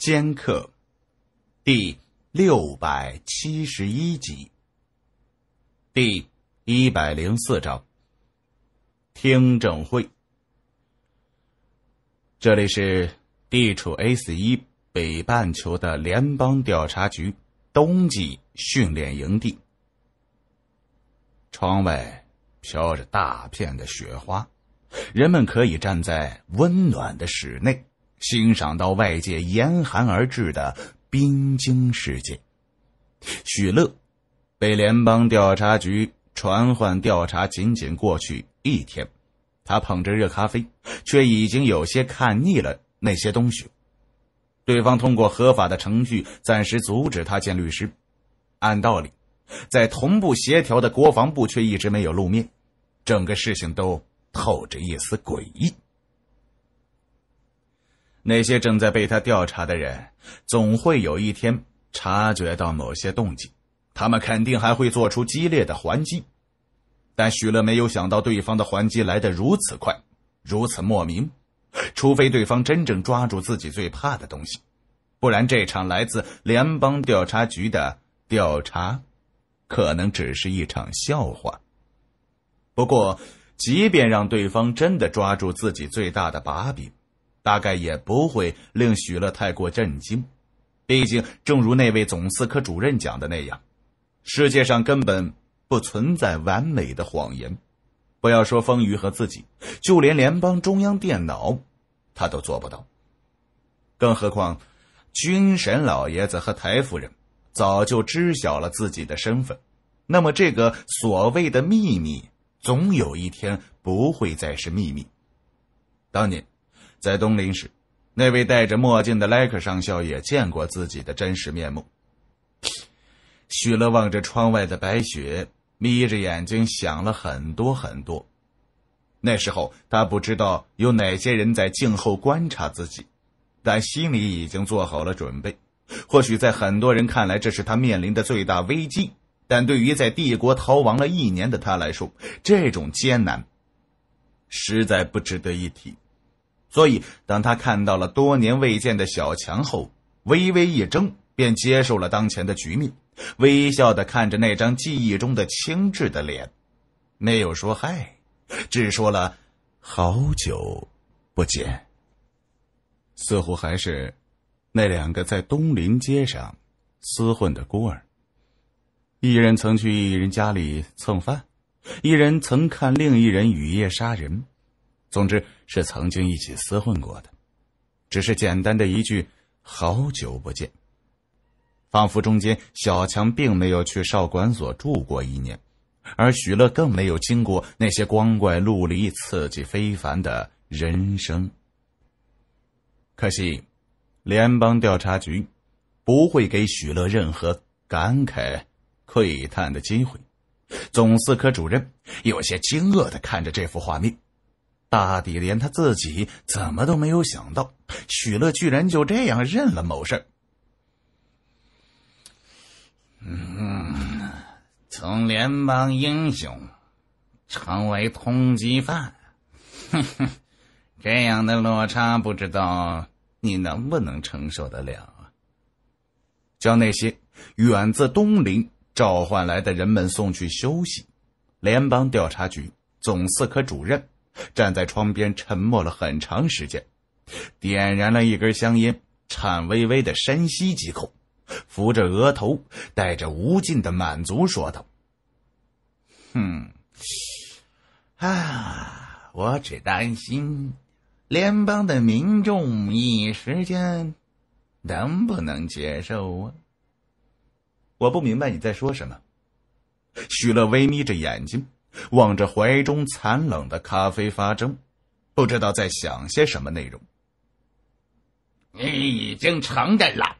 《尖客》第六百七十一集，第一百零四章：听证会。这里是地处 S 一北半球的联邦调查局冬季训练营地。窗外飘着大片的雪花，人们可以站在温暖的室内。欣赏到外界严寒而至的冰晶世界，许乐被联邦调查局传唤调查。仅仅过去一天，他捧着热咖啡，却已经有些看腻了那些东西。对方通过合法的程序暂时阻止他见律师。按道理，在同步协调的国防部却一直没有露面，整个事情都透着一丝诡异。那些正在被他调查的人，总会有一天察觉到某些动静，他们肯定还会做出激烈的还击。但许乐没有想到，对方的还击来得如此快，如此莫名。除非对方真正抓住自己最怕的东西，不然这场来自联邦调查局的调查，可能只是一场笑话。不过，即便让对方真的抓住自己最大的把柄，大概也不会令许乐太过震惊，毕竟，正如那位总司科主任讲的那样，世界上根本不存在完美的谎言。不要说风雨和自己，就连联邦中央电脑，他都做不到。更何况，军神老爷子和台夫人早就知晓了自己的身份，那么这个所谓的秘密，总有一天不会再是秘密。当年。在东林时，那位戴着墨镜的莱克上校也见过自己的真实面目。许乐望着窗外的白雪，眯着眼睛想了很多很多。那时候，他不知道有哪些人在静候观察自己，但心里已经做好了准备。或许在很多人看来，这是他面临的最大危机；但对于在帝国逃亡了一年的他来说，这种艰难实在不值得一提。所以，当他看到了多年未见的小强后，微微一怔，便接受了当前的局面，微笑的看着那张记忆中的清稚的脸，没有说“嗨”，只说了“好久不见”。似乎还是那两个在东林街上厮混的孤儿。一人曾去一人家里蹭饭，一人曾看另一人雨夜杀人。总之是曾经一起厮混过的，只是简单的一句“好久不见”，仿佛中间小强并没有去少管所住过一年，而许乐更没有经过那些光怪陆离、刺激非凡的人生。可惜，联邦调查局不会给许乐任何感慨、窥探的机会。总司科主任有些惊愕的看着这幅画面。大抵连他自己怎么都没有想到，许乐居然就这样认了某事儿。嗯，从联邦英雄成为通缉犯，哼哼，这样的落差，不知道你能不能承受得了啊？将那些远自东陵召唤来的人们送去休息。联邦调查局总司科主任。站在窗边，沉默了很长时间，点燃了一根香烟，颤巍巍的深吸几口，扶着额头，带着无尽的满足说道：“哼，啊，我只担心联邦的民众一时间能不能接受啊。”我不明白你在说什么，许乐微眯着眼睛。望着怀中残冷的咖啡发怔，不知道在想些什么内容。你已经承认了。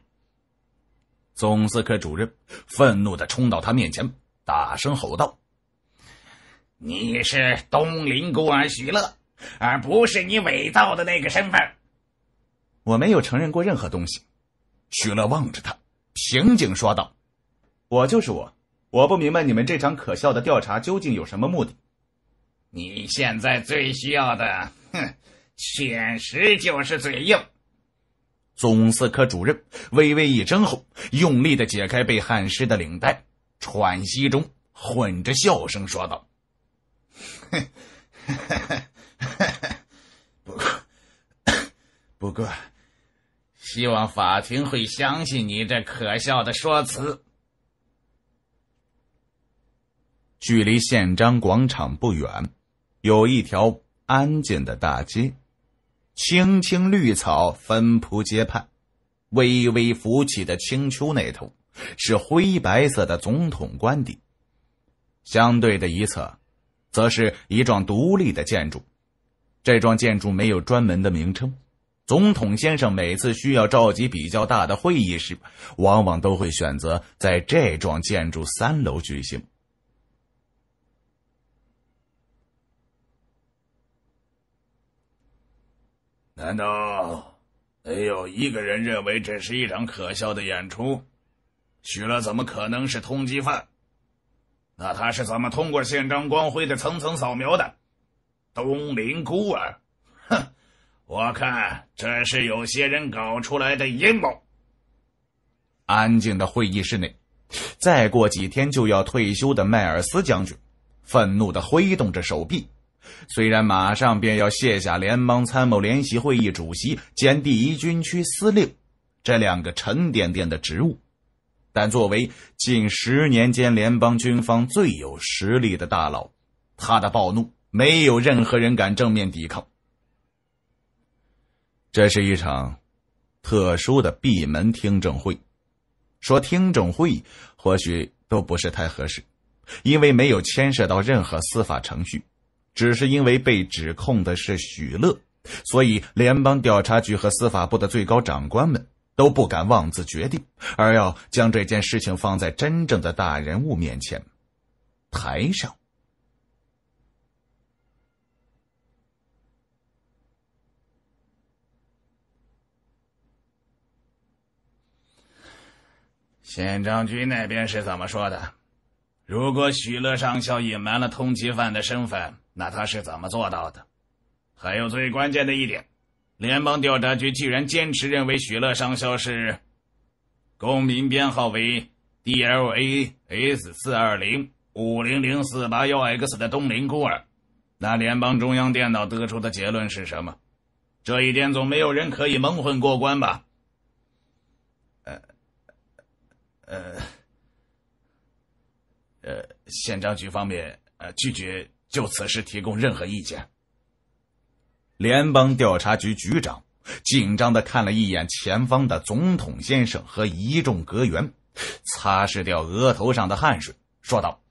总司科主任愤怒的冲到他面前，大声吼道：“你是东林公安徐乐，而不是你伪造的那个身份。”我没有承认过任何东西。徐乐望着他，平静说道：“我就是我。”我不明白你们这场可笑的调查究竟有什么目的？你现在最需要的，哼，确实就是嘴硬。总司科主任微微一怔后，用力的解开被汗湿的领带，喘息中混着笑声说道：“ 不过，不过，希望法庭会相信你这可笑的说辞。”距离宪章广场不远，有一条安静的大街，青青绿草分铺街畔，微微浮起的青丘那头是灰白色的总统官邸，相对的一侧，则是一幢独立的建筑，这幢建筑没有专门的名称。总统先生每次需要召集比较大的会议时，往往都会选择在这幢建筑三楼举行。难道没有一个人认为这是一场可笑的演出？许乐怎么可能是通缉犯？那他是怎么通过宪章光辉的层层扫描的？东林孤儿，哼！我看这是有些人搞出来的阴谋。安静的会议室内，再过几天就要退休的迈尔斯将军，愤怒的挥动着手臂。虽然马上便要卸下联邦参谋联席会议主席兼第一军区司令这两个沉甸甸的职务，但作为近十年间联邦军方最有实力的大佬，他的暴怒没有任何人敢正面抵抗。这是一场特殊的闭门听证会，说听证会或许都不是太合适，因为没有牵涉到任何司法程序。只是因为被指控的是许乐，所以联邦调查局和司法部的最高长官们都不敢妄自决定，而要将这件事情放在真正的大人物面前台上。宪章局那边是怎么说的？如果许乐上校隐瞒了通缉犯的身份？那他是怎么做到的？还有最关键的一点，联邦调查局既然坚持认为许乐上校是公民编号为 D.L.A.S. 四二零五零零四八幺 X 的东林孤儿，那联邦中央电脑得出的结论是什么？这一点总没有人可以蒙混过关吧？呃，呃，呃，宪章局方面呃拒绝。就此事提供任何意见。联邦调查局局长紧张的看了一眼前方的总统先生和一众阁员，擦拭掉额头上的汗水，说道：“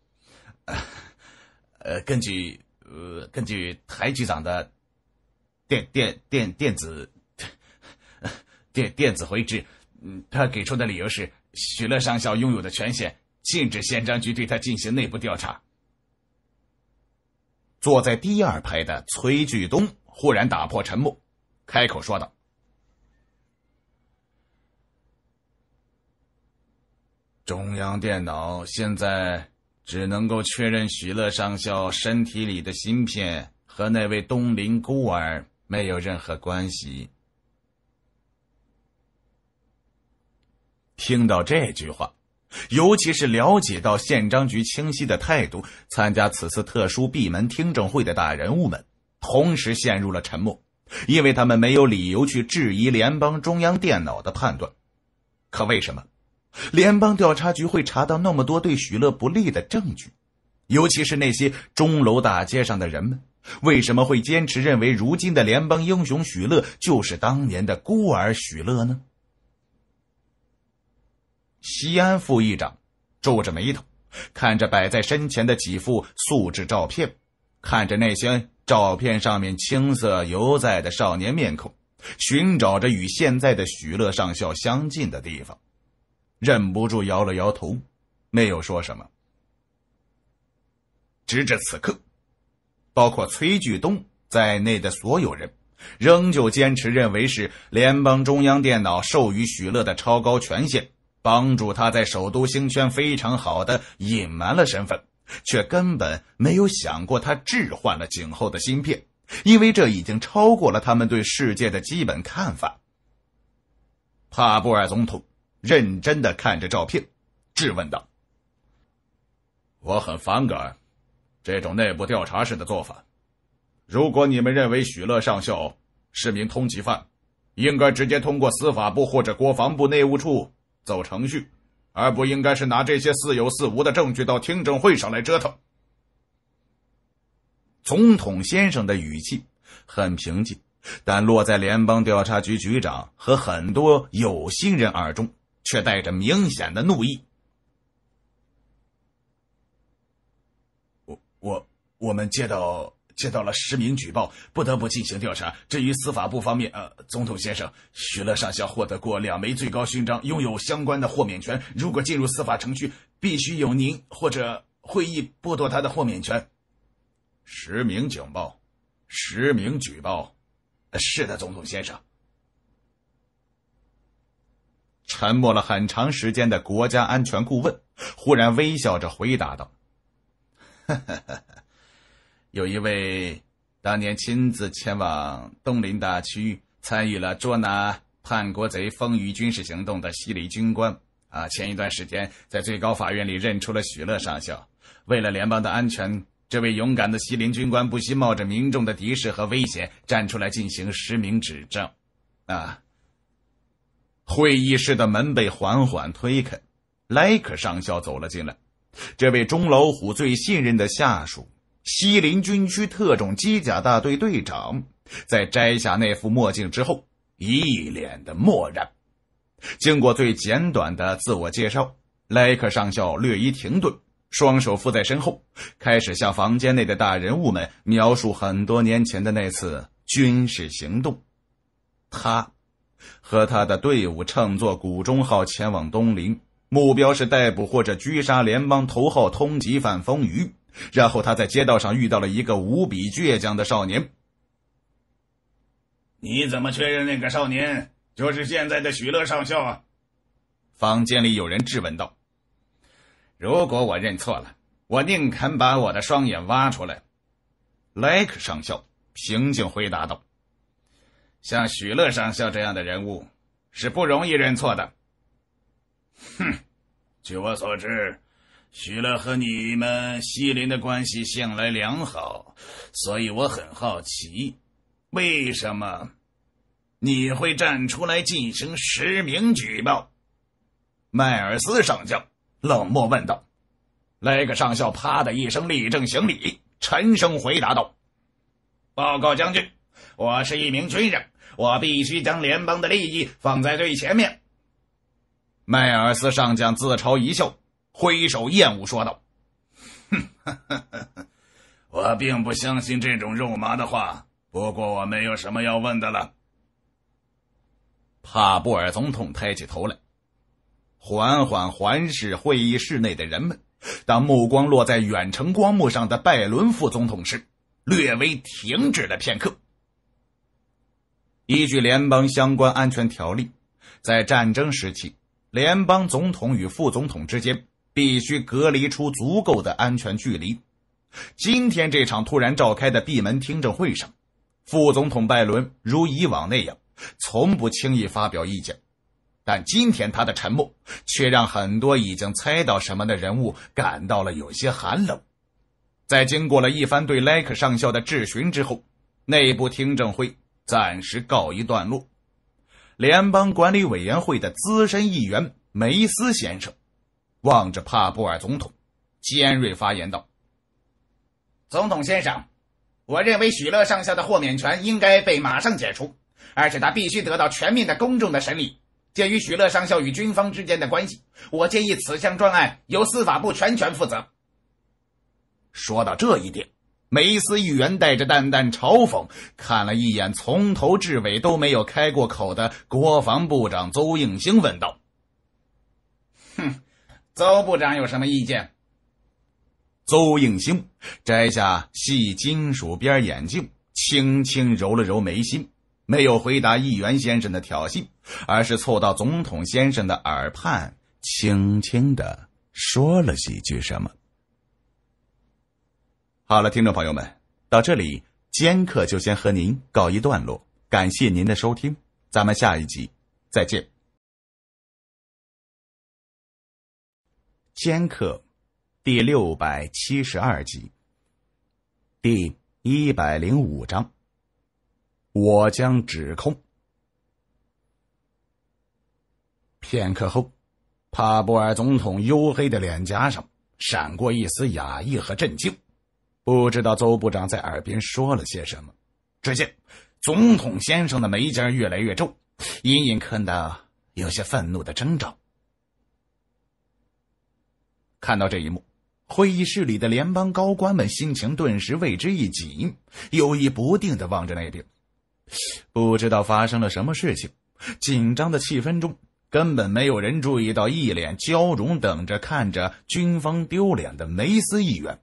呃，根据呃根据台局长的电电电电子电电子回执，他给出的理由是许乐上校拥有的权限禁止宪章局对他进行内部调查。”坐在第二排的崔巨东忽然打破沉默，开口说道：“中央电脑现在只能够确认许乐上校身体里的芯片和那位东林孤儿没有任何关系。”听到这句话。尤其是了解到宪章局清晰的态度，参加此次特殊闭门听证会的大人物们，同时陷入了沉默，因为他们没有理由去质疑联邦中央电脑的判断。可为什么联邦调查局会查到那么多对许乐不利的证据？尤其是那些钟楼大街上的人们，为什么会坚持认为如今的联邦英雄许乐就是当年的孤儿许乐呢？西安副议长皱着眉头，看着摆在身前的几幅素质照片，看着那些照片上面青涩犹在的少年面孔，寻找着与现在的许乐上校相近的地方，忍不住摇了摇头，没有说什么。直至此刻，包括崔巨东在内的所有人，仍旧坚持认为是联邦中央电脑授予许乐的超高权限。帮助他在首都星圈非常好的隐瞒了身份，却根本没有想过他置换了颈后的芯片，因为这已经超过了他们对世界的基本看法。帕布尔总统认真的看着照片，质问道：“我很反感这种内部调查式的做法。如果你们认为许乐上校是名通缉犯，应该直接通过司法部或者国防部内务处。”走程序，而不应该是拿这些似有似无的证据到听证会上来折腾。总统先生的语气很平静，但落在联邦调查局局长和很多有心人耳中，却带着明显的怒意。我我我们接到。接到了实名举报，不得不进行调查。至于司法部方面，呃，总统先生，徐乐上校获得过两枚最高勋章，拥有相关的豁免权。如果进入司法程序，必须有您或者会议剥夺他的豁免权。实名举报，实名举报，是的，总统先生。沉默了很长时间的国家安全顾问忽然微笑着回答道：“哈哈。”有一位当年亲自前往东林大区，参与了捉拿叛国贼、丰雨军事行动的西林军官，啊，前一段时间在最高法院里认出了许乐上校。为了联邦的安全，这位勇敢的西林军官不惜冒着民众的敌视和危险，站出来进行实名指证。啊，会议室的门被缓缓推开，莱克上校走了进来。这位钟老虎最信任的下属。西林军区特种机甲大队队长在摘下那副墨镜之后，一脸的漠然。经过最简短的自我介绍，莱克上校略一停顿，双手附在身后，开始向房间内的大人物们描述很多年前的那次军事行动。他和他的队伍乘坐古中号前往东陵，目标是逮捕或者狙杀联邦头号通缉犯风鱼。然后他在街道上遇到了一个无比倔强的少年。你怎么确认那个少年就是现在的许乐上校？啊？房间里有人质问道。如果我认错了，我宁肯把我的双眼挖出来。莱克上校平静回答道：“像许乐上校这样的人物，是不容易认错的。”哼，据我所知。许乐和你们西林的关系向来良好，所以我很好奇，为什么你会站出来进行实名举报？”迈尔斯上将冷漠问道。莱个上校，啪的一声立正行礼，沉声回答道：“报告将军，我是一名军人，我必须将联邦的利益放在最前面。”迈尔斯上将自嘲一笑。挥手厌恶说道：“ 我并不相信这种肉麻的话。不过我没有什么要问的了。”帕布尔总统抬起头来，缓缓环视会议室内的人们。当目光落在远程光幕上的拜伦副总统时，略微停止了片刻。依据联邦相关安全条例，在战争时期，联邦总统与副总统之间。必须隔离出足够的安全距离。今天这场突然召开的闭门听证会上，副总统拜伦如以往那样，从不轻易发表意见。但今天他的沉默却让很多已经猜到什么的人物感到了有些寒冷。在经过了一番对莱克上校的质询之后，内部听证会暂时告一段落。联邦管理委员会的资深议员梅斯先生。望着帕布尔总统，尖锐发言道：“总统先生，我认为许乐上校的豁免权应该被马上解除，而且他必须得到全面的公众的审理。鉴于许乐上校与军方之间的关系，我建议此项专案由司法部全权负责。”说到这一点，梅斯议员带着淡淡嘲讽看了一眼从头至尾都没有开过口的国防部长邹应星，问道：“哼。”邹部长有什么意见？邹应星摘下细金属边眼镜，轻轻揉了揉眉心，没有回答议员先生的挑衅，而是凑到总统先生的耳畔，轻轻的说了几句什么。好了，听众朋友们，到这里，尖客就先和您告一段落，感谢您的收听，咱们下一集再见。《尖客》第六百七十二集，第一百零五章：我将指控。片刻后，帕布尔总统黝黑的脸颊上闪过一丝讶异和震惊，不知道邹部长在耳边说了些什么。只见总统先生的眉间越来越皱，隐隐看到有些愤怒的征兆。看到这一幕，会议室里的联邦高官们心情顿时为之一紧，犹豫不定的望着那边，不知道发生了什么事情。紧张的气氛中，根本没有人注意到一脸焦容，等着看着军方丢脸的梅斯议员。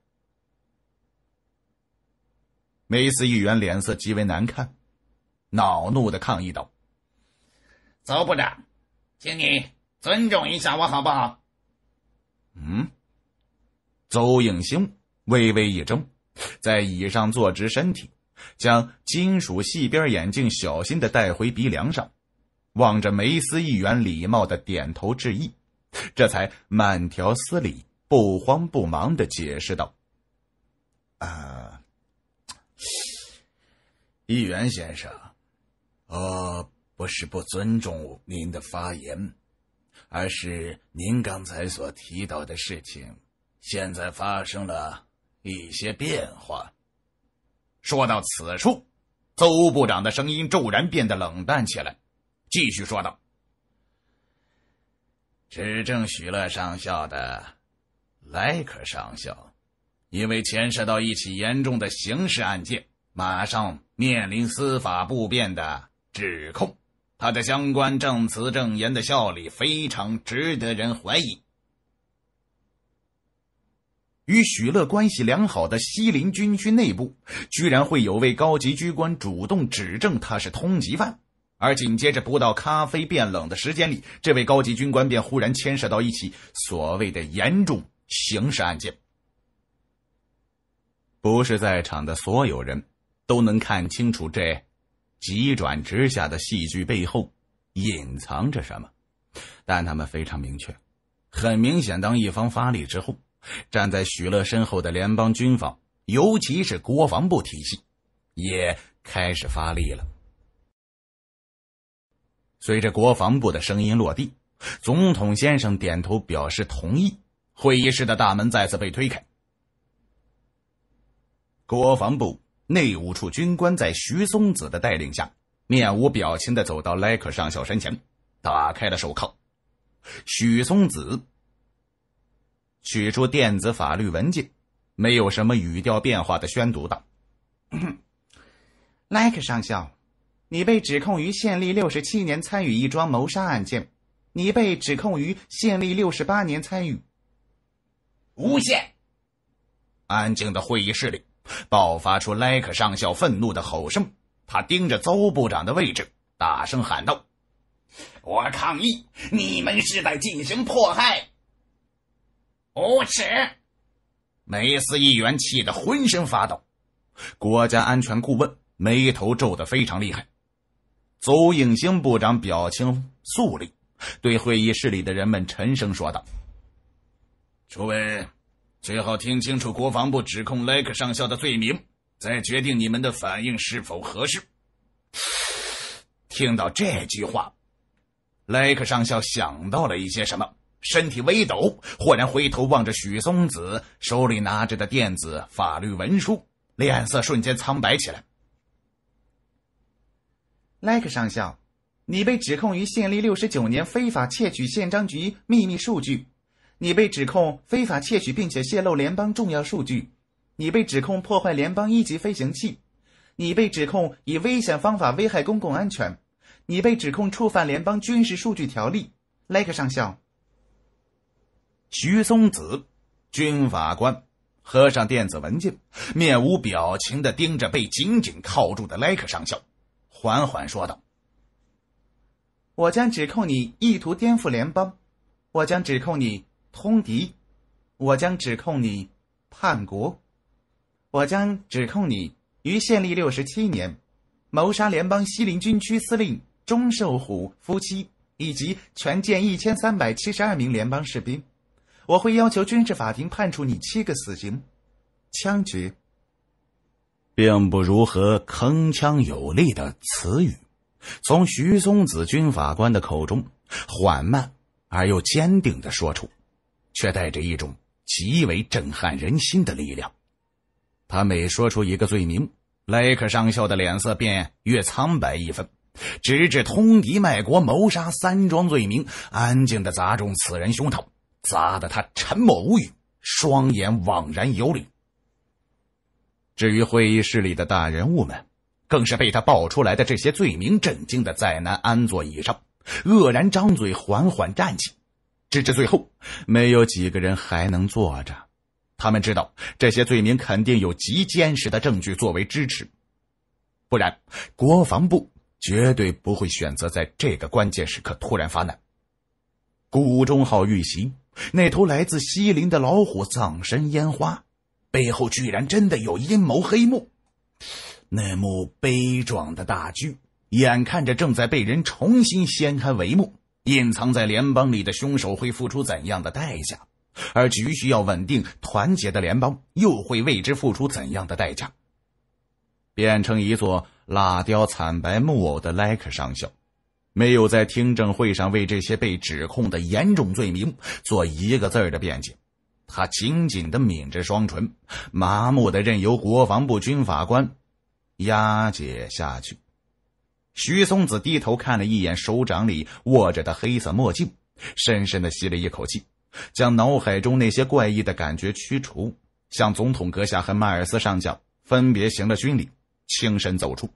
梅斯议员脸色极为难看，恼怒的抗议道：“邹部长，请你尊重一下我好不好？”嗯，邹应星微微一怔，在椅上坐直身体，将金属细边眼镜小心的戴回鼻梁上，望着梅斯议员，礼貌的点头致意，这才慢条斯理、不慌不忙的解释道：“啊，议员先生，我不是不尊重您的发言。”而是您刚才所提到的事情，现在发生了一些变化。说到此处，邹部长的声音骤然变得冷淡起来，继续说道：“指证许乐上校的莱克上校，因为牵涉到一起严重的刑事案件，马上面临司法不便的指控。”他的相关证词、证言的效力非常值得人怀疑。与许乐关系良好的西林军区内部，居然会有位高级军官主动指证他是通缉犯，而紧接着不到咖啡变冷的时间里，这位高级军官便忽然牵涉到一起所谓的严重刑事案件。不是在场的所有人都能看清楚这。急转直下的戏剧背后隐藏着什么？但他们非常明确，很明显，当一方发力之后，站在许乐身后的联邦军方，尤其是国防部体系，也开始发力了。随着国防部的声音落地，总统先生点头表示同意。会议室的大门再次被推开，国防部。内务处军官在徐松子的带领下，面无表情的走到莱克上校身前，打开了手铐。许松子取出电子法律文件，没有什么语调变化的宣读道：“ 莱克上校，你被指控于县立六十七年参与一桩谋杀案件，你被指控于县立六十八年参与诬陷。”安静的会议室里。爆发出莱克上校愤怒的吼声，他盯着邹部长的位置，大声喊道：“我抗议！你们是在进行迫害！无耻！”梅斯议员气得浑身发抖，国家安全顾问眉头皱得非常厉害，邹应星部长表情肃立，对会议室里的人们沉声说道：“诸位。”最好听清楚国防部指控莱克上校的罪名，再决定你们的反应是否合适。听到这句话，莱克上校想到了一些什么，身体微抖，忽然回头望着许松子手里拿着的电子法律文书，脸色瞬间苍白起来。莱克上校，你被指控于县立六十九年非法窃取宪章局秘密数据。你被指控非法窃取并且泄露联邦重要数据，你被指控破坏联邦一级飞行器，你被指控以危险方法危害公共安全，你被指控触犯联邦军事数据条例。莱克上校，徐松子，军法官，合上电子文件，面无表情的盯着被紧紧铐住的莱克上校，缓缓说道：“我将指控你意图颠覆联邦，我将指控你。”通敌！我将指控你叛国！我将指控你于县历六十七年谋杀联邦西林军区司令钟寿虎夫妻以及全舰一千三百七十二名联邦士兵！我会要求军事法庭判处你七个死刑，枪决。并不如何铿锵有力的词语，从徐松子军法官的口中缓慢而又坚定的说出。却带着一种极为震撼人心的力量。他每说出一个罪名，莱克上校的脸色便越苍白一分，直至通敌卖国、谋杀三桩罪名，安静的砸中此人胸膛，砸得他沉默无语，双眼惘然有理。至于会议室里的大人物们，更是被他爆出来的这些罪名震惊的，再难安坐椅上，愕然张嘴，缓缓站起。直至最后，没有几个人还能坐着。他们知道，这些罪名肯定有极坚实的证据作为支持，不然国防部绝对不会选择在这个关键时刻突然发难。谷中浩遇袭，那头来自西陵的老虎葬身烟花，背后居然真的有阴谋黑幕。那幕悲壮的大剧，眼看着正在被人重新掀开帷幕。隐藏在联邦里的凶手会付出怎样的代价？而急需要稳定团结的联邦又会为之付出怎样的代价？变成一座蜡雕惨白木偶的莱克上校，没有在听证会上为这些被指控的严重罪名做一个字儿的辩解，他紧紧的抿着双唇，麻木的任由国防部军法官押解下去。徐松子低头看了一眼手掌里握着的黑色墨镜，深深的吸了一口气，将脑海中那些怪异的感觉驱除，向总统阁下和迈尔斯上将分别行了军礼，轻身走出。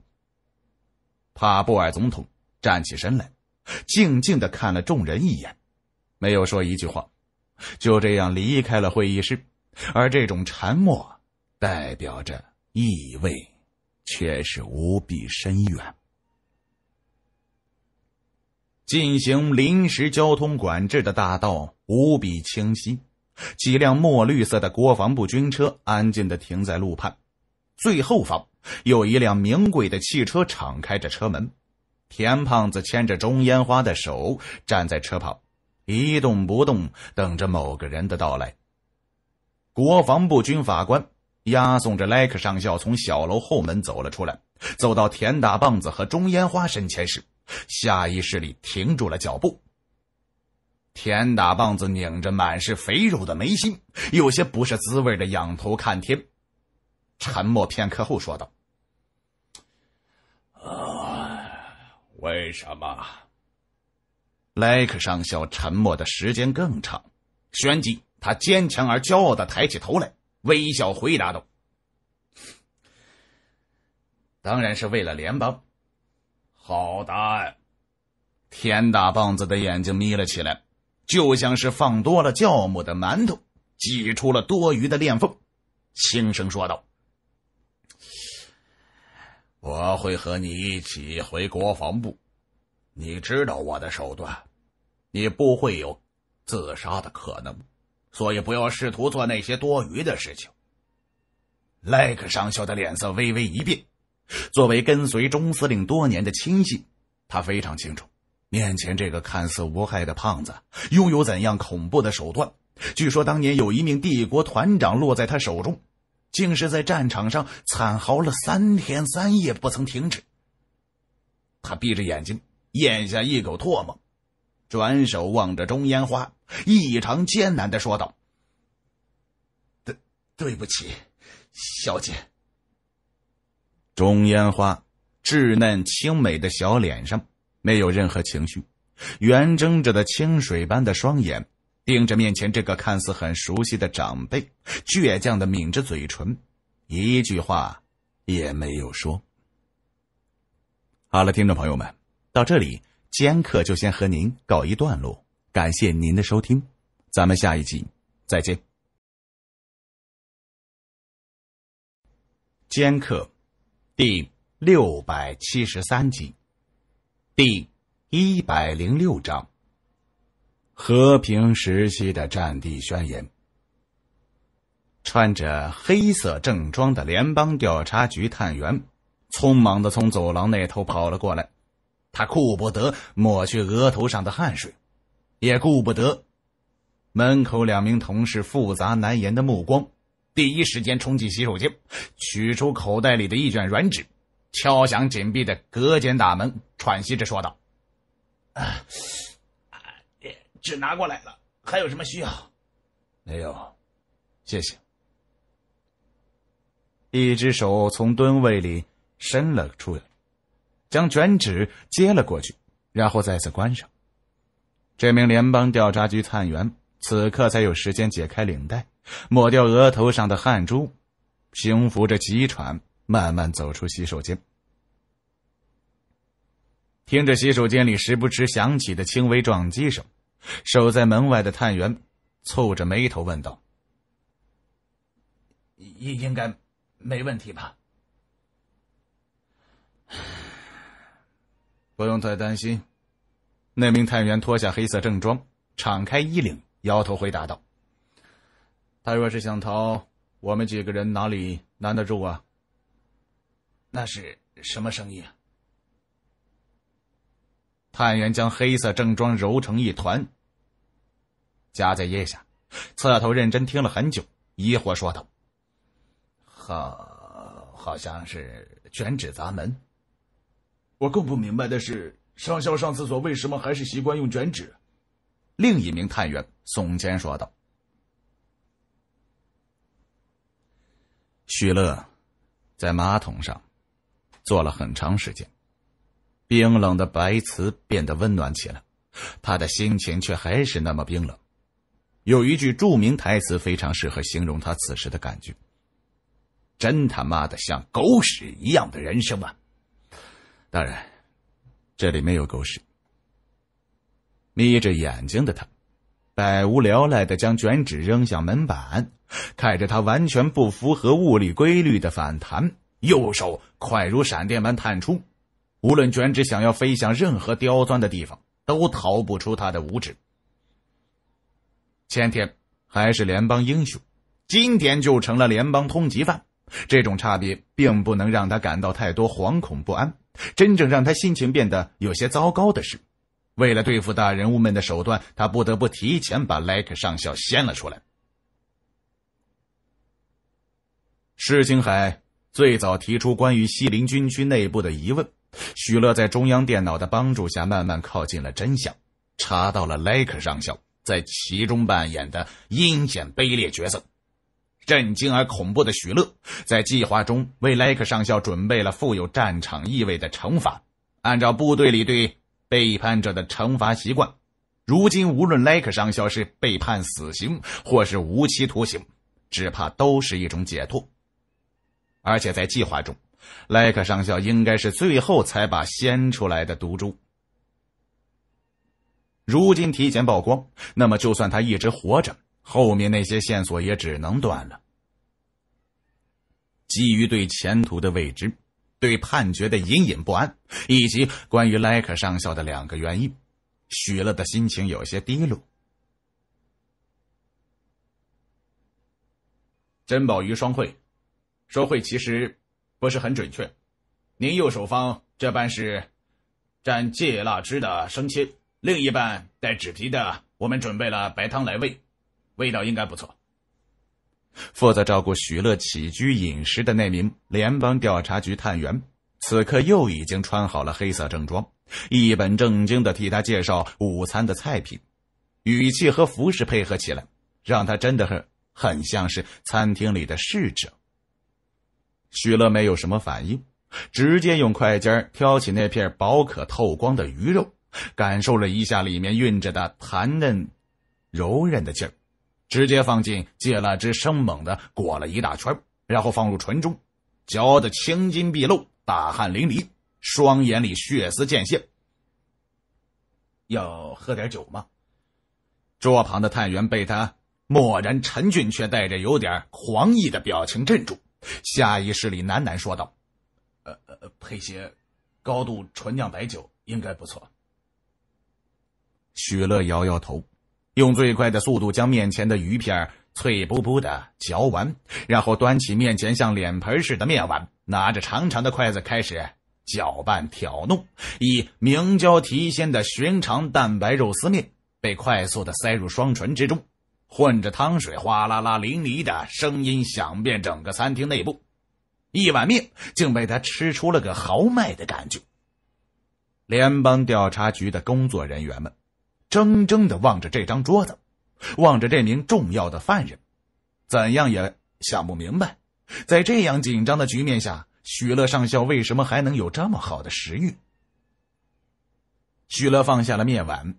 帕布尔总统站起身来，静静的看了众人一眼，没有说一句话，就这样离开了会议室。而这种沉默，代表着意味，却是无比深远。进行临时交通管制的大道无比清晰，几辆墨绿色的国防部军车安静的停在路畔，最后方有一辆名贵的汽车敞开着车门。田胖子牵着钟烟花的手站在车旁，一动不动，等着某个人的到来。国防部军法官押送着莱克上校从小楼后门走了出来，走到田大棒子和中烟花身前时。下意识里停住了脚步。田大棒子拧着满是肥肉的眉心，有些不是滋味的仰头看天，沉默片刻后说道：“啊，为什么？”莱克上校沉默的时间更长，旋即他坚强而骄傲的抬起头来，微笑回答道：“当然是为了联邦。”好答案，田大棒子的眼睛眯了起来，就像是放多了酵母的馒头挤出了多余的裂缝，轻声说道：“我会和你一起回国防部，你知道我的手段，你不会有自杀的可能，所以不要试图做那些多余的事情。”赖克上校的脸色微微一变。作为跟随钟司令多年的亲信，他非常清楚面前这个看似无害的胖子拥有怎样恐怖的手段。据说当年有一名帝国团长落在他手中，竟是在战场上惨嚎了三天三夜不曾停止。他闭着眼睛咽下一口唾沫，转手望着钟烟花，异常艰难的说道：“对，对不起，小姐。”钟烟花稚嫩清美的小脸上没有任何情绪，圆睁着的清水般的双眼盯着面前这个看似很熟悉的长辈，倔强的抿着嘴唇，一句话也没有说。好了，听众朋友们，到这里，尖客就先和您告一段落，感谢您的收听，咱们下一集再见，尖客。第六百七十三集，第一百零六章：和平时期的战地宣言。穿着黑色正装的联邦调查局探员，匆忙的从走廊那头跑了过来。他顾不得抹去额头上的汗水，也顾不得门口两名同事复杂难言的目光。第一时间冲进洗手间，取出口袋里的一卷软纸，敲响紧闭的隔间大门，喘息着说道：“啊，纸拿过来了，还有什么需要？”“没有，谢谢。”一只手从蹲位里伸了出来，将卷纸接了过去，然后再次关上。这名联邦调查局探员此刻才有时间解开领带。抹掉额头上的汗珠，平抚着急喘，慢慢走出洗手间。听着洗手间里时不时响起的轻微撞击声，守在门外的探员蹙着眉头问道：“应应该没问题吧？”“ 不用太担心。”那名探员脱下黑色正装，敞开衣领，摇头回答道。他若是想逃，我们几个人哪里难得住啊？那是什么声音？探员将黑色正装揉成一团，夹在腋下，侧头认真听了很久，疑惑说道：“好，好像是卷纸砸门。”我更不明白的是，上校上厕所为什么还是习惯用卷纸？另一名探员耸肩说道。许乐在马桶上坐了很长时间，冰冷的白瓷变得温暖起来，他的心情却还是那么冰冷。有一句著名台词非常适合形容他此时的感觉：“真他妈的像狗屎一样的人生啊！”当然，这里没有狗屎。眯着眼睛的他。百无聊赖的将卷纸扔向门板，看着它完全不符合物理规律的反弹，右手快如闪电般探出，无论卷纸想要飞向任何刁钻的地方，都逃不出他的五指。前天还是联邦英雄，今天就成了联邦通缉犯，这种差别并不能让他感到太多惶恐不安。真正让他心情变得有些糟糕的是。为了对付大人物们的手段，他不得不提前把莱克上校掀了出来。石青海最早提出关于西陵军区内部的疑问，许乐在中央电脑的帮助下，慢慢靠近了真相，查到了莱克上校在其中扮演的阴险卑劣角色。震惊而恐怖的许乐，在计划中为莱克上校准备了富有战场意味的惩罚，按照部队里对。背叛者的惩罚习惯，如今无论莱克上校是被判死刑或是无期徒刑，只怕都是一种解脱。而且在计划中，莱克上校应该是最后才把掀出来的毒株。如今提前曝光，那么就算他一直活着，后面那些线索也只能断了。基于对前途的未知。对判决的隐隐不安，以及关于莱克上校的两个原因，许乐的心情有些低落。珍宝鱼双汇，收汇其实不是很准确。您右手方这半是蘸芥辣汁的生切，另一半带纸皮的，我们准备了白汤来味，味道应该不错。负责照顾许乐起居饮食的那名联邦调查局探员，此刻又已经穿好了黑色正装，一本正经的替他介绍午餐的菜品，语气和服饰配合起来，让他真的很很像是餐厅里的侍者。许乐没有什么反应，直接用筷尖挑起那片薄可透光的鱼肉，感受了一下里面蕴着的弹嫩、柔韧的劲儿。直接放进芥辣汁，生猛的裹了一大圈，然后放入唇中，嚼得青筋毕露，大汗淋漓，双眼里血丝见现。要喝点酒吗？桌旁的探员被他漠然、沉俊却带着有点狂意的表情镇住，下意识里喃喃说道：“呃呃，配些高度纯酿白酒应该不错。”许乐摇摇头。用最快的速度将面前的鱼片脆不不的嚼完，然后端起面前像脸盆似的面碗，拿着长长的筷子开始搅拌挑弄。以明胶提鲜的寻常蛋白肉丝面被快速的塞入双唇之中，混着汤水哗啦啦淋漓的声音响遍整个餐厅内部。一碗面竟被他吃出了个豪迈的感觉。联邦调查局的工作人员们。怔怔的望着这张桌子，望着这名重要的犯人，怎样也想不明白，在这样紧张的局面下，许乐上校为什么还能有这么好的食欲？许乐放下了面碗，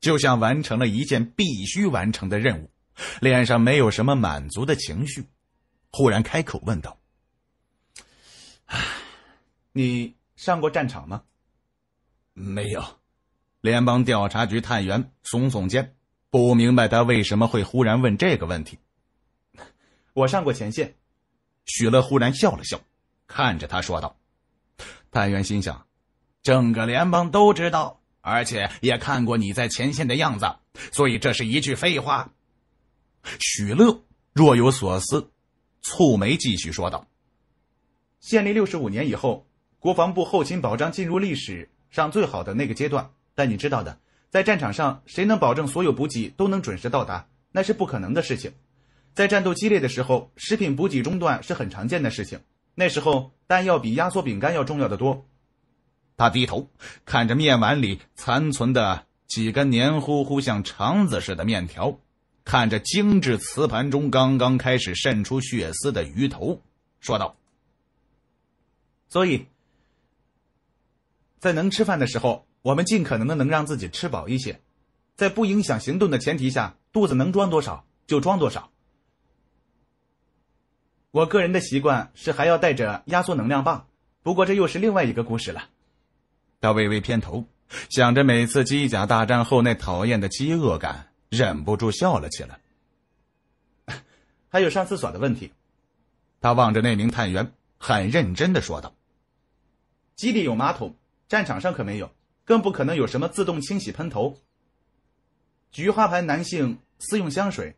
就像完成了一件必须完成的任务，脸上没有什么满足的情绪，忽然开口问道：“你上过战场吗？”“没有。”联邦调查局探员耸耸肩，不明白他为什么会忽然问这个问题。我上过前线，许乐忽然笑了笑，看着他说道。探员心想，整个联邦都知道，而且也看过你在前线的样子，所以这是一句废话。许乐若有所思，蹙眉继续说道：“建立六十五年以后，国防部后勤保障进入历史上最好的那个阶段。”但你知道的，在战场上，谁能保证所有补给都能准时到达？那是不可能的事情。在战斗激烈的时候，食品补给中断是很常见的事情。那时候，弹药比压缩饼干要重要的多。他低头看着面碗里残存的几根黏糊糊、像肠子似的面条，看着精致瓷盘中刚刚开始渗出血丝的鱼头，说道：“所以，在能吃饭的时候。”我们尽可能的能让自己吃饱一些，在不影响行动的前提下，肚子能装多少就装多少。我个人的习惯是还要带着压缩能量棒，不过这又是另外一个故事了。他微微偏头，想着每次机甲大战后那讨厌的饥饿感，忍不住笑了起来。还有上厕所的问题，他望着那名探员，很认真的说道：“基地有马桶，战场上可没有。”更不可能有什么自动清洗喷头。菊花牌男性私用香水，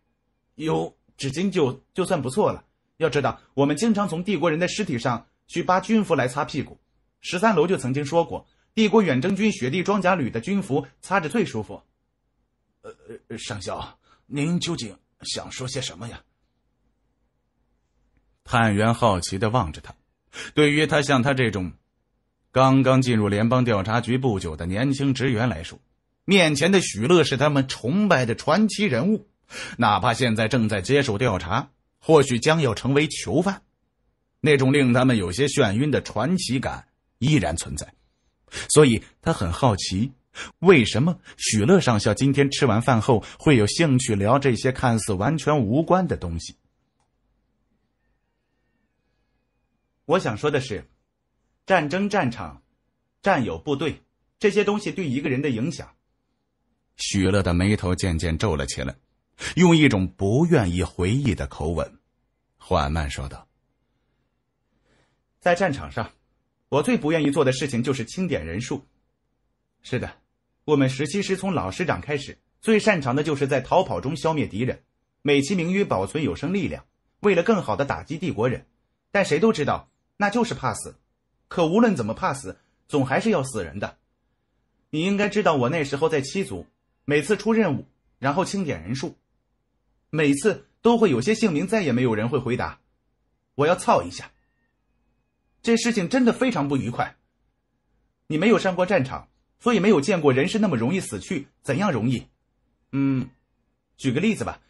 有纸巾就就算不错了。要知道，我们经常从帝国人的尸体上去扒军服来擦屁股。十三楼就曾经说过，帝国远征军雪地装甲旅的军服擦着最舒服。呃呃，上校，您究竟想说些什么呀？探员好奇的望着他，对于他像他这种。刚刚进入联邦调查局不久的年轻职员来说，面前的许乐是他们崇拜的传奇人物，哪怕现在正在接受调查，或许将要成为囚犯，那种令他们有些眩晕的传奇感依然存在。所以，他很好奇，为什么许乐上校今天吃完饭后会有兴趣聊这些看似完全无关的东西。我想说的是。战争、战场、战友、部队，这些东西对一个人的影响。许乐的眉头渐渐皱了起来，用一种不愿意回忆的口吻，缓慢说道：“在战场上，我最不愿意做的事情就是清点人数。是的，我们十七师从老师长开始，最擅长的就是在逃跑中消灭敌人，美其名曰保存有生力量，为了更好的打击帝国人。但谁都知道，那就是怕死。”可无论怎么怕死，总还是要死人的。你应该知道，我那时候在七组，每次出任务，然后清点人数，每次都会有些姓名再也没有人会回答。我要操一下。这事情真的非常不愉快。你没有上过战场，所以没有见过人是那么容易死去，怎样容易？嗯，举个例子吧，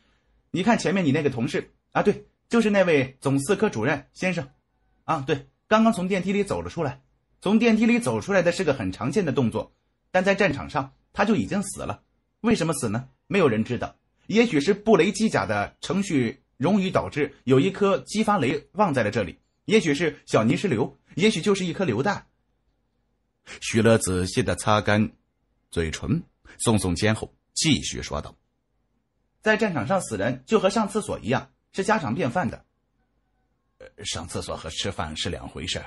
你看前面你那个同事啊，对，就是那位总四科主任先生，啊，对。刚刚从电梯里走了出来，从电梯里走出来的是个很常见的动作，但在战场上他就已经死了。为什么死呢？没有人知道。也许是布雷机甲的程序冗余导致有一颗激发雷忘在了这里，也许是小泥石流，也许就是一颗榴弹。徐乐仔细的擦干嘴唇，耸耸肩后继续说道：“在战场上死人就和上厕所一样，是家常便饭的。”上厕所和吃饭是两回事。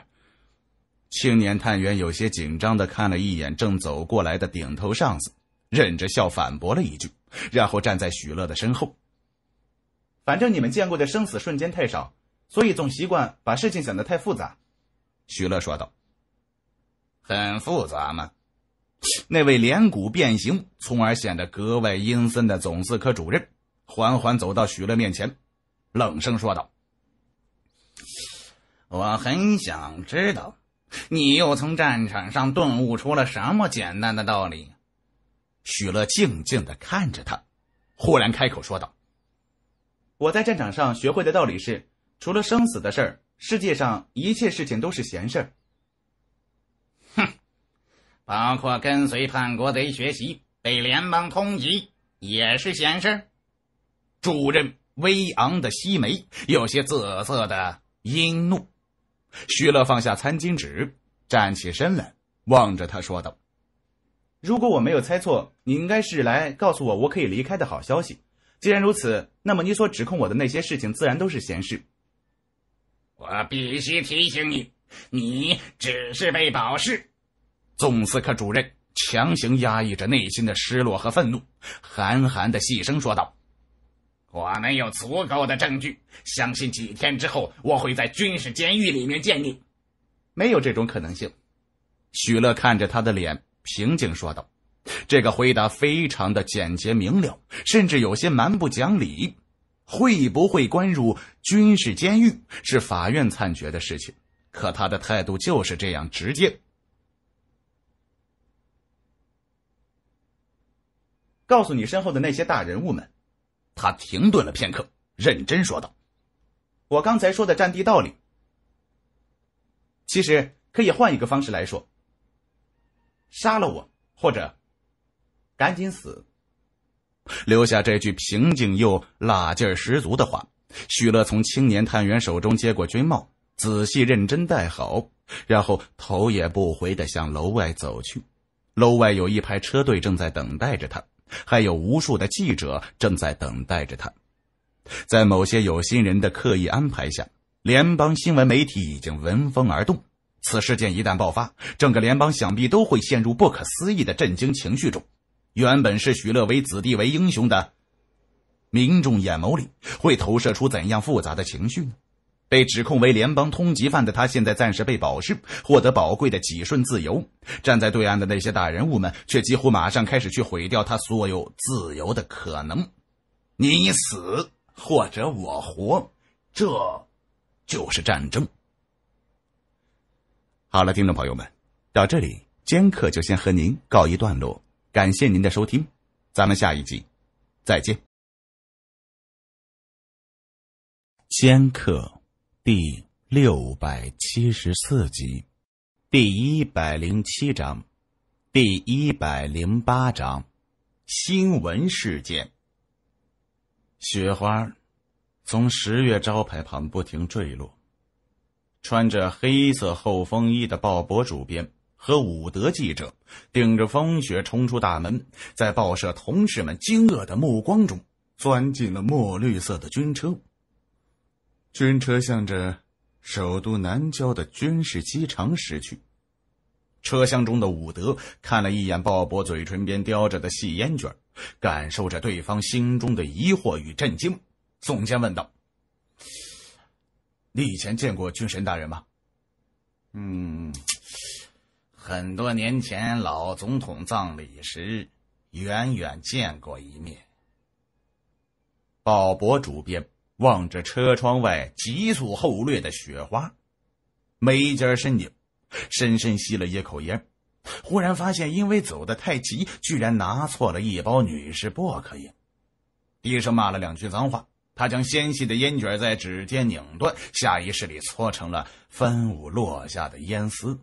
青年探员有些紧张的看了一眼正走过来的顶头上司，忍着笑反驳了一句，然后站在许乐的身后。反正你们见过的生死瞬间太少，所以总习惯把事情想得太复杂。”许乐说道。“很复杂吗？”那位脸骨变形，从而显得格外阴森的总司科主任缓缓走到许乐面前，冷声说道。我很想知道，你又从战场上顿悟出了什么简单的道理？许乐静静的看着他，忽然开口说道：“我在战场上学会的道理是，除了生死的事儿，世界上一切事情都是闲事儿。”哼，包括跟随叛国贼学习，被联邦通缉，也是闲事儿。主任威昂的西眉，有些瑟色的阴怒。徐乐放下餐巾纸，站起身来，望着他说道：“如果我没有猜错，你应该是来告诉我我可以离开的好消息。既然如此，那么你所指控我的那些事情，自然都是闲事。”我必须提醒你，你只是被保释。纵司科主任强行压抑着内心的失落和愤怒，含寒的细声说道。我没有足够的证据，相信几天之后我会在军事监狱里面见你。没有这种可能性。许乐看着他的脸，平静说道：“这个回答非常的简洁明了，甚至有些蛮不讲理。会不会关入军事监狱是法院判决的事情，可他的态度就是这样直接。告诉你身后的那些大人物们。”他停顿了片刻，认真说道：“我刚才说的战地道理，其实可以换一个方式来说。杀了我，或者赶紧死。”留下这句平静又辣劲儿十足的话，许乐从青年探员手中接过军帽，仔细认真戴好，然后头也不回的向楼外走去。楼外有一排车队正在等待着他。还有无数的记者正在等待着他，在某些有心人的刻意安排下，联邦新闻媒体已经闻风而动。此事件一旦爆发，整个联邦想必都会陷入不可思议的震惊情绪中。原本是许乐为子弟为英雄的民众眼眸里，会投射出怎样复杂的情绪呢？被指控为联邦通缉犯的他，现在暂时被保释，获得宝贵的几瞬自由。站在对岸的那些大人物们，却几乎马上开始去毁掉他所有自由的可能。你死或者我活，这，就是战争。好了，听众朋友们，到这里，尖客就先和您告一段落。感谢您的收听，咱们下一集，再见。尖客。第六百七十四集，第一百零七章，第一百零八章，新闻事件。雪花从十月招牌旁不停坠落。穿着黑色厚风衣的鲍勃主编和伍德记者顶着风雪冲出大门，在报社同事们惊愕的目光中，钻进了墨绿色的军车。军车向着首都南郊的军事机场驶去，车厢中的伍德看了一眼鲍勃嘴唇边叼着的细烟卷，感受着对方心中的疑惑与震惊，耸肩问道：“你以前见过军神大人吗？”“嗯，很多年前老总统葬礼时，远远见过一面。”鲍勃主编。望着车窗外急速后掠的雪花，眉间深拧，深深吸了一口烟，忽然发现因为走得太急，居然拿错了一包女士薄荷烟，低声骂了两句脏话。他将纤细的烟卷在指尖拧断，下意识里搓成了分舞落下的烟丝。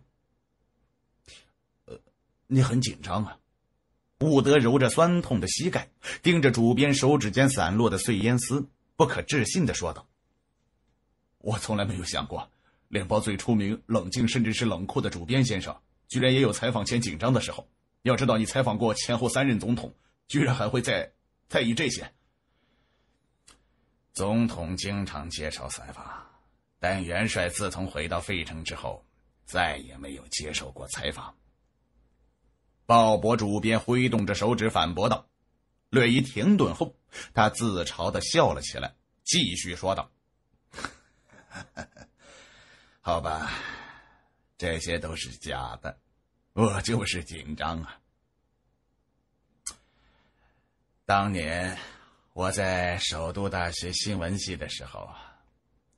呃，你很紧张啊？伍德揉着酸痛的膝盖，盯着主编手指间散落的碎烟丝。不可置信的说道：“我从来没有想过，《联报》最出名、冷静，甚至是冷酷的主编先生，居然也有采访前紧张的时候。要知道，你采访过前后三任总统，居然还会在在意这些。”总统经常接受采访，但元帅自从回到费城之后，再也没有接受过采访。鲍勃主编挥动着手指反驳道。略一停顿后，他自嘲的笑了起来，继续说道：“好吧，这些都是假的，我就是紧张啊。当年我在首都大学新闻系的时候啊，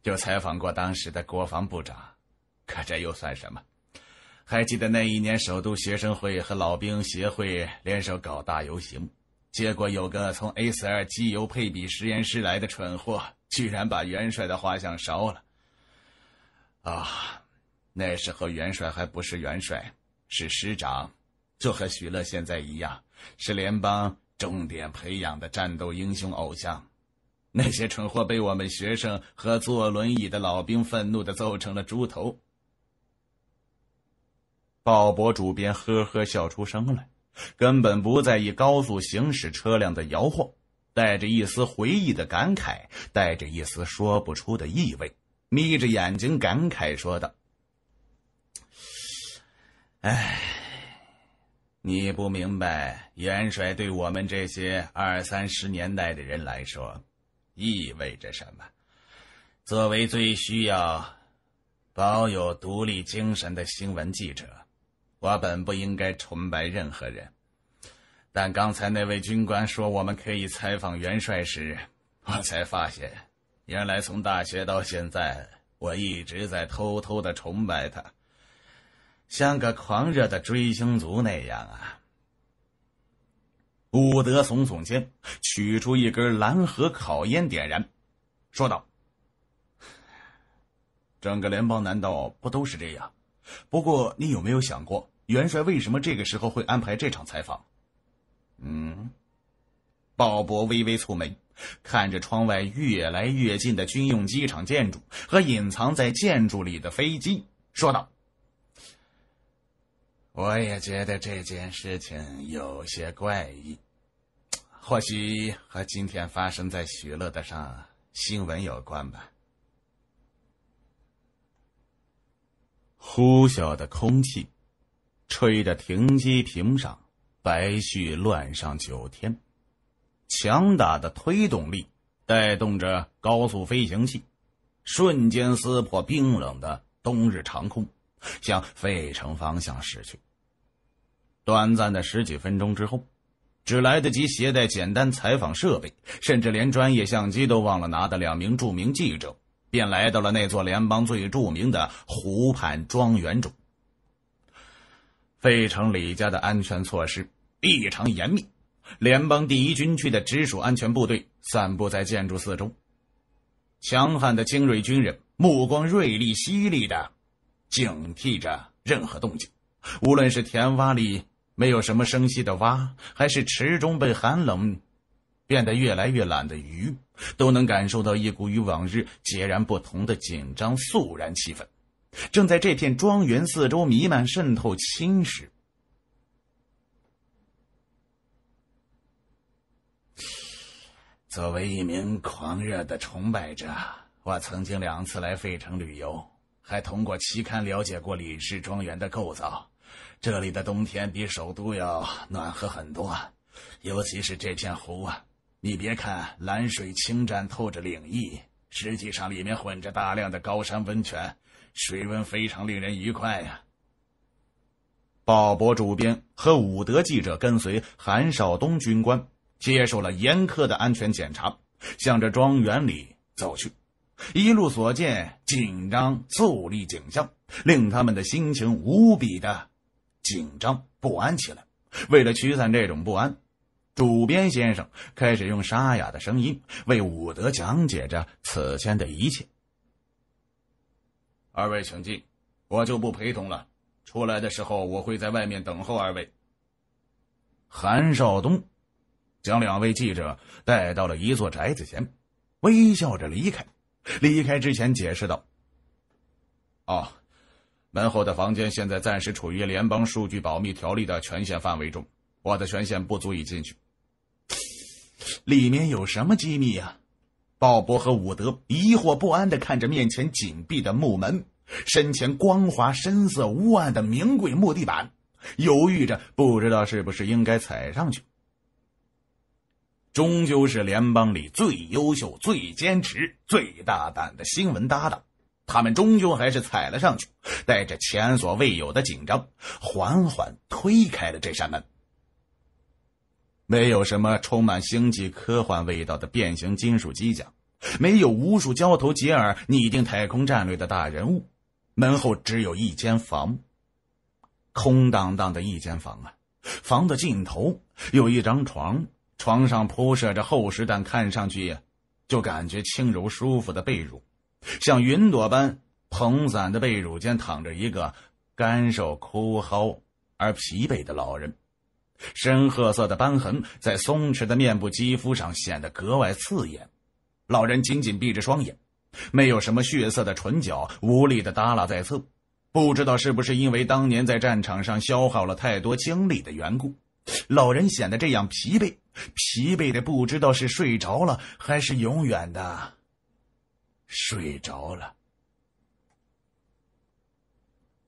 就采访过当时的国防部长，可这又算什么？还记得那一年首都学生会和老兵协会联手搞大游行。”结果有个从 A 四二机油配比实验室来的蠢货，居然把元帅的画像烧了。啊，那时候元帅还不是元帅，是师长，就和许乐现在一样，是联邦重点培养的战斗英雄偶像。那些蠢货被我们学生和坐轮椅的老兵愤怒的揍成了猪头。鲍勃主编呵呵笑出声来。根本不在意高速行驶车辆的摇晃，带着一丝回忆的感慨，带着一丝说不出的意味，眯着眼睛感慨说道：“哎，你不明白元帅对我们这些二三十年代的人来说意味着什么？作为最需要保有独立精神的新闻记者。”我本不应该崇拜任何人，但刚才那位军官说我们可以采访元帅时，我才发现，原来从大学到现在，我一直在偷偷的崇拜他，像个狂热的追星族那样啊！伍德耸耸肩，取出一根蓝河烤烟点燃，说道：“整个联邦难道不都是这样？”不过，你有没有想过，元帅为什么这个时候会安排这场采访？嗯，鲍勃微微蹙眉，看着窗外越来越近的军用机场建筑和隐藏在建筑里的飞机，说道：“我也觉得这件事情有些怪异，或许和今天发生在许乐的上新闻有关吧。”呼啸的空气，吹着停机坪上白絮乱上九天，强大的推动力带动着高速飞行器，瞬间撕破冰冷的冬日长空，向费城方向驶去。短暂的十几分钟之后，只来得及携带简单采访设备，甚至连专业相机都忘了拿的两名著名记者。便来到了那座联邦最著名的湖畔庄园中。费城李家的安全措施异常严密，联邦第一军区的直属安全部队散布在建筑四周，强悍的精锐军人目光锐利犀利的警惕着任何动静，无论是田洼里没有什么声息的蛙，还是池中被寒冷。变得越来越懒的鱼，都能感受到一股与往日截然不同的紧张肃然气氛，正在这片庄园四周弥漫、渗透、侵蚀。作为一名狂热的崇拜者，我曾经两次来费城旅游，还通过期刊了解过李氏庄园的构造。这里的冬天比首都要暖和很多，尤其是这片湖啊。你别看蓝水清湛透着灵意，实际上里面混着大量的高山温泉，水温非常令人愉快呀。鲍勃主编和伍德记者跟随韩少东军官，接受了严苛的安全检查，向着庄园里走去。一路所见紧张肃立景象，令他们的心情无比的紧张不安起来。为了驱散这种不安。主编先生开始用沙哑的声音为伍德讲解着此前的一切。二位请进，我就不陪同了。出来的时候我会在外面等候二位。韩少东将两位记者带到了一座宅子前，微笑着离开。离开之前解释道：“哦，门后的房间现在暂时处于联邦数据保密条例的权限范围中，我的权限不足以进去。”里面有什么机密呀？鲍勃和伍德疑惑不安的看着面前紧闭的木门，身前光滑深色乌暗的名贵木地板，犹豫着不知道是不是应该踩上去。终究是联邦里最优秀、最坚持、最大胆的新闻搭档，他们终究还是踩了上去，带着前所未有的紧张，缓缓推开了这扇门。没有什么充满星际科幻味道的变形金属机甲，没有无数交头接耳拟定太空战略的大人物。门后只有一间房，空荡荡的一间房啊！房的尽头有一张床，床上铺设着厚实但看上去就感觉轻柔舒服的被褥，像云朵般蓬散的被褥间躺着一个干瘦枯蒿而疲惫的老人。深褐色的斑痕在松弛的面部肌肤上显得格外刺眼。老人紧紧闭着双眼，没有什么血色的唇角无力的耷拉在侧。不知道是不是因为当年在战场上消耗了太多精力的缘故，老人显得这样疲惫，疲惫的不知道是睡着了还是永远的睡着了。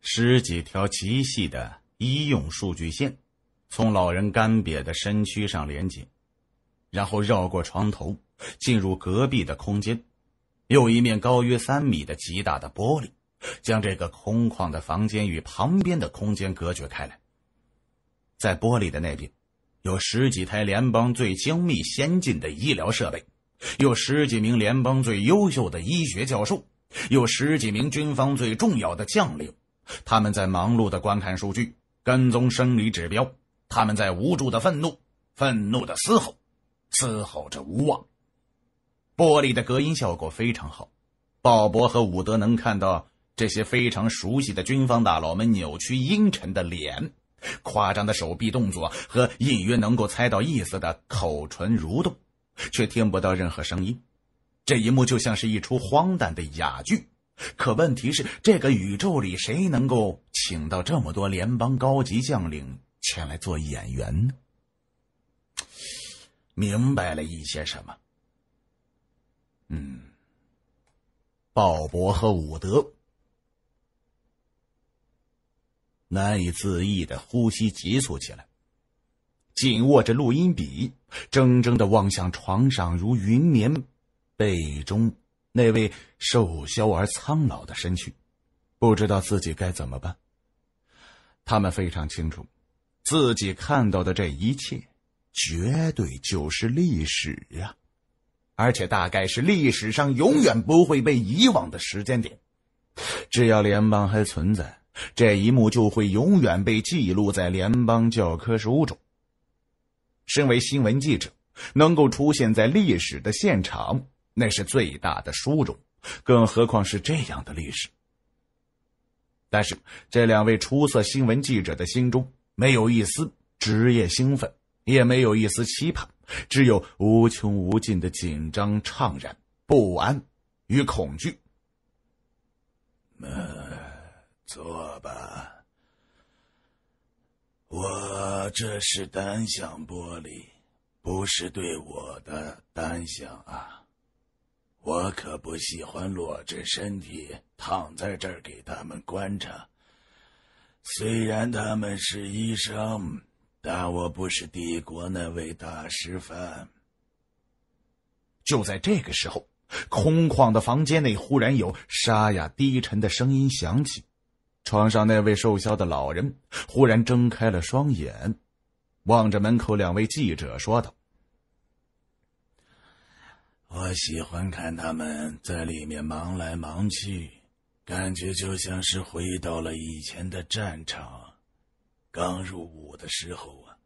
十几条极细的医用数据线。从老人干瘪的身躯上连接，然后绕过床头，进入隔壁的空间。有一面高约三米的极大的玻璃，将这个空旷的房间与旁边的空间隔绝开来。在玻璃的那边，有十几台联邦最精密先进的医疗设备，有十几名联邦最优秀的医学教授，有十几名军方最重要的将领，他们在忙碌的观看数据，跟踪生理指标。他们在无助的愤怒，愤怒的嘶吼，嘶吼着无望。玻璃的隔音效果非常好，鲍勃和伍德能看到这些非常熟悉的军方大佬们扭曲阴沉的脸、夸张的手臂动作和隐约能够猜到意思的口唇蠕动，却听不到任何声音。这一幕就像是一出荒诞的哑剧。可问题是，这个宇宙里谁能够请到这么多联邦高级将领？前来做演员呢，明白了一些什么？嗯，鲍勃和伍德难以自抑的呼吸急促起来，紧握着录音笔，怔怔的望向床上如云绵被中那位瘦削而苍老的身躯，不知道自己该怎么办。他们非常清楚。自己看到的这一切，绝对就是历史啊！而且大概是历史上永远不会被遗忘的时间点。只要联邦还存在，这一幕就会永远被记录在联邦教科书中。身为新闻记者，能够出现在历史的现场，那是最大的殊荣，更何况是这样的历史。但是，这两位出色新闻记者的心中。没有一丝职业兴奋，也没有一丝期盼，只有无穷无尽的紧张、怅然、不安与恐惧。嗯，坐吧，我这是单向玻璃，不是对我的单向啊，我可不喜欢裸着身体躺在这儿给他们观察。虽然他们是医生，但我不是帝国那位大师范。就在这个时候，空旷的房间内忽然有沙哑低沉的声音响起，床上那位瘦削的老人忽然睁开了双眼，望着门口两位记者说道：“我喜欢看他们在里面忙来忙去。”感觉就像是回到了以前的战场，刚入伍的时候啊，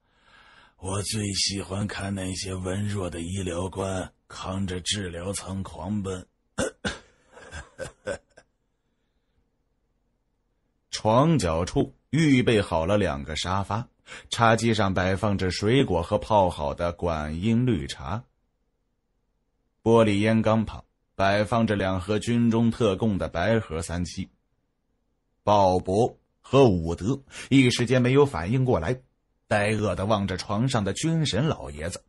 我最喜欢看那些文弱的医疗官扛着治疗舱狂奔。床脚处预备好了两个沙发，茶几上摆放着水果和泡好的管音绿茶，玻璃烟缸旁。摆放着两盒军中特供的白盒三七。鲍勃和伍德一时间没有反应过来，呆愕的望着床上的军神老爷子，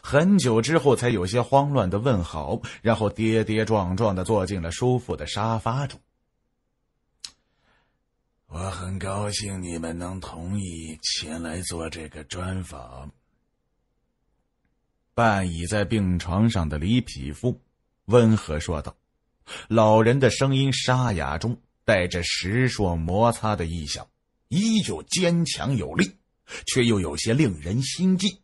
很久之后才有些慌乱的问好，然后跌跌撞撞的坐进了舒服的沙发中。我很高兴你们能同意前来做这个专访。半倚在病床上的李匹夫。温和说道，老人的声音沙哑中带着石硕摩擦的异响，依旧坚强有力，却又有些令人心悸。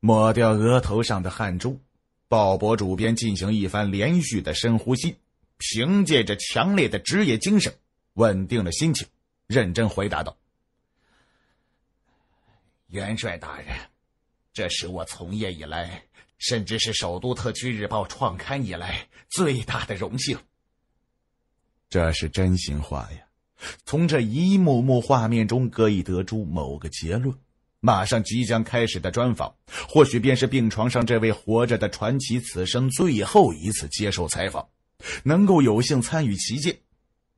抹掉额头上的汗珠，鲍勃主编进行一番连续的深呼吸，凭借着强烈的职业精神，稳定了心情，认真回答道：“元帅大人，这是我从业以来。”甚至是首都特区日报创刊以来最大的荣幸。这是真心话呀！从这一幕幕画面中，可以得出某个结论：马上即将开始的专访，或许便是病床上这位活着的传奇此生最后一次接受采访。能够有幸参与其境，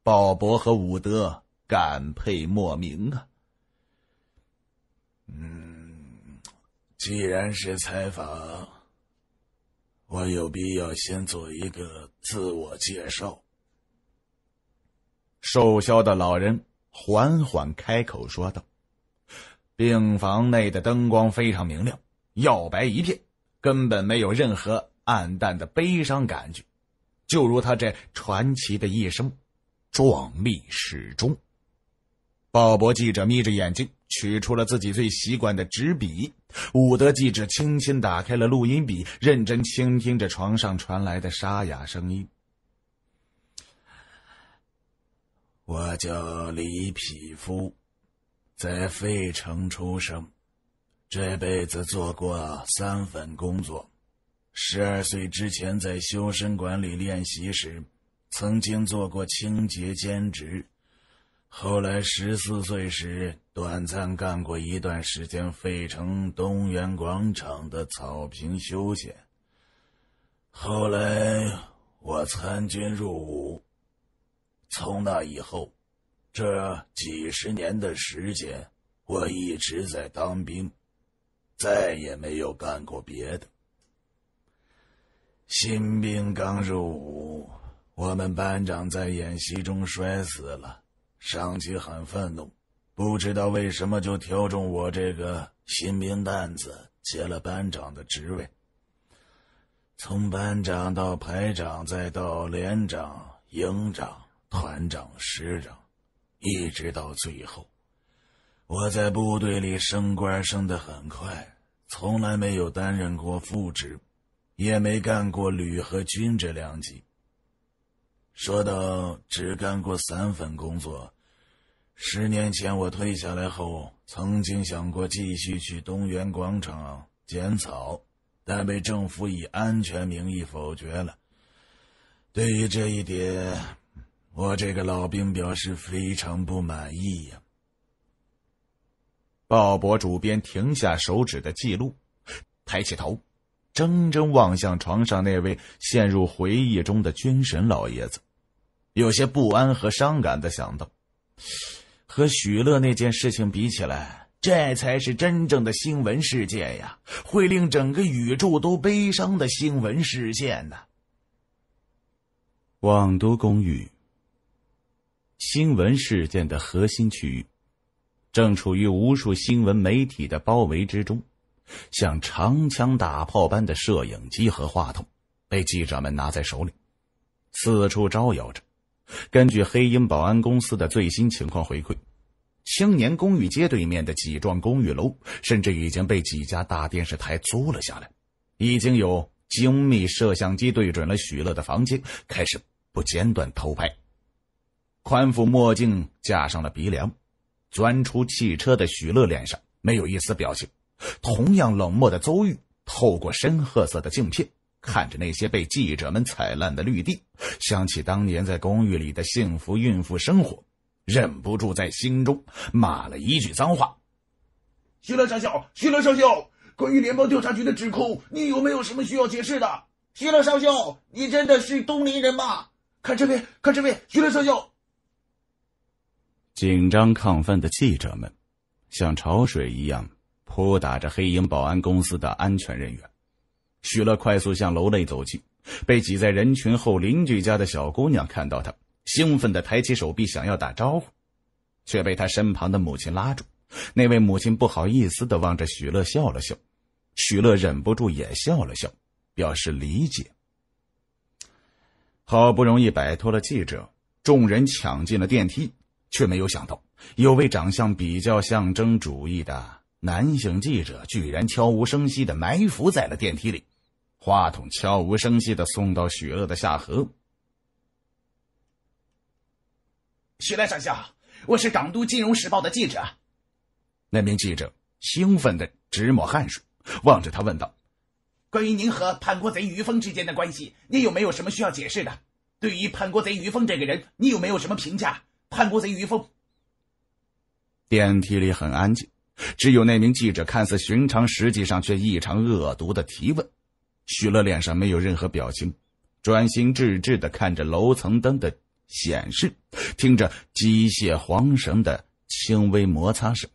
鲍勃和伍德感佩莫名啊！嗯，既然是采访。我有必要先做一个自我介绍。瘦削的老人缓缓开口说道：“病房内的灯光非常明亮，耀白一片，根本没有任何暗淡的悲伤感觉，就如他这传奇的一生，壮丽始终。”鲍勃记者眯着眼睛，取出了自己最习惯的纸笔。伍德记者轻轻打开了录音笔，认真倾听着床上传来的沙哑声音。我叫李匹夫，在费城出生，这辈子做过三份工作。十二岁之前在修身馆里练习时，曾经做过清洁兼职。后来，十四岁时，短暂干过一段时间费城东园广场的草坪休闲。后来，我参军入伍。从那以后，这几十年的时间，我一直在当兵，再也没有干过别的。新兵刚入伍，我们班长在演习中摔死了。上级很愤怒，不知道为什么就挑中我这个新兵蛋子接了班长的职位。从班长到排长，再到连长、营长、团长、师长，一直到最后，我在部队里升官升得很快，从来没有担任过副职，也没干过旅和军这两级。说到只干过三份工作，十年前我退下来后，曾经想过继续去东园广场剪草，但被政府以安全名义否决了。对于这一点，我这个老兵表示非常不满意呀。鲍勃主编停下手指的记录，抬起头，怔怔望向床上那位陷入回忆中的军神老爷子。有些不安和伤感的想到，和许乐那件事情比起来，这才是真正的新闻事件呀！会令整个宇宙都悲伤的新闻事件呢。广都公寓。新闻事件的核心区域，正处于无数新闻媒体的包围之中，像长枪大炮般的摄影机和话筒，被记者们拿在手里，四处招摇着。根据黑鹰保安公司的最新情况回馈，青年公寓街对面的几幢公寓楼，甚至已经被几家大电视台租了下来。已经有精密摄像机对准了许乐的房间，开始不间断偷拍。宽幅墨镜架上了鼻梁，钻出汽车的许乐脸上没有一丝表情。同样冷漠的邹玉，透过深褐色的镜片。看着那些被记者们踩烂的绿地，想起当年在公寓里的幸福孕妇生活，忍不住在心中骂了一句脏话。徐乐上校，徐乐上校，关于联邦调查局的指控，你有没有什么需要解释的？徐乐上校，你真的是东林人吗？看这边，看这边，徐乐上校。紧张亢奋的记者们，像潮水一样扑打着黑鹰保安公司的安全人员。许乐快速向楼内走去，被挤在人群后邻居家的小姑娘看到他，兴奋的抬起手臂想要打招呼，却被他身旁的母亲拉住。那位母亲不好意思的望着许乐笑了笑，许乐忍不住也笑了笑，表示理解。好不容易摆脱了记者，众人抢进了电梯，却没有想到有位长相比较象征主义的男性记者居然悄无声息的埋伏在了电梯里。话筒悄无声息的送到许乐的下颌。许乐上校，我是港都金融时报的记者。那名记者兴奋的直抹汗珠，望着他问道：“关于您和叛国贼于峰之间的关系，您有没有什么需要解释的？对于叛国贼于峰这个人，你有没有什么评价？”叛国贼于峰。电梯里很安静，只有那名记者看似寻常，实际上却异常恶毒的提问。许乐脸上没有任何表情，专心致志的看着楼层灯的显示，听着机械黄绳的轻微摩擦声。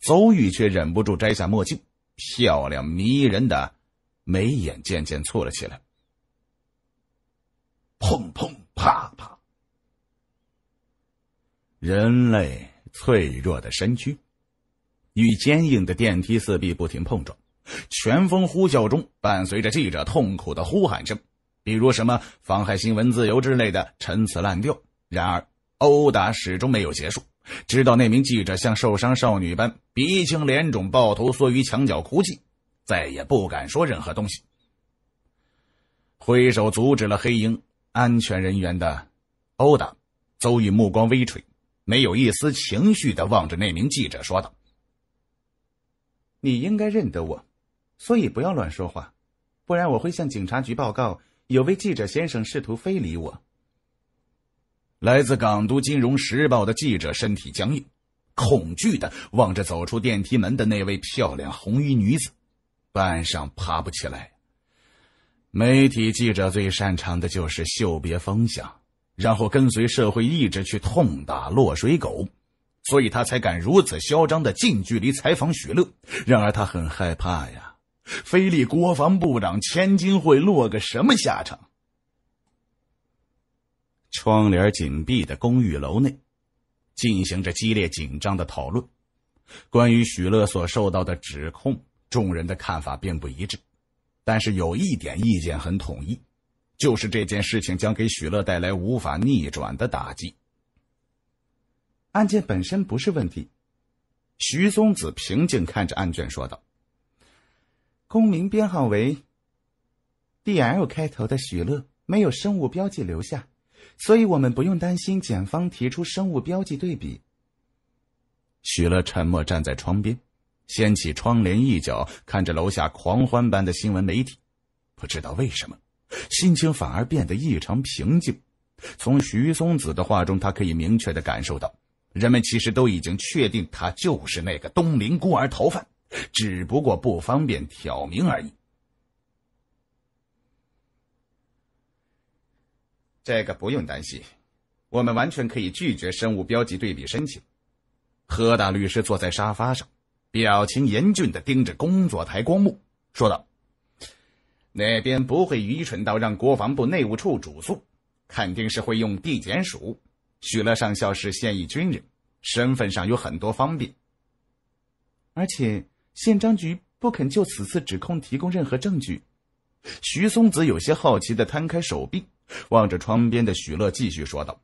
邹宇却忍不住摘下墨镜，漂亮迷人的眉眼渐渐蹙了起来。砰砰啪啪，人类脆弱的身躯与坚硬的电梯四壁不停碰撞。拳风呼啸中，伴随着记者痛苦的呼喊声，比如什么“妨害新闻自由”之类的陈词滥调。然而，殴打始终没有结束，直到那名记者像受伤少女般鼻青脸肿、抱头缩于墙角哭泣，再也不敢说任何东西。挥手阻止了黑鹰安全人员的殴打，邹宇目光微垂，没有一丝情绪的望着那名记者说道：“你应该认得我。”所以不要乱说话，不然我会向警察局报告。有位记者先生试图非礼我。来自港都金融时报的记者身体僵硬，恐惧的望着走出电梯门的那位漂亮红衣女子，半晌爬不起来。媒体记者最擅长的就是嗅别风向，然后跟随社会意志去痛打落水狗，所以他才敢如此嚣张的近距离采访许乐。然而他很害怕呀。菲利国防部长千金会落个什么下场？窗帘紧闭的公寓楼内，进行着激烈紧张的讨论。关于许乐所受到的指控，众人的看法并不一致，但是有一点意见很统一，就是这件事情将给许乐带来无法逆转的打击。案件本身不是问题，徐松子平静看着案卷说道。公民编号为 D L 开头的许乐没有生物标记留下，所以我们不用担心检方提出生物标记对比。许乐沉默站在窗边，掀起窗帘一角，看着楼下狂欢般的新闻媒体，不知道为什么，心情反而变得异常平静。从徐松子的话中，他可以明确的感受到，人们其实都已经确定他就是那个东陵孤儿逃犯。只不过不方便挑明而已。这个不用担心，我们完全可以拒绝生物标记对比申请。何大律师坐在沙发上，表情严峻的盯着工作台光幕，说道：“那边不会愚蠢到让国防部内务处主诉，肯定是会用地检署。许乐上校是现役军人，身份上有很多方便，而且。”县章局不肯就此次指控提供任何证据，徐松子有些好奇的摊开手臂，望着窗边的许乐，继续说道：“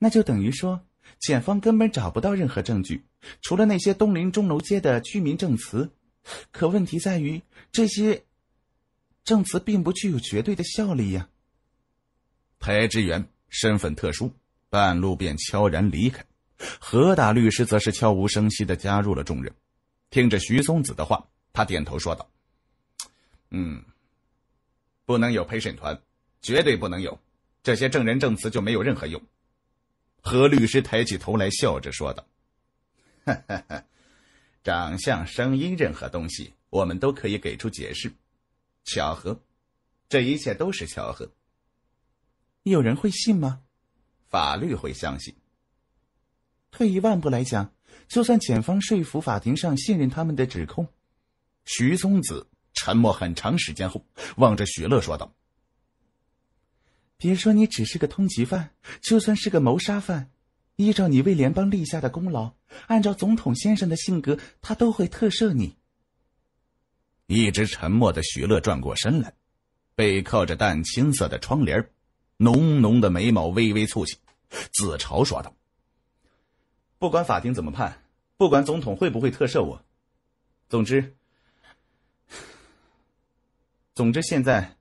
那就等于说，检方根本找不到任何证据，除了那些东临钟楼街的居民证词。可问题在于，这些证词并不具有绝对的效力呀。”裴志远身份特殊，半路便悄然离开。何大律师则是悄无声息的加入了众人，听着徐松子的话，他点头说道：“嗯，不能有陪审团，绝对不能有，这些证人证词就没有任何用。”何律师抬起头来，笑着说道：“哈哈哈，长相、声音，任何东西，我们都可以给出解释。巧合，这一切都是巧合。有人会信吗？法律会相信。”退一万步来讲，就算检方说服法庭上信任他们的指控，徐松子沉默很长时间后，望着许乐说道：“别说你只是个通缉犯，就算是个谋杀犯，依照你为联邦立下的功劳，按照总统先生的性格，他都会特赦你。”一直沉默的许乐转过身来，背靠着淡青色的窗帘，浓浓的眉毛微微蹙起，自嘲说道。不管法庭怎么判，不管总统会不会特赦我，总之，总之现在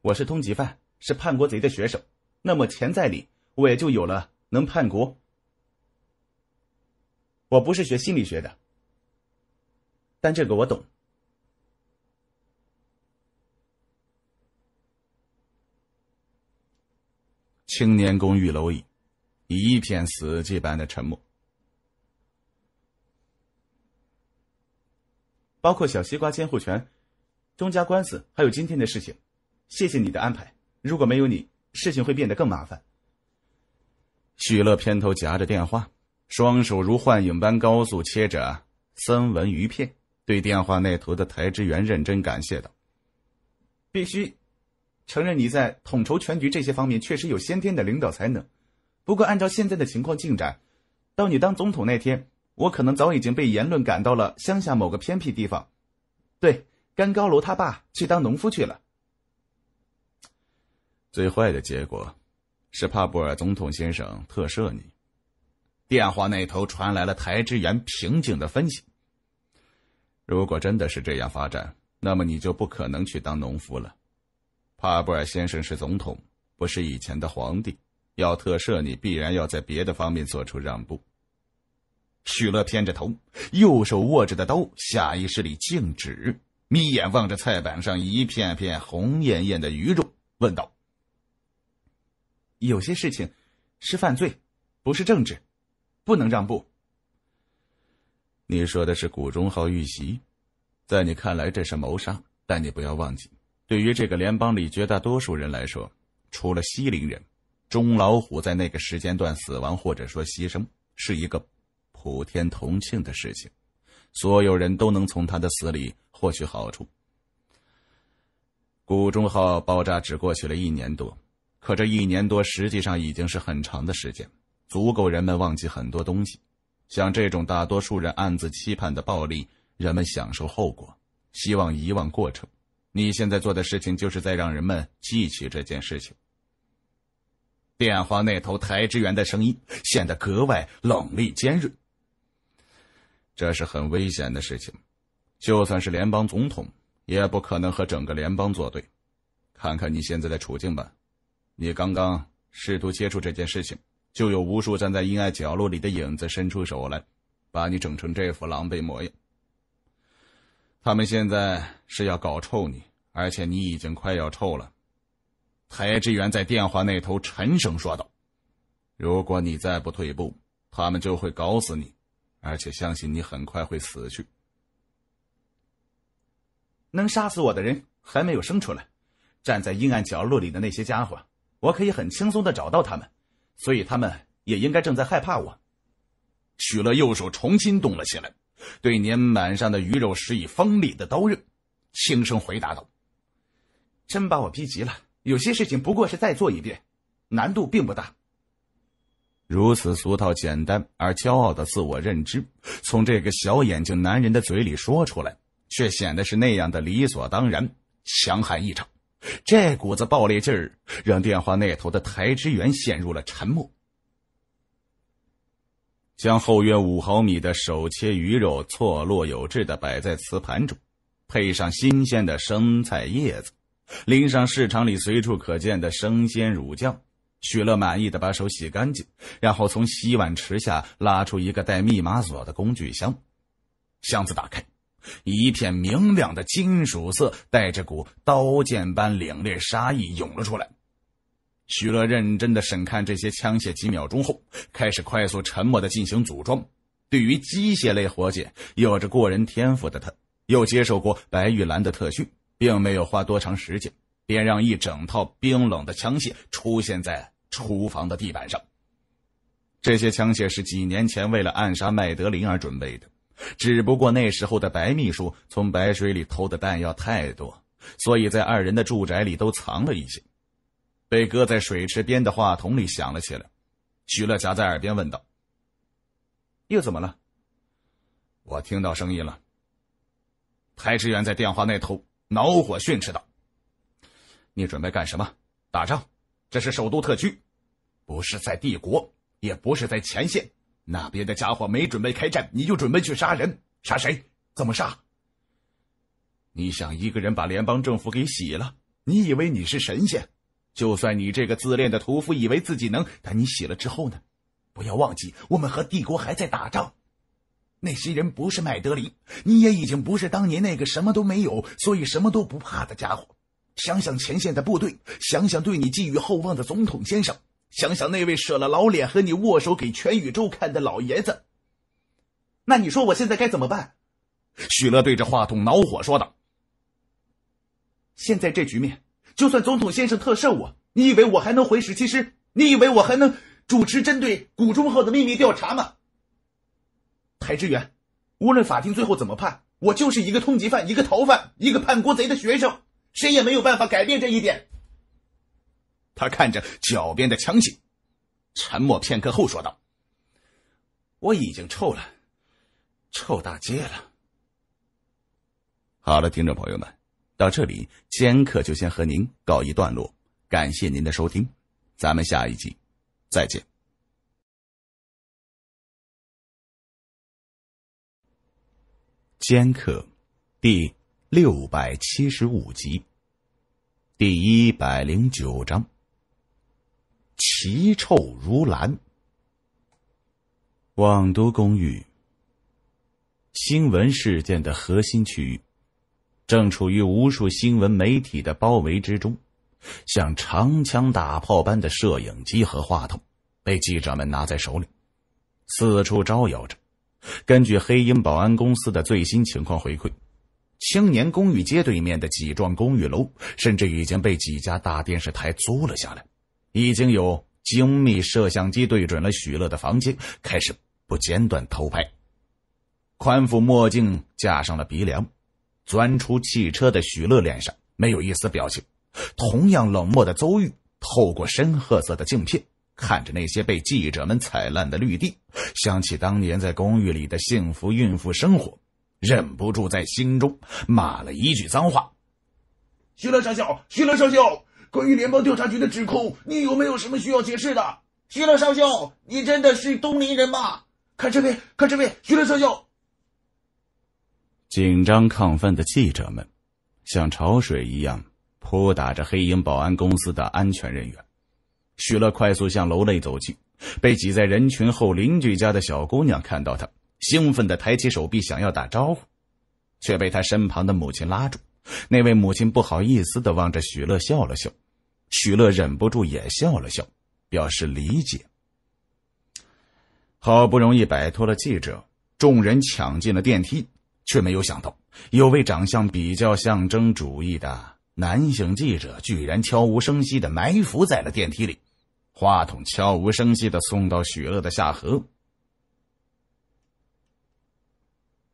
我是通缉犯，是叛国贼的学生。那么钱在里，我也就有了能叛国。我不是学心理学的，但这个我懂。青年公寓楼蚁。一片死寂般的沉默，包括小西瓜监护权、钟家官司，还有今天的事情。谢谢你的安排，如果没有你，事情会变得更麻烦。许乐偏头夹着电话，双手如幻影般高速切着三文鱼片，对电话那头的台职员认真感谢道：“必须承认你在统筹全局这些方面确实有先天的领导才能。”不过，按照现在的情况进展，到你当总统那天，我可能早已经被言论赶到了乡下某个偏僻地方。对，干高楼他爸去当农夫去了。最坏的结果，是帕布尔总统先生特赦你。电话那头传来了台之源平静的分析：如果真的是这样发展，那么你就不可能去当农夫了。帕布尔先生是总统，不是以前的皇帝。要特赦你，必然要在别的方面做出让步。许乐偏着头，右手握着的刀下意识里静止，眯眼望着菜板上一片片红艳艳的鱼肉，问道：“有些事情是犯罪，不是政治，不能让步。”你说的是谷中号遇袭，在你看来这是谋杀，但你不要忘记，对于这个联邦里绝大多数人来说，除了西陵人。钟老虎在那个时间段死亡，或者说牺牲，是一个普天同庆的事情，所有人都能从他的死里获取好处。古中号爆炸只过去了一年多，可这一年多实际上已经是很长的时间，足够人们忘记很多东西。像这种大多数人暗自期盼的暴力，人们享受后果，希望遗忘过程。你现在做的事情，就是在让人们记起这件事情。电话那头，台之源的声音显得格外冷厉尖锐。这是很危险的事情，就算是联邦总统，也不可能和整个联邦作对。看看你现在的处境吧，你刚刚试图接触这件事情，就有无数站在阴暗角落里的影子伸出手来，把你整成这副狼狈模样。他们现在是要搞臭你，而且你已经快要臭了。台之源在电话那头沉声说道：“如果你再不退步，他们就会搞死你，而且相信你很快会死去。能杀死我的人还没有生出来。站在阴暗角落里的那些家伙，我可以很轻松的找到他们，所以他们也应该正在害怕我。”许乐右手重新动了起来，对年满上的鱼肉施以锋利的刀刃，轻声回答道：“真把我逼急了。”有些事情不过是再做一遍，难度并不大。如此俗套、简单而骄傲的自我认知，从这个小眼睛男人的嘴里说出来，却显得是那样的理所当然，强悍异常。这股子爆裂劲儿，让电话那头的台之源陷入了沉默。将后约五毫米的手切鱼肉错落有致的摆在瓷盘中，配上新鲜的生菜叶子。淋上市场里随处可见的生鲜乳酱，许乐满意的把手洗干净，然后从洗碗池下拉出一个带密码锁的工具箱。箱子打开，一片明亮的金属色带着股刀剑般凛冽杀意涌了出来。许乐认真的审看这些枪械几秒钟后，开始快速沉默的进行组装。对于机械类活计有着过人天赋的他，又接受过白玉兰的特训。并没有花多长时间，便让一整套冰冷的枪械出现在厨房的地板上。这些枪械是几年前为了暗杀麦德林而准备的，只不过那时候的白秘书从白水里偷的弹药太多，所以在二人的住宅里都藏了一些。被搁在水池边的话筒里响了起来，徐乐霞在耳边问道：“又怎么了？”我听到声音了。台志远在电话那头。恼火训斥道：“你准备干什么？打仗？这是首都特区，不是在帝国，也不是在前线。那边的家伙没准备开战，你就准备去杀人？杀谁？怎么杀？你想一个人把联邦政府给洗了？你以为你是神仙？就算你这个自恋的屠夫以为自己能，但你洗了之后呢？不要忘记，我们和帝国还在打仗。”那些人不是麦德林，你也已经不是当年那个什么都没有，所以什么都不怕的家伙。想想前线的部队，想想对你寄予厚望的总统先生，想想那位舍了老脸和你握手给全宇宙看的老爷子。那你说我现在该怎么办？许乐对着话筒恼火说道：“现在这局面，就算总统先生特赦我，你以为我还能回十七师？你以为我还能主持针对古中后的秘密调查吗？”裴之远，无论法庭最后怎么判，我就是一个通缉犯、一个逃犯、一个叛国贼的学生，谁也没有办法改变这一点。他看着脚边的枪械，沉默片刻后说道：“我已经臭了，臭大街了。”好了，听众朋友们，到这里，尖客就先和您告一段落。感谢您的收听，咱们下一集再见。尖客》第六百七十五集，第一百零九章：奇臭如兰。望都公寓，新闻事件的核心区域，正处于无数新闻媒体的包围之中，像长枪大炮般的摄影机和话筒，被记者们拿在手里，四处招摇着。根据黑鹰保安公司的最新情况回馈，青年公寓街对面的几幢公寓楼，甚至已经被几家大电视台租了下来，已经有精密摄像机对准了许乐的房间，开始不间断偷拍。宽幅墨镜架上了鼻梁，钻出汽车的许乐脸上没有一丝表情，同样冷漠的邹玉透过深褐色的镜片。看着那些被记者们踩烂的绿地，想起当年在公寓里的幸福孕妇生活，忍不住在心中骂了一句脏话。徐乐上校，徐乐上校，关于联邦调查局的指控，你有没有什么需要解释的？徐乐上校，你真的是东林人吗？看这边，看这边，徐乐上校。紧张亢奋的记者们，像潮水一样扑打着黑鹰保安公司的安全人员。许乐快速向楼内走去，被挤在人群后邻居家的小姑娘看到他，兴奋的抬起手臂想要打招呼，却被他身旁的母亲拉住。那位母亲不好意思的望着许乐笑了笑，许乐忍不住也笑了笑，表示理解。好不容易摆脱了记者，众人抢进了电梯，却没有想到有位长相比较象征主义的男性记者居然悄无声息的埋伏在了电梯里。话筒悄无声息的送到许乐的下颌。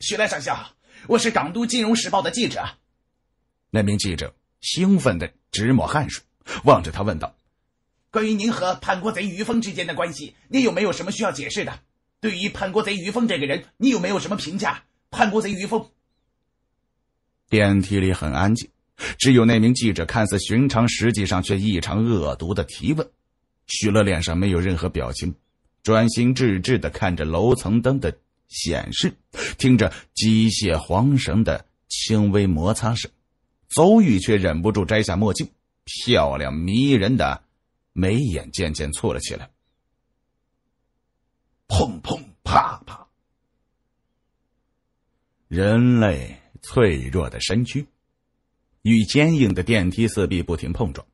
许乐上校，我是港都金融时报的记者。那名记者兴奋的直抹汗水，望着他问道：“关于您和叛国贼于峰之间的关系，您有没有什么需要解释的？对于叛国贼于峰这个人，你有没有什么评价？”叛国贼于峰。电梯里很安静，只有那名记者看似寻常，实际上却异常恶毒的提问。许乐脸上没有任何表情，专心致志的看着楼层灯的显示，听着机械黄绳的轻微摩擦声。邹宇却忍不住摘下墨镜，漂亮迷人的眉眼渐渐蹙了起来。砰砰啪啪，人类脆弱的身躯与坚硬的电梯四壁不停碰撞。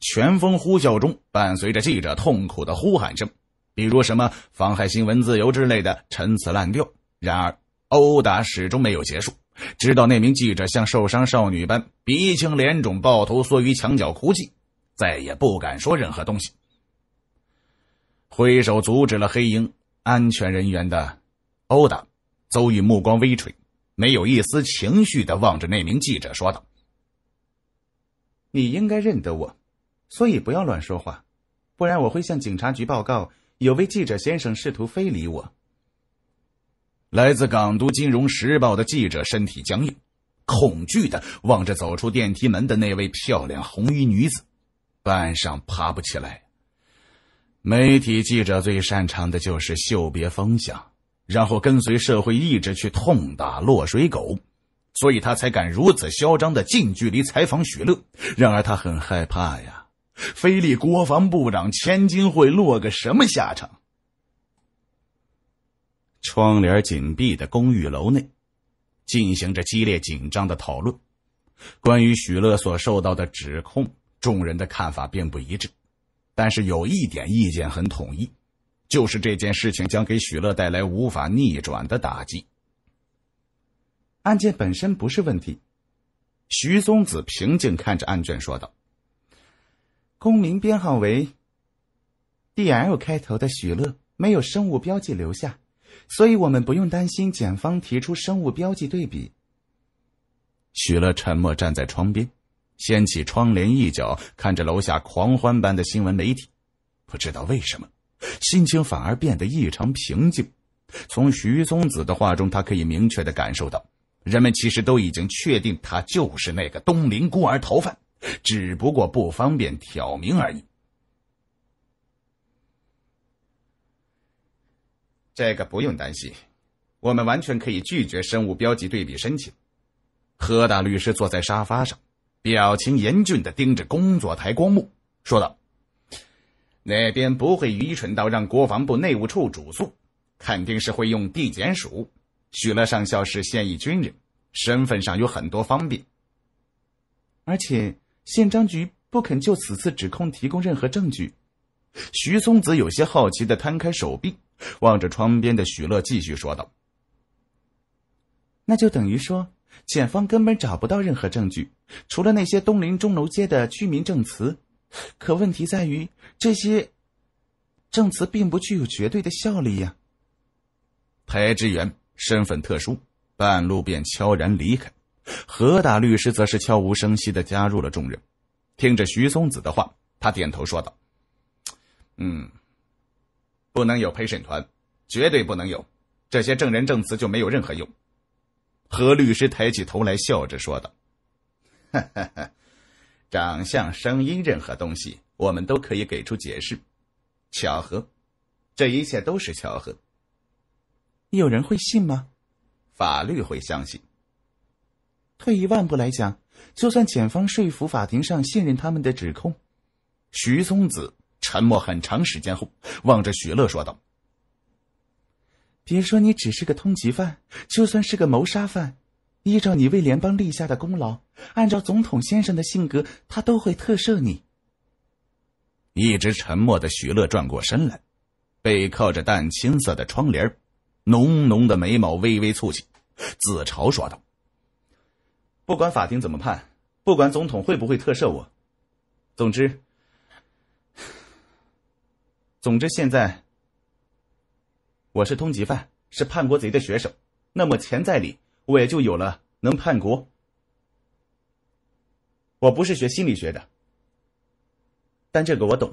拳风呼啸中，伴随着记者痛苦的呼喊声，比如什么“妨害新闻自由”之类的陈词滥调。然而，殴打始终没有结束，直到那名记者像受伤少女般鼻青脸肿、抱头缩于墙角哭泣，再也不敢说任何东西。挥手阻止了黑鹰安全人员的殴打，邹宇目光微垂，没有一丝情绪的望着那名记者说道：“你应该认得我。”所以不要乱说话，不然我会向警察局报告。有位记者先生试图非礼我。来自港都金融时报的记者身体僵硬，恐惧的望着走出电梯门的那位漂亮红衣女子，半晌爬不起来。媒体记者最擅长的就是嗅别风向，然后跟随社会意志去痛打落水狗，所以他才敢如此嚣张的近距离采访许乐。然而他很害怕呀。菲利国防部长千金会落个什么下场？窗帘紧闭的公寓楼内，进行着激烈紧张的讨论。关于许乐所受到的指控，众人的看法并不一致，但是有一点意见很统一，就是这件事情将给许乐带来无法逆转的打击。案件本身不是问题，徐松子平静看着案卷说道。公民编号为 D L 开头的许乐没有生物标记留下，所以我们不用担心检方提出生物标记对比。许乐沉默站在窗边，掀起窗帘一角，看着楼下狂欢般的新闻媒体，不知道为什么，心情反而变得异常平静。从徐松子的话中，他可以明确的感受到，人们其实都已经确定他就是那个东陵孤儿逃犯。只不过不方便挑明而已。这个不用担心，我们完全可以拒绝生物标记对比申请。何大律师坐在沙发上，表情严峻的盯着工作台光幕，说道：“那边不会愚蠢到让国防部内务处主诉，肯定是会用地检署。许乐上校是现役军人，身份上有很多方便，而且。”县章局不肯就此次指控提供任何证据，徐松子有些好奇的摊开手臂，望着窗边的许乐，继续说道：“那就等于说，检方根本找不到任何证据，除了那些东临钟楼街的居民证词。可问题在于，这些证词并不具有绝对的效力呀。”裴志远身份特殊，半路便悄然离开。何大律师则是悄无声息的加入了众人，听着徐松子的话，他点头说道：“嗯，不能有陪审团，绝对不能有，这些证人证词就没有任何用。”何律师抬起头来，笑着说道：“哈哈哈，长相、声音，任何东西，我们都可以给出解释。巧合，这一切都是巧合。有人会信吗？法律会相信。”退一万步来讲，就算检方说服法庭上信任他们的指控，徐松子沉默很长时间后，望着许乐说道：“别说你只是个通缉犯，就算是个谋杀犯，依照你为联邦立下的功劳，按照总统先生的性格，他都会特赦你。”一直沉默的许乐转过身来，背靠着淡青色的窗帘，浓浓的眉毛微微蹙起，自嘲说道。不管法庭怎么判，不管总统会不会特赦我，总之，总之现在我是通缉犯，是叛国贼的学生。那么钱在里，我也就有了能叛国。我不是学心理学的，但这个我懂。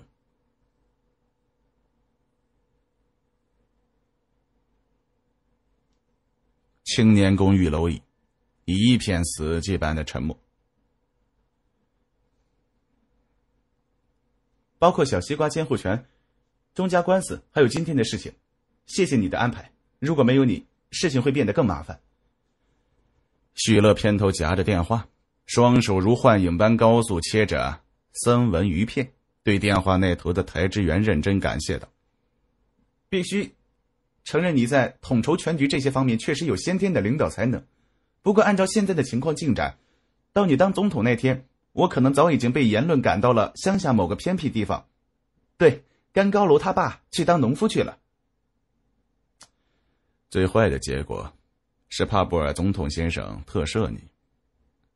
青年公寓楼蚁。一片死寂般的沉默，包括小西瓜监护权、钟家官司，还有今天的事情。谢谢你的安排，如果没有你，事情会变得更麻烦。许乐偏头夹着电话，双手如幻影般高速切着三文鱼片，对电话那头的台职员认真感谢道：“必须承认，你在统筹全局这些方面确实有先天的领导才能。”不过，按照现在的情况进展，到你当总统那天，我可能早已经被言论赶到了乡下某个偏僻地方。对，干高楼他爸去当农夫去了。最坏的结果，是帕布尔总统先生特赦你。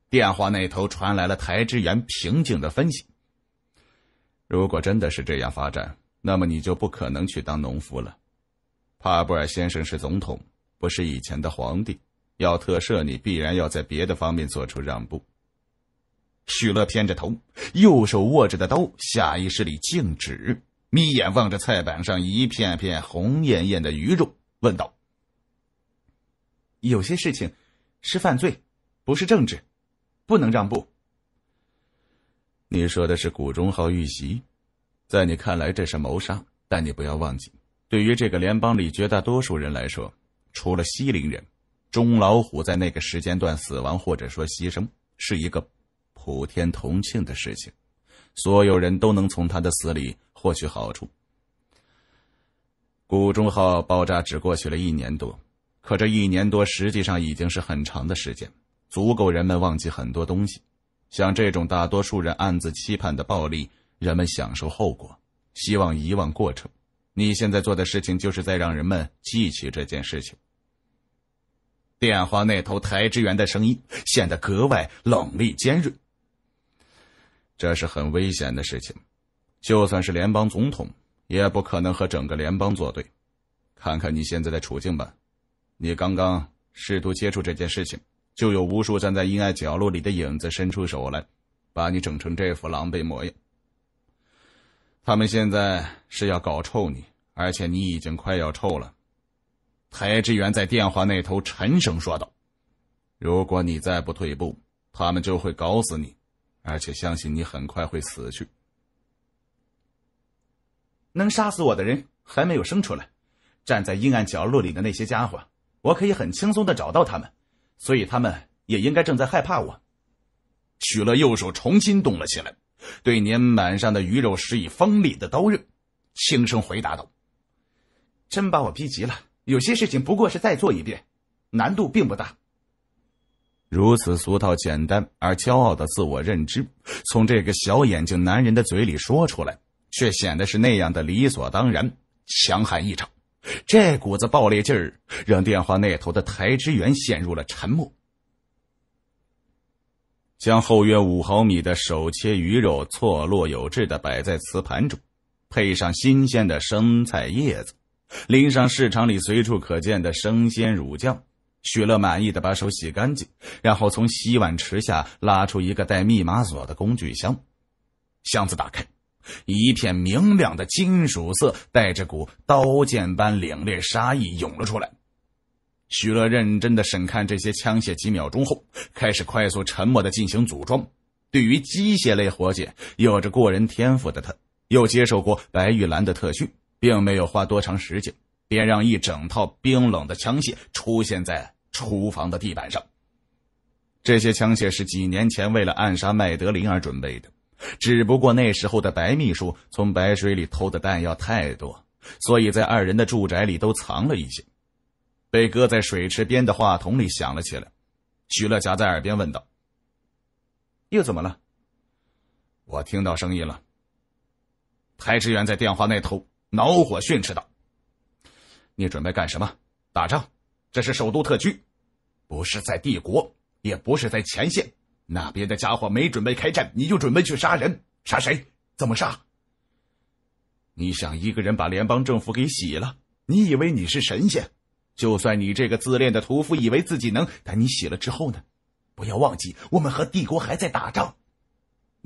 电话那头传来了台之源平静的分析：如果真的是这样发展，那么你就不可能去当农夫了。帕布尔先生是总统，不是以前的皇帝。要特赦你，必然要在别的方面做出让步。许乐偏着头，右手握着的刀下意识里静止，眯眼望着菜板上一片片红艳艳的鱼肉，问道：“有些事情是犯罪，不是政治，不能让步。”你说的是谷中浩遇袭，在你看来这是谋杀，但你不要忘记，对于这个联邦里绝大多数人来说，除了西陵人。钟老虎在那个时间段死亡，或者说牺牲，是一个普天同庆的事情，所有人都能从他的死里获取好处。古中号爆炸只过去了一年多，可这一年多实际上已经是很长的时间，足够人们忘记很多东西。像这种大多数人暗自期盼的暴力，人们享受后果，希望遗忘过程。你现在做的事情就是在让人们记起这件事情。电话那头台之源的声音显得格外冷厉尖锐。这是很危险的事情，就算是联邦总统也不可能和整个联邦作对。看看你现在的处境吧，你刚刚试图接触这件事情，就有无数站在阴暗角落里的影子伸出手来，把你整成这副狼狈模样。他们现在是要搞臭你，而且你已经快要臭了。裴志远在电话那头沉声说道：“如果你再不退步，他们就会搞死你，而且相信你很快会死去。能杀死我的人还没有生出来，站在阴暗角落里的那些家伙，我可以很轻松的找到他们，所以他们也应该正在害怕我。”许乐右手重新动了起来，对年满上的鱼肉施以锋利的刀刃，轻声回答道：“真把我逼急了。”有些事情不过是再做一遍，难度并不大。如此俗套、简单而骄傲的自我认知，从这个小眼睛男人的嘴里说出来，却显得是那样的理所当然，强悍异常。这股子爆裂劲儿，让电话那头的台之源陷入了沉默。将后约五毫米的手切鱼肉错落有致的摆在瓷盘中，配上新鲜的生菜叶子。淋上市场里随处可见的生鲜乳酱，许乐满意的把手洗干净，然后从洗碗池下拉出一个带密码锁的工具箱，箱子打开，一片明亮的金属色带着股刀剑般凛冽杀意涌了出来。许乐认真的审看这些枪械，几秒钟后开始快速沉默的进行组装。对于机械类活计有着过人天赋的他，又接受过白玉兰的特训。并没有花多长时间，便让一整套冰冷的枪械出现在厨房的地板上。这些枪械是几年前为了暗杀麦德林而准备的，只不过那时候的白秘书从白水里偷的弹药太多，所以在二人的住宅里都藏了一些。被搁在水池边的话筒里响了起来，徐乐霞在耳边问道：“又怎么了？”我听到声音了。台职员在电话那头。恼火训斥道：“你准备干什么？打仗？这是首都特区，不是在帝国，也不是在前线。那边的家伙没准备开战，你就准备去杀人？杀谁？怎么杀？你想一个人把联邦政府给洗了？你以为你是神仙？就算你这个自恋的屠夫以为自己能，但你洗了之后呢？不要忘记，我们和帝国还在打仗。”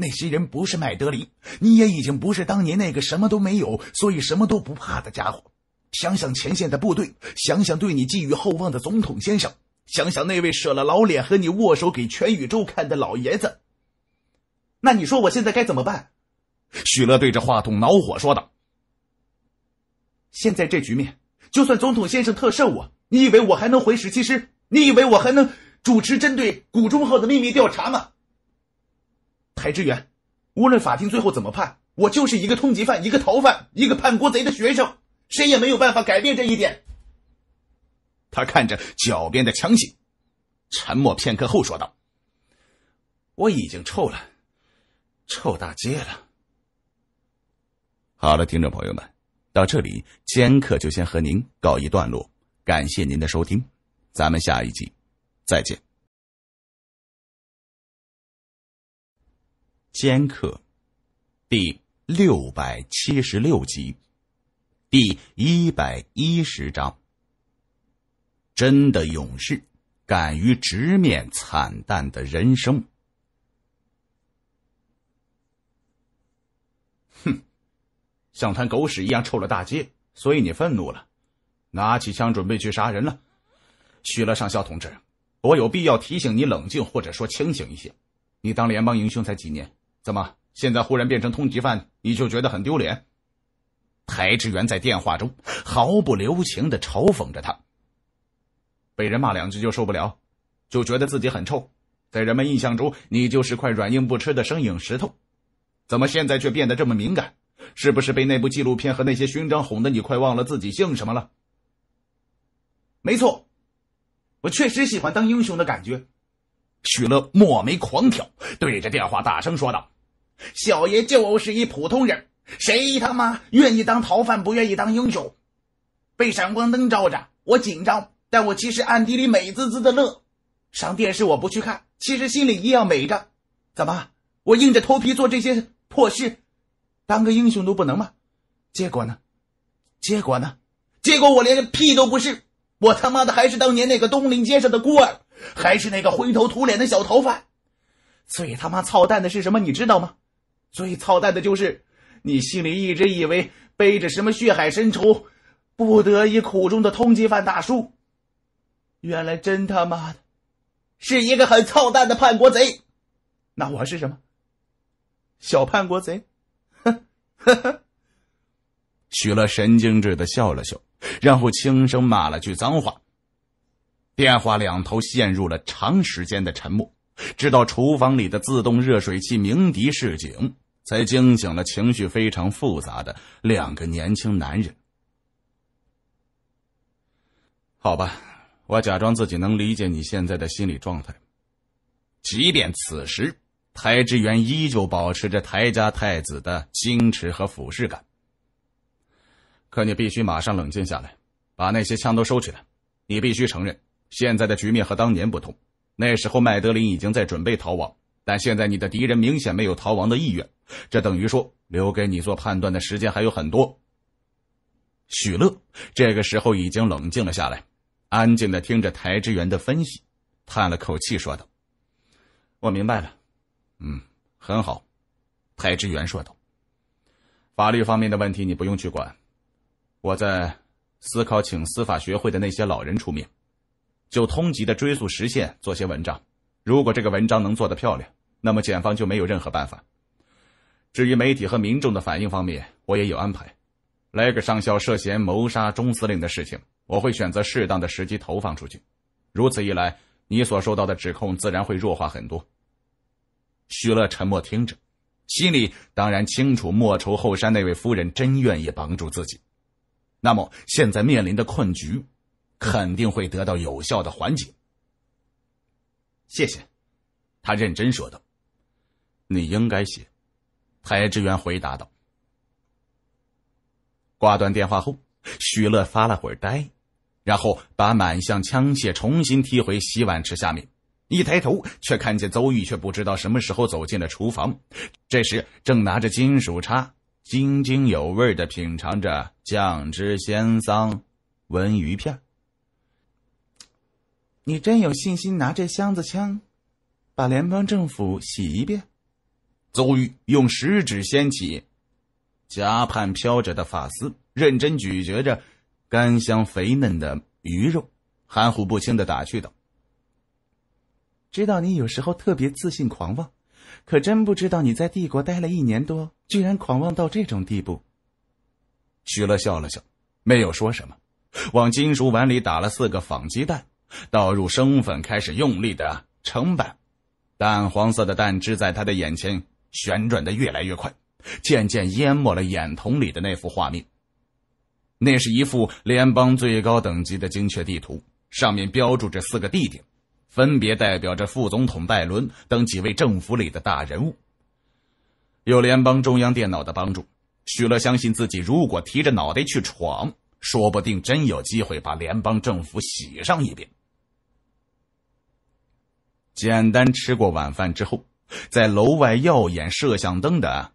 那些人不是麦德林，你也已经不是当年那个什么都没有，所以什么都不怕的家伙。想想前线的部队，想想对你寄予厚望的总统先生，想想那位舍了老脸和你握手给全宇宙看的老爷子。那你说我现在该怎么办？许乐对着话筒恼火说道：“现在这局面，就算总统先生特赦我，你以为我还能回十七师？你以为我还能主持针对古中号的秘密调查吗？”还支援，无论法庭最后怎么判，我就是一个通缉犯、一个逃犯、一个叛国贼的学生，谁也没有办法改变这一点。他看着脚边的枪械，沉默片刻后说道：“我已经臭了，臭大街了。”好了，听众朋友们，到这里，尖客就先和您告一段落，感谢您的收听，咱们下一集再见。尖客》第六百七十六集，第一百一十章：真的勇士敢于直面惨淡的人生。哼，像滩狗屎一样臭了大街，所以你愤怒了，拿起枪准备去杀人了。许了上校同志，我有必要提醒你冷静，或者说清醒一些。你当联邦英雄才几年？怎么，现在忽然变成通缉犯，你就觉得很丢脸？台职员在电话中毫不留情的嘲讽着他。被人骂两句就受不了，就觉得自己很臭，在人们印象中你就是块软硬不吃的生硬石头。怎么现在却变得这么敏感？是不是被那部纪录片和那些勋章哄的你快忘了自己姓什么了？没错，我确实喜欢当英雄的感觉。许乐墨眉狂挑，对着电话大声说道：“小爷就是一普通人，谁他妈愿意当逃犯，不愿意当英雄？被闪光灯照着，我紧张，但我其实暗地里美滋滋的乐。上电视我不去看，其实心里一样美着。怎么，我硬着头皮做这些破事，当个英雄都不能吗？结果呢？结果呢？结果我连个屁都不是，我他妈的还是当年那个东岭街上的孤儿。”还是那个灰头土脸的小逃犯，最他妈操蛋的是什么？你知道吗？最操蛋的就是你心里一直以为背着什么血海深仇、不得已苦衷的通缉犯大叔，原来真他妈的，是一个很操蛋的叛国贼。那我是什么？小叛国贼？呵呵呵。许乐神经质的笑了笑，然后轻声骂了句脏话。电话两头陷入了长时间的沉默，直到厨房里的自动热水器鸣笛示警，才惊醒了情绪非常复杂的两个年轻男人。好吧，我假装自己能理解你现在的心理状态，即便此时台之源依旧保持着台家太子的矜持和俯视感，可你必须马上冷静下来，把那些枪都收起来，你必须承认。现在的局面和当年不同，那时候麦德林已经在准备逃亡，但现在你的敌人明显没有逃亡的意愿，这等于说留给你做判断的时间还有很多。许乐这个时候已经冷静了下来，安静的听着台之元的分析，叹了口气说道：“我明白了。”“嗯，很好。”台之元说道，“法律方面的问题你不用去管，我在思考请司法学会的那些老人出面。”就通缉的追诉时限做些文章，如果这个文章能做得漂亮，那么检方就没有任何办法。至于媒体和民众的反应方面，我也有安排。莱格上校涉嫌谋杀钟司令的事情，我会选择适当的时机投放出去。如此一来，你所受到的指控自然会弱化很多。徐乐沉默听着，心里当然清楚，莫愁后山那位夫人真愿意帮助自己。那么现在面临的困局。肯定会得到有效的缓解。谢谢，他认真说道：“你应该写。”台之源回答道。挂断电话后，许乐发了会儿呆，然后把满箱枪械重新踢回洗碗池下面。一抬头，却看见邹玉，却不知道什么时候走进了厨房，这时正拿着金属叉，津津有味的品尝着酱汁鲜桑文鱼片。你真有信心拿这箱子枪，把联邦政府洗一遍？邹玉用食指掀起颊畔飘着的发丝，认真咀嚼着干香肥嫩的鱼肉，含糊不清的打趣道：“知道你有时候特别自信狂妄，可真不知道你在帝国待了一年多，居然狂妄到这种地步。”徐乐笑了笑，没有说什么，往金属碗里打了四个仿鸡蛋。倒入生粉，开始用力的撑拌，淡黄色的蛋汁在他的眼前旋转的越来越快，渐渐淹没了眼瞳里的那幅画面。那是一幅联邦最高等级的精确地图，上面标注着四个地点，分别代表着副总统拜伦等几位政府里的大人物。有联邦中央电脑的帮助，许乐相信自己如果提着脑袋去闯，说不定真有机会把联邦政府洗上一遍。简单吃过晚饭之后，在楼外耀眼摄像灯的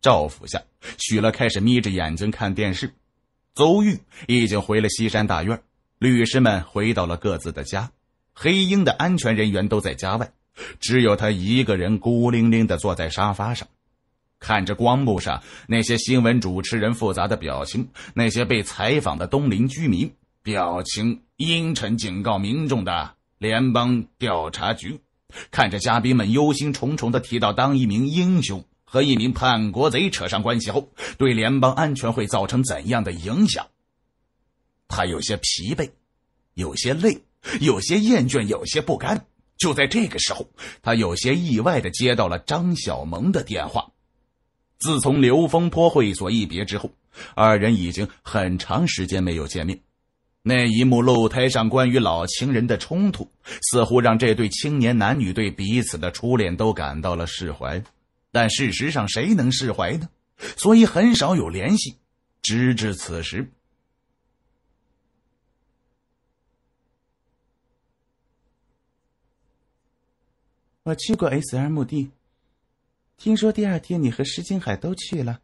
照拂下，许乐开始眯着眼睛看电视。邹玉已经回了西山大院，律师们回到了各自的家。黑鹰的安全人员都在家外，只有他一个人孤零零的坐在沙发上，看着光幕上那些新闻主持人复杂的表情，那些被采访的东林居民表情阴沉，警告民众的。联邦调查局，看着嘉宾们忧心忡忡的提到当一名英雄和一名叛国贼扯上关系后，对联邦安全会造成怎样的影响？他有些疲惫，有些累，有些厌倦，有些不甘。就在这个时候，他有些意外的接到了张小萌的电话。自从刘峰坡会所一别之后，二人已经很长时间没有见面。那一幕露台上关于老情人的冲突，似乎让这对青年男女对彼此的初恋都感到了释怀，但事实上，谁能释怀呢？所以很少有联系。直至此时，我去过 S.R. 墓地，听说第二天你和石静海都去了，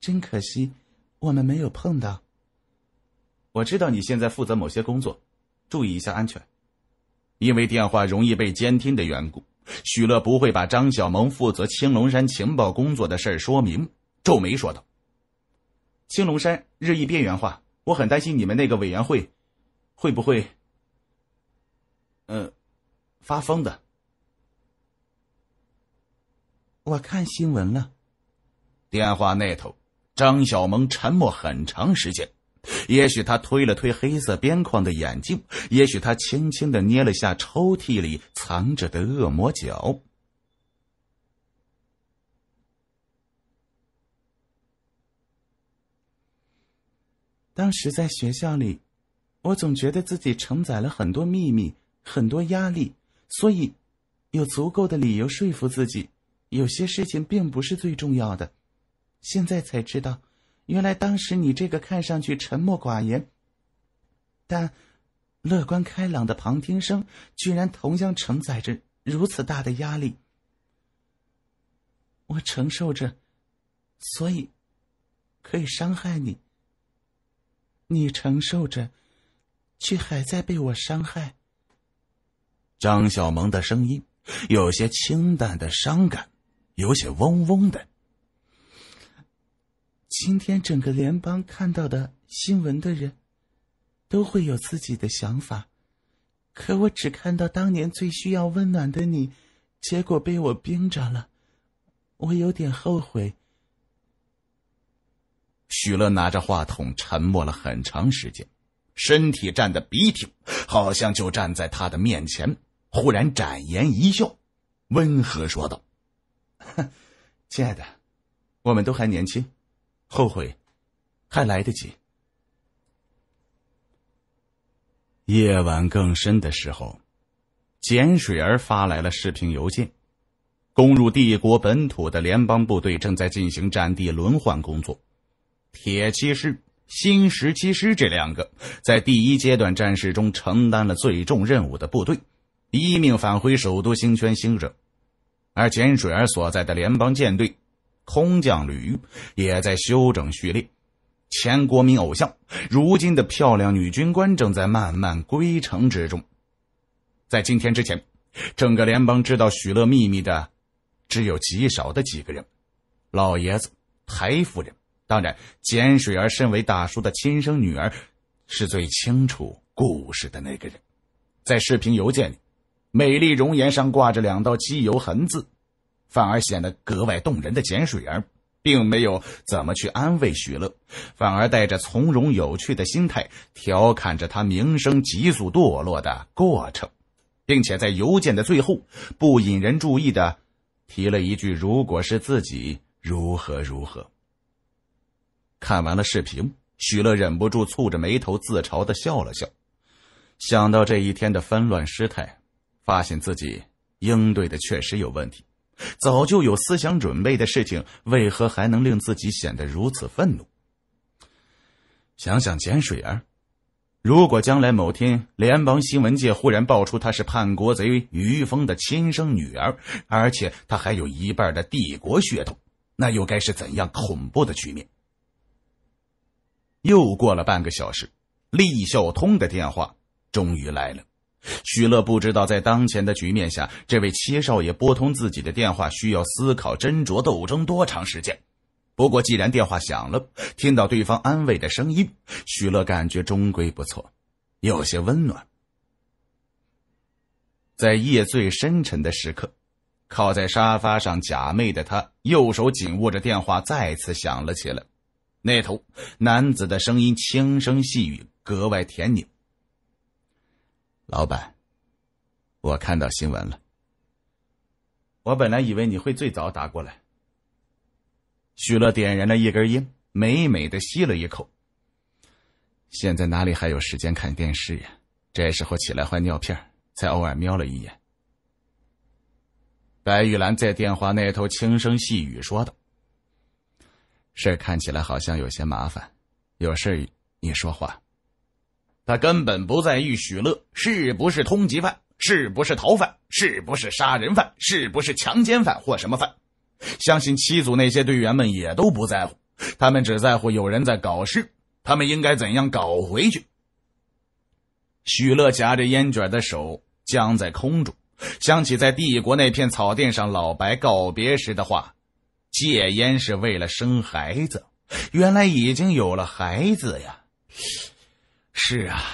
真可惜，我们没有碰到。我知道你现在负责某些工作，注意一下安全，因为电话容易被监听的缘故，许乐不会把张小萌负责青龙山情报工作的事儿说明。皱眉说道：“青龙山日益边缘化，我很担心你们那个委员会会不会……嗯，发疯的。”我看新闻了。电话那头，张小萌沉默很长时间。也许他推了推黑色边框的眼镜，也许他轻轻的捏了下抽屉里藏着的恶魔角。当时在学校里，我总觉得自己承载了很多秘密，很多压力，所以有足够的理由说服自己，有些事情并不是最重要的。现在才知道。原来，当时你这个看上去沉默寡言、但乐观开朗的旁听生，居然同样承载着如此大的压力。我承受着，所以可以伤害你；你承受着，却还在被我伤害。张小萌的声音有些清淡的伤感，有些嗡嗡的。今天整个联邦看到的新闻的人，都会有自己的想法，可我只看到当年最需要温暖的你，结果被我冰着了，我有点后悔。许乐拿着话筒沉默了很长时间，身体站得笔挺，好像就站在他的面前。忽然展颜一笑，温和说道：“ 亲爱的，我们都还年轻。”后悔，还来得及。夜晚更深的时候，简水儿发来了视频邮件。攻入帝国本土的联邦部队正在进行战地轮换工作，铁骑师、新十七师这两个在第一阶段战事中承担了最重任务的部队，一命返回首都星圈星热。而简水儿所在的联邦舰队。空降旅也在休整序列，前国民偶像，如今的漂亮女军官正在慢慢归城之中。在今天之前，整个联邦知道许乐秘密的，只有极少的几个人：老爷子、台夫人，当然简水儿，身为大叔的亲生女儿，是最清楚故事的那个人。在视频邮件里，美丽容颜上挂着两道机油痕迹。反而显得格外动人的简水儿，并没有怎么去安慰许乐，反而带着从容有趣的心态调侃着他名声急速堕落的过程，并且在邮件的最后不引人注意的提了一句：“如果是自己，如何如何。”看完了视频，许乐忍不住蹙着眉头自嘲的笑了笑，想到这一天的纷乱失态，发现自己应对的确实有问题。早就有思想准备的事情，为何还能令自己显得如此愤怒？想想简水儿，如果将来某天，联邦新闻界忽然爆出她是叛国贼于峰的亲生女儿，而且她还有一半的帝国血统，那又该是怎样恐怖的局面？又过了半个小时，厉孝通的电话终于来了。许乐不知道，在当前的局面下，这位七少爷拨通自己的电话需要思考斟酌斗争多长时间。不过，既然电话响了，听到对方安慰的声音，许乐感觉终归不错，有些温暖。在夜最深沉的时刻，靠在沙发上假寐的他，右手紧握着电话，再次响了起来。那头男子的声音轻声细语，格外甜腻。老板，我看到新闻了。我本来以为你会最早打过来。许乐点燃了一根烟，美美的吸了一口。现在哪里还有时间看电视呀？这时候起来换尿片，才偶尔瞄了一眼。白玉兰在电话那头轻声细语说道：“事儿看起来好像有些麻烦，有事你说话。”他根本不在意许乐是不是通缉犯，是不是逃犯，是不是杀人犯，是不是强奸犯或什么犯。相信七组那些队员们也都不在乎，他们只在乎有人在搞事，他们应该怎样搞回去。许乐夹着烟卷的手僵在空中，想起在帝国那片草甸上老白告别时的话：“戒烟是为了生孩子。”原来已经有了孩子呀。是啊，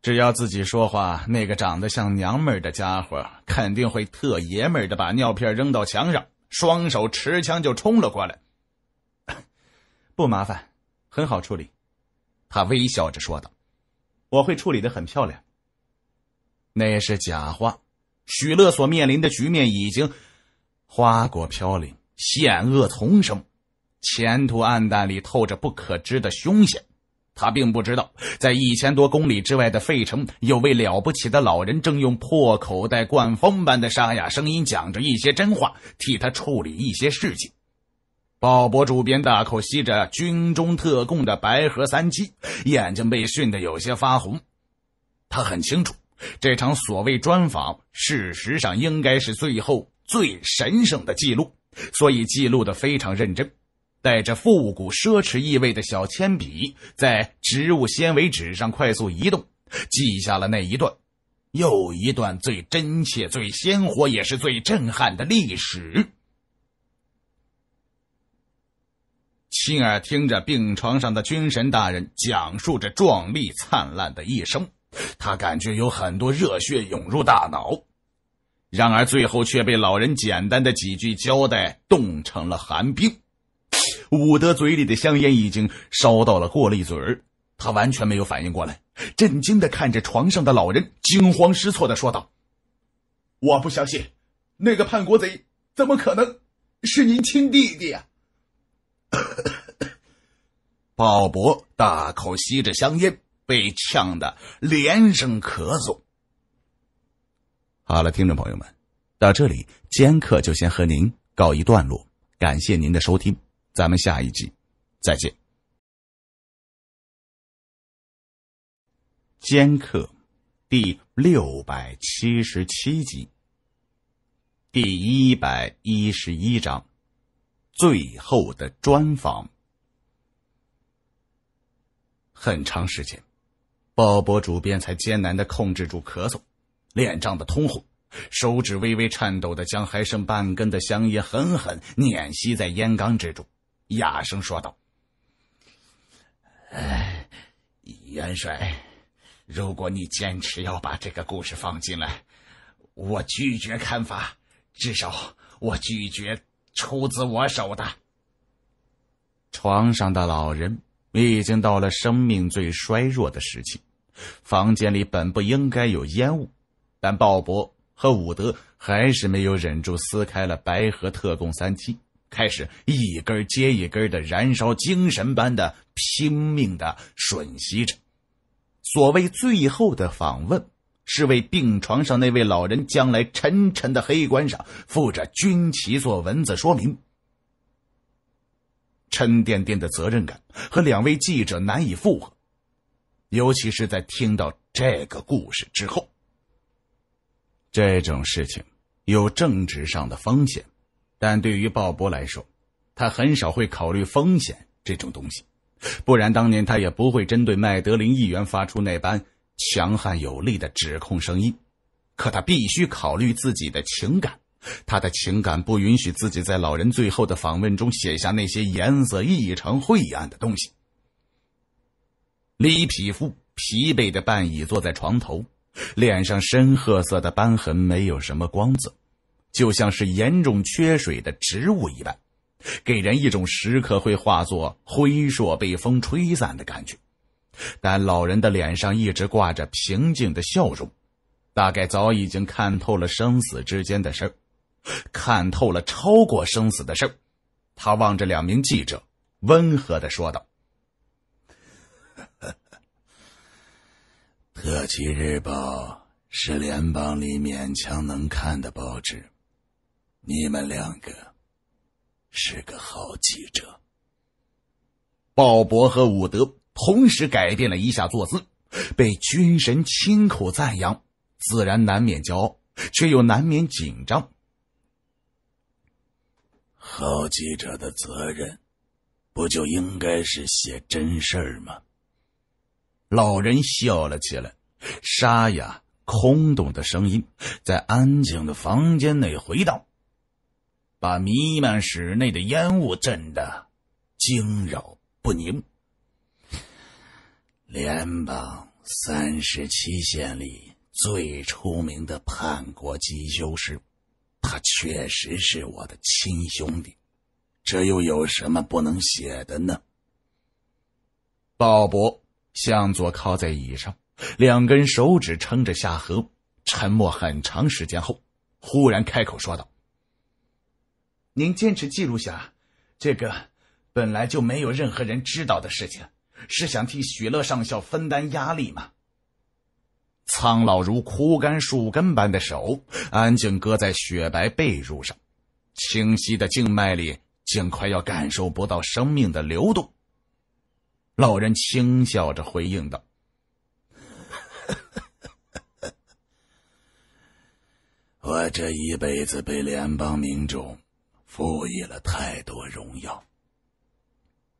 只要自己说话，那个长得像娘们儿的家伙肯定会特爷们儿的，把尿片扔到墙上，双手持枪就冲了过来。不麻烦，很好处理。他微笑着说道：“我会处理的很漂亮。”那是假话。许乐所面临的局面已经花果飘零，险恶丛生，前途暗淡里透着不可知的凶险。他并不知道，在一千多公里之外的费城，有位了不起的老人正用破口袋灌风般的沙哑声音讲着一些真话，替他处理一些事情。鲍勃主编大口吸着军中特供的白盒三七，眼睛被熏得有些发红。他很清楚，这场所谓专访，事实上应该是最后最神圣的记录，所以记录的非常认真。带着复古奢侈意味的小铅笔在植物纤维纸上快速移动，记下了那一段又一段最真切、最鲜活，也是最震撼的历史。青儿听着病床上的军神大人讲述着壮丽灿烂的一生，他感觉有很多热血涌入大脑，然而最后却被老人简单的几句交代冻成了寒冰。伍德嘴里的香烟已经烧到了过滤嘴儿，他完全没有反应过来，震惊的看着床上的老人，惊慌失措的说道：“我不相信，那个叛国贼怎么可能是您亲弟弟？”啊？” 鲍勃大口吸着香烟，被呛得连声咳嗽。好了，听众朋友们，到这里，尖客就先和您告一段落，感谢您的收听。咱们下一集再见，《尖客》第六百七十七集，第一百一十一章，最后的专访。很长时间，鲍勃主编才艰难的控制住咳嗽，脸涨得通红，手指微微颤抖的将还剩半根的香烟狠狠碾吸在烟缸之中。哑声说道：“哎，元帅，如果你坚持要把这个故事放进来，我拒绝砍伐，至少，我拒绝出自我手的。”床上的老人已经到了生命最衰弱的时期。房间里本不应该有烟雾，但鲍勃和伍德还是没有忍住，撕开了《白河特供三七》。开始一根接一根的燃烧，精神般的拼命的吮吸着。所谓最后的访问，是为病床上那位老人将来沉沉的黑棺上附着军旗做文字说明。沉甸甸的责任感和两位记者难以负荷，尤其是在听到这个故事之后。这种事情有政治上的风险。但对于鲍勃来说，他很少会考虑风险这种东西，不然当年他也不会针对麦德林议员发出那般强悍有力的指控声音。可他必须考虑自己的情感，他的情感不允许自己在老人最后的访问中写下那些颜色异常晦暗的东西。李匹夫疲惫的半倚坐在床头，脸上深褐色的斑痕没有什么光泽。就像是严重缺水的植物一般，给人一种时刻会化作灰烁被风吹散的感觉。但老人的脸上一直挂着平静的笑容，大概早已经看透了生死之间的事儿，看透了超过生死的事儿。他望着两名记者，温和的说道：“ 特级日报是联邦里勉强能看的报纸。”你们两个是个好记者。鲍勃和伍德同时改变了一下坐姿，被军神亲口赞扬，自然难免骄傲，却又难免紧张。好记者的责任，不就应该是写真事儿吗？老人笑了起来，沙哑空洞的声音在安静的房间内回荡。把弥漫室内的烟雾震得惊扰不宁。联邦三十七县里最出名的叛国机修师，他确实是我的亲兄弟，这又有什么不能写的呢？鲍勃向左靠在椅上，两根手指撑着下颌，沉默很长时间后，忽然开口说道。您坚持记录下这个本来就没有任何人知道的事情，是想替许乐上校分担压力吗？苍老如枯干树根般的手安静搁在雪白被褥上，清晰的静脉里竟快要感受不到生命的流动。老人轻笑着回应道：“我这一辈子被联邦民众……”赋予了太多荣耀，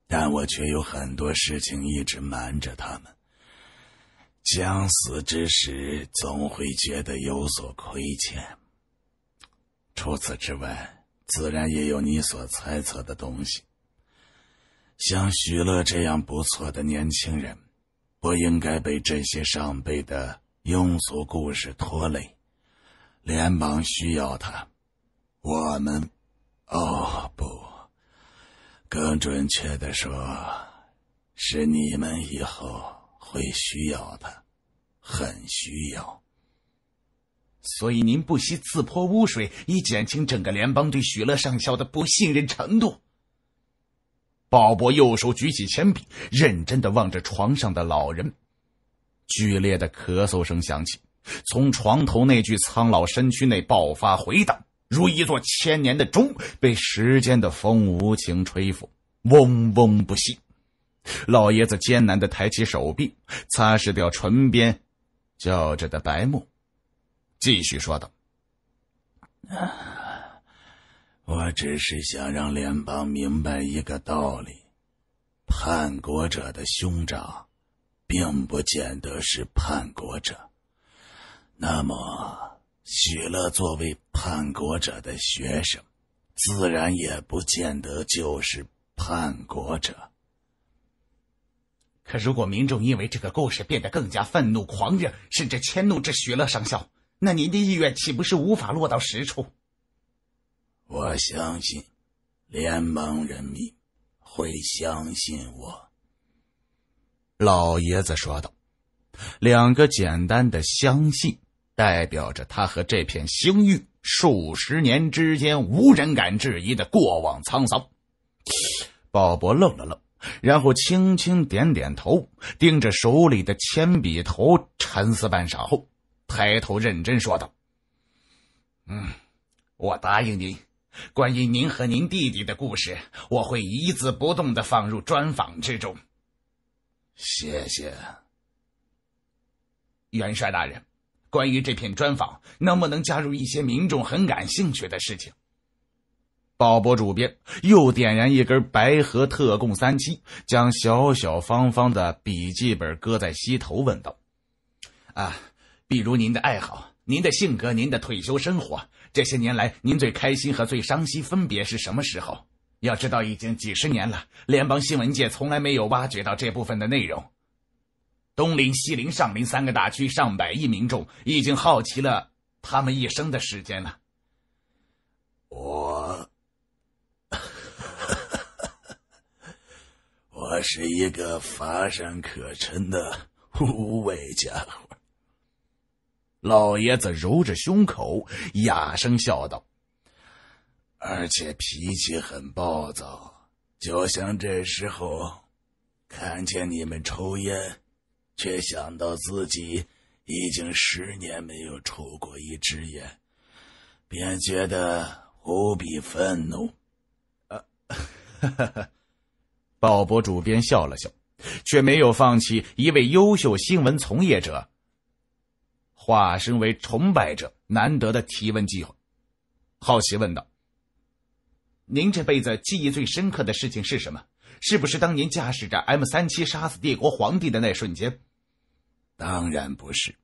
但我却有很多事情一直瞒着他们。将死之时，总会觉得有所亏欠。除此之外，自然也有你所猜测的东西。像许乐这样不错的年轻人，不应该被这些上辈的庸俗故事拖累。联邦需要他，我们。哦不，更准确的说，是你们以后会需要的，很需要。所以您不惜自泼污水，以减轻整个联邦对许乐上校的不信任程度。鲍勃右手举起铅笔，认真的望着床上的老人，剧烈的咳嗽声响起，从床头那具苍老身躯内爆发回荡。如一座千年的钟，被时间的风无情吹拂，嗡嗡不息。老爷子艰难的抬起手臂，擦拭掉唇边，叫着的白沫，继续说道：“我只是想让联邦明白一个道理：叛国者的兄长，并不见得是叛国者。那么……”许乐作为叛国者的学生，自然也不见得就是叛国者。可如果民众因为这个故事变得更加愤怒、狂热，甚至迁怒至许乐上校，那您的意愿岂不是无法落到实处？我相信，联盟人民会相信我。”老爷子说道，“两个简单的相信。”代表着他和这片星域数十年之间无人敢质疑的过往沧桑。鲍勃愣了愣，然后轻轻点点头，盯着手里的铅笔头沉思半晌后，抬头认真说道：“嗯，我答应您，关于您和您弟弟的故事，我会一字不动的放入专访之中。谢谢，元帅大人。”关于这篇专访，能不能加入一些民众很感兴趣的事情？鲍勃主编又点燃一根白河特供三七，将小小方方的笔记本搁在膝头，问道：“啊，比如您的爱好、您的性格、您的退休生活，这些年来您最开心和最伤心分别是什么时候？要知道，已经几十年了，联邦新闻界从来没有挖掘到这部分的内容。”东林、西林、上林三个大区上百亿民众已经耗奇了他们一生的时间了。我，我是一个乏善可陈的无畏家伙。老爷子揉着胸口，哑声笑道：“而且脾气很暴躁，就像这时候看见你们抽烟。”却想到自己已经十年没有抽过一支烟，便觉得无比愤怒。呃，哈哈哈！鲍勃主编笑了笑，却没有放弃一位优秀新闻从业者化身为崇拜者难得的提问机会，好奇问道：“您这辈子记忆最深刻的事情是什么？是不是当年驾驶着 M 三七杀死帝国皇帝的那瞬间？”当然不是。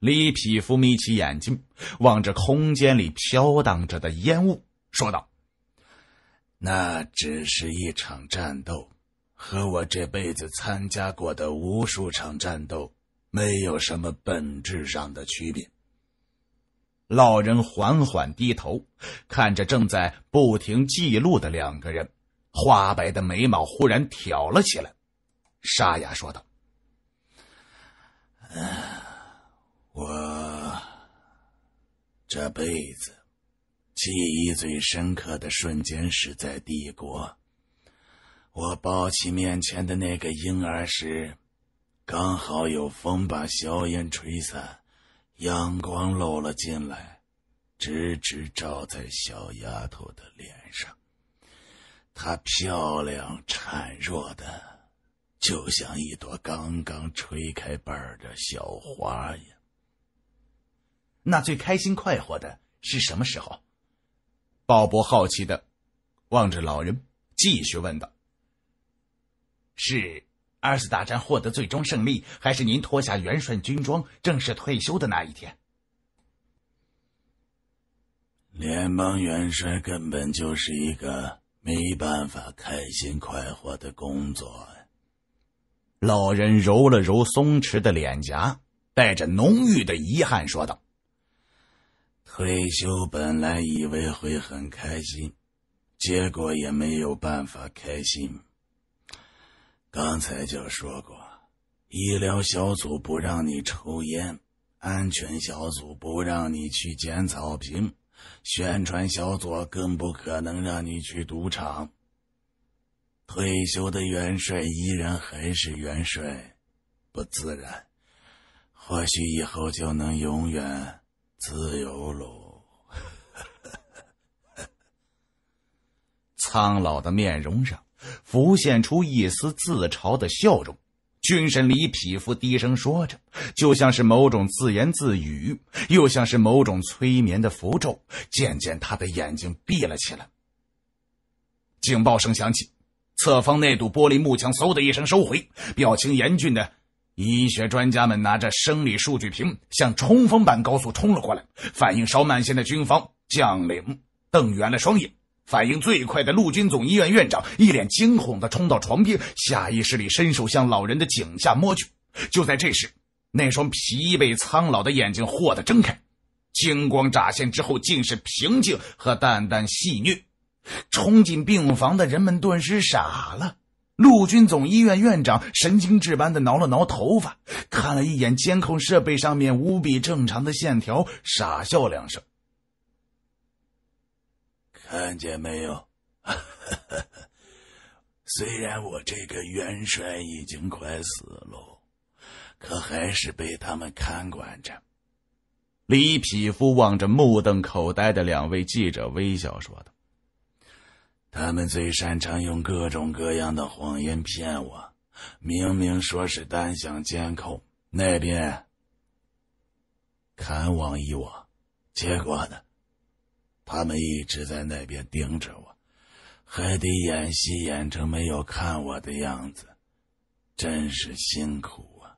李匹夫眯起眼睛，望着空间里飘荡着的烟雾，说道：“那只是一场战斗，和我这辈子参加过的无数场战斗没有什么本质上的区别。”老人缓缓低头，看着正在不停记录的两个人，花白的眉毛忽然挑了起来，沙哑说道。啊，我这辈子记忆最深刻的瞬间是在帝国。我抱起面前的那个婴儿时，刚好有风把硝烟吹散，阳光漏了进来，直直照在小丫头的脸上。她漂亮孱弱的。就像一朵刚刚吹开瓣的小花呀。那最开心快活的是什么时候？鲍勃好奇的望着老人，继续问道：“是二次大战获得最终胜利，还是您脱下元帅军装正式退休的那一天？”联邦元帅根本就是一个没办法开心快活的工作。呀。老人揉了揉松弛的脸颊，带着浓郁的遗憾说道：“退休本来以为会很开心，结果也没有办法开心。刚才就说过，医疗小组不让你抽烟，安全小组不让你去捡草坪，宣传小组更不可能让你去赌场。”退休的元帅依然还是元帅，不自然。或许以后就能永远自由喽。苍老的面容上浮现出一丝自嘲的笑容。军神李匹夫低声说着，就像是某种自言自语，又像是某种催眠的符咒。渐渐，他的眼睛闭了起来。警报声响起。侧方那堵玻璃幕墙“嗖”的一声收回，表情严峻的医学专家们拿着生理数据屏，向冲锋般高速冲了过来。反应稍慢些的军方将领瞪圆了双眼，反应最快的陆军总医院院长一脸惊恐的冲到床边，下意识里伸手向老人的颈下摸去。就在这时，那双疲惫苍老的眼睛豁地睁开，金光乍现之后，竟是平静和淡淡戏谑。冲进病房的人们顿时傻了。陆军总医院院长神经质般的挠了挠头发，看了一眼监控设备上面无比正常的线条，傻笑两声：“看见没有？虽然我这个元帅已经快死了，可还是被他们看管着。”李匹夫望着目瞪口呆的两位记者，微笑说道。他们最擅长用各种各样的谎言骗我，明明说是单向监控那边，看望一我，结果呢，他们一直在那边盯着我，还得演戏演成没有看我的样子，真是辛苦啊！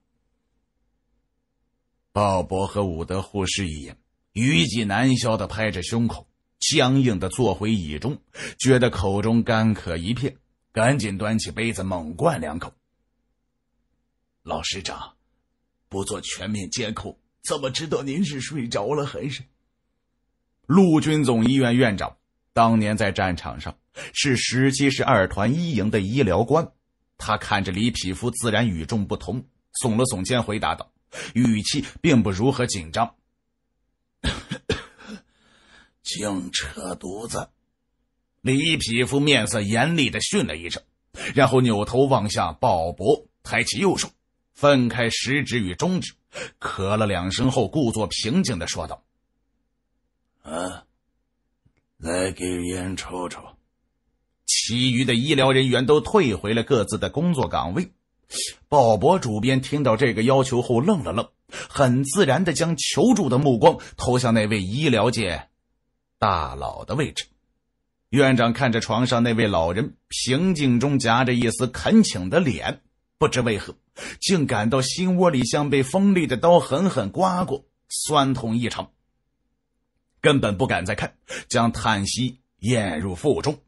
鲍勃和伍德互视一眼，余悸难消的拍着胸口。僵硬的坐回椅中，觉得口中干渴一片，赶紧端起杯子猛灌两口。老师长，不做全面监控，怎么知道您是睡着了还是？陆军总医院院长当年在战场上是十七师二团一营的医疗官，他看着李匹夫自然与众不同，耸了耸肩回答道，语气并不如何紧张。净扯犊子！李匹夫面色严厉的训了一声，然后扭头望向鲍勃，抬起右手，分开食指与中指，咳了两声后，故作平静的说道：“啊，来给烟抽抽。”其余的医疗人员都退回了各自的工作岗位。鲍勃主编听到这个要求后愣了愣，很自然的将求助的目光投向那位医疗界。大佬的位置，院长看着床上那位老人平静中夹着一丝恳请的脸，不知为何，竟感到心窝里像被锋利的刀狠狠刮过，酸痛异常，根本不敢再看，将叹息咽入腹中。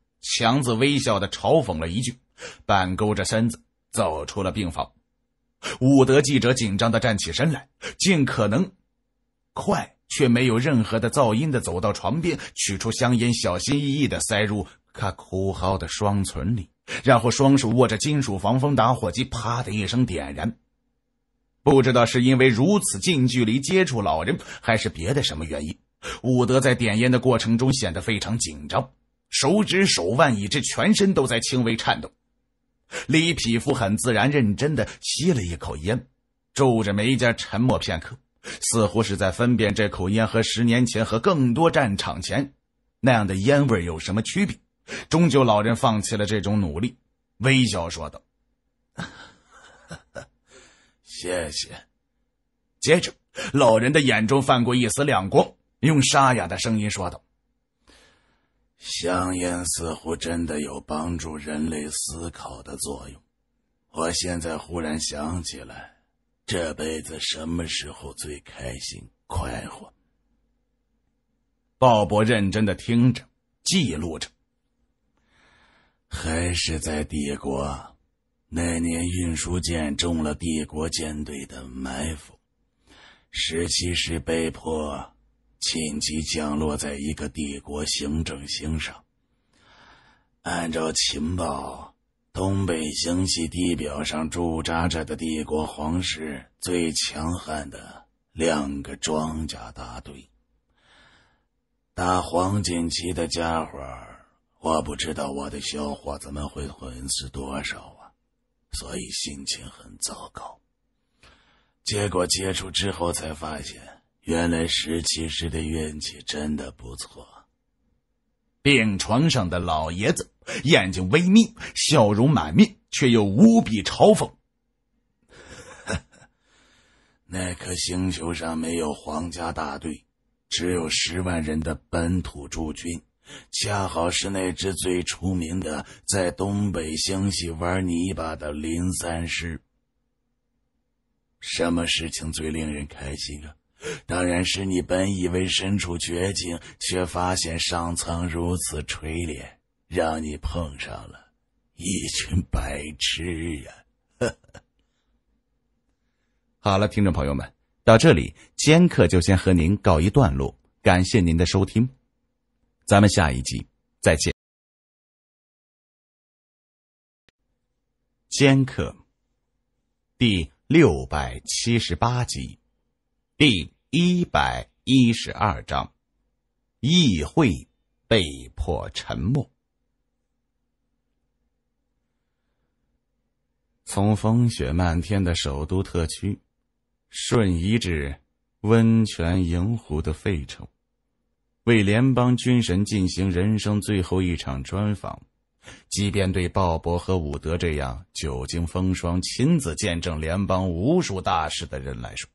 强子微笑的嘲讽了一句，半勾着身子走出了病房。武德记者紧张的站起身来，尽可能快。却没有任何的噪音的走到床边，取出香烟，小心翼翼的塞入他枯槁的双唇里，然后双手握着金属防风打火机，啪的一声点燃。不知道是因为如此近距离接触老人，还是别的什么原因，伍德在点烟的过程中显得非常紧张，手指、手腕，以至全身都在轻微颤动。李匹夫很自然、认真的吸了一口烟，皱着眉尖，沉默片刻。似乎是在分辨这口烟和十年前和更多战场前那样的烟味有什么区别，终究老人放弃了这种努力，微笑说道：“谢谢。”接着，老人的眼中泛过一丝亮光，用沙哑的声音说道：“香烟似乎真的有帮助人类思考的作用，我现在忽然想起来。”这辈子什么时候最开心快活？鲍勃认真的听着，记录着。还是在帝国，那年运输舰中了帝国舰队的埋伏，十七师被迫紧急降落在一个帝国行政星上。按照情报。东北星系地表上驻扎着的帝国皇室最强悍的两个装甲大队，打黄锦旗的家伙我不知道我的小伙子们会损失多少啊，所以心情很糟糕。结果接触之后才发现，原来十七师的运气真的不错。病床上的老爷子。眼睛微眯，笑容满面，却又无比嘲讽。那颗星球上没有皇家大队，只有十万人的本土驻军，恰好是那支最出名的，在东北湘西玩泥巴的林三师。什么事情最令人开心啊？当然是你本以为身处绝境，却发现上苍如此垂怜。让你碰上了一群白痴呀！好了，听众朋友们，到这里，尖客就先和您告一段落。感谢您的收听，咱们下一集再见。尖客第六百七十八集，第一百一十二章：议会被迫沉默。从风雪漫天的首都特区，瞬移至温泉银湖的费城，为联邦军神进行人生最后一场专访。即便对鲍勃和伍德这样久经风霜、亲自见证联邦无数大事的人来说，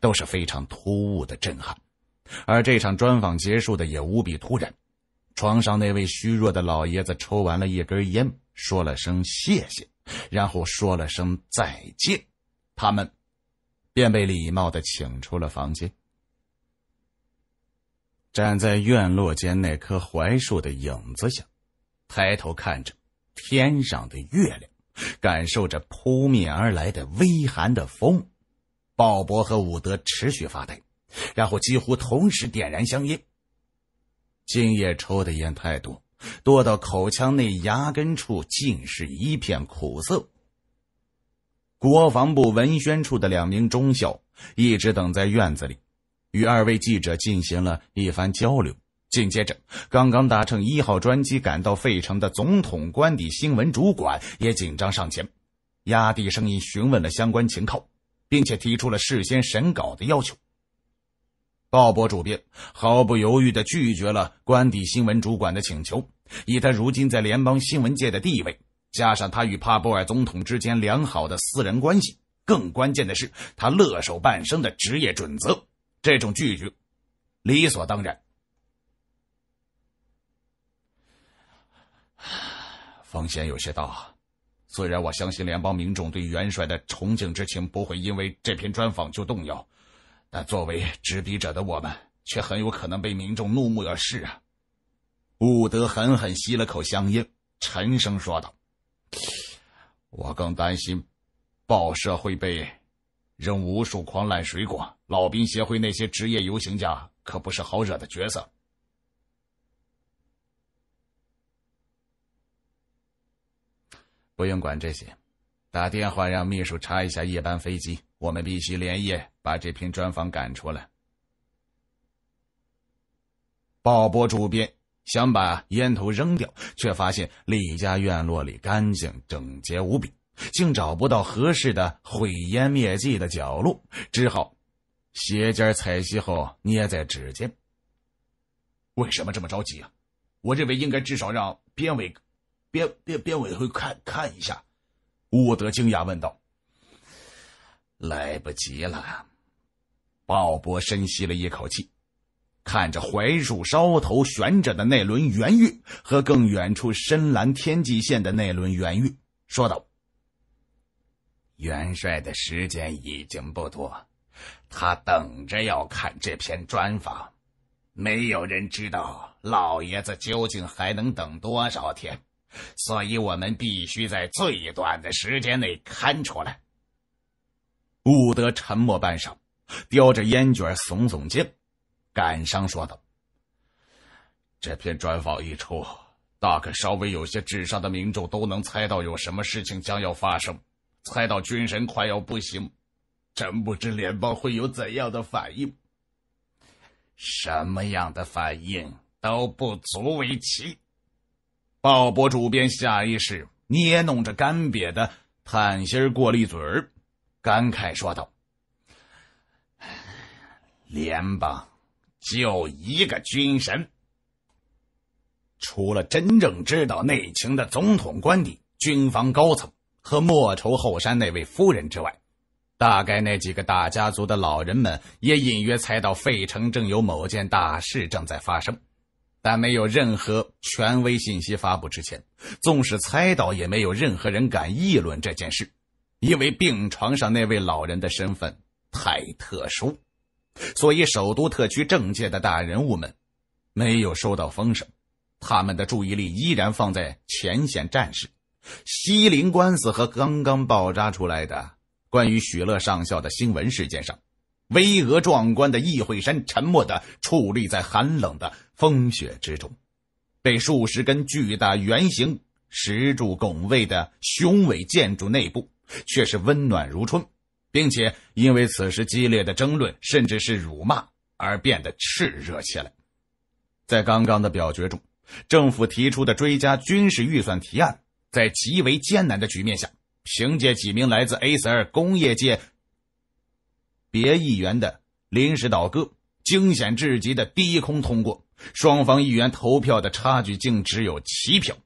都是非常突兀的震撼。而这场专访结束的也无比突然。床上那位虚弱的老爷子抽完了一根烟，说了声谢谢。然后说了声再见，他们便被礼貌的请出了房间。站在院落间那棵槐树的影子下，抬头看着天上的月亮，感受着扑面而来的微寒的风，鲍勃和伍德持续发呆，然后几乎同时点燃香烟。今夜抽的烟太多。堕到口腔内牙根处，尽是一片苦涩。国防部文宣处的两名中校一直等在院子里，与二位记者进行了一番交流。紧接着，刚刚搭乘一号专机赶到费城的总统官邸新闻主管也紧张上前，压低声音询问了相关情况，并且提出了事先审稿的要求。鲍勃主编毫不犹豫的拒绝了官邸新闻主管的请求。以他如今在联邦新闻界的地位，加上他与帕布尔总统之间良好的私人关系，更关键的是他乐守半生的职业准则，这种拒绝理所当然。风险有些大，虽然我相信联邦民众对元帅的崇敬之情不会因为这篇专访就动摇。但作为执笔者的我们，却很有可能被民众怒目而视啊！伍德狠狠吸了口香烟，沉声说道：“我更担心，报社会被扔无数狂澜水果。老兵协会那些职业游行家可不是好惹的角色。”不用管这些。打电话让秘书查一下夜班飞机，我们必须连夜把这篇专访赶出来。鲍勃主编想把烟头扔掉，却发现李家院落里干净整洁无比，竟找不到合适的毁烟灭迹的角落，只好鞋尖踩熄后捏在指尖。为什么这么着急啊？我认为应该至少让编委、编编编委会看看一下。沃德惊讶问道：“来不及了。”鲍勃深吸了一口气，看着槐树梢头悬着的那轮圆月，和更远处深蓝天际线的那轮圆月，说道：“元帅的时间已经不多，他等着要看这篇专访。没有人知道老爷子究竟还能等多少天。”所以，我们必须在最短的时间内看出来。伍德沉默半晌，叼着烟卷，耸耸肩，感伤说道：“这篇专访一出，大概稍微有些智商的民众都能猜到有什么事情将要发生，猜到军神快要不行。真不知联邦会有怎样的反应。什么样的反应都不足为奇。”鲍勃主编下意识捏弄着干瘪的碳心过滤嘴儿，感慨说道：“联邦就一个军神。除了真正知道内情的总统官邸、军方高层和莫愁后山那位夫人之外，大概那几个大家族的老人们也隐约猜到，费城正有某件大事正在发生。”但没有任何权威信息发布之前，纵使猜到，也没有任何人敢议论这件事，因为病床上那位老人的身份太特殊。所以，首都特区政界的大人物们没有收到风声，他们的注意力依然放在前线战事、西林官司和刚刚爆炸出来的关于许乐上校的新闻事件上。巍峨壮观的议会山沉默的矗立在寒冷的风雪之中，被数十根巨大圆形石柱拱卫的雄伟建筑内部却是温暖如春，并且因为此时激烈的争论，甚至是辱骂而变得炽热起来。在刚刚的表决中，政府提出的追加军事预算提案，在极为艰难的局面下，凭借几名来自 A 二工业界。别议员的临时倒戈，惊险至极的低空通过，双方议员投票的差距竟只有七票。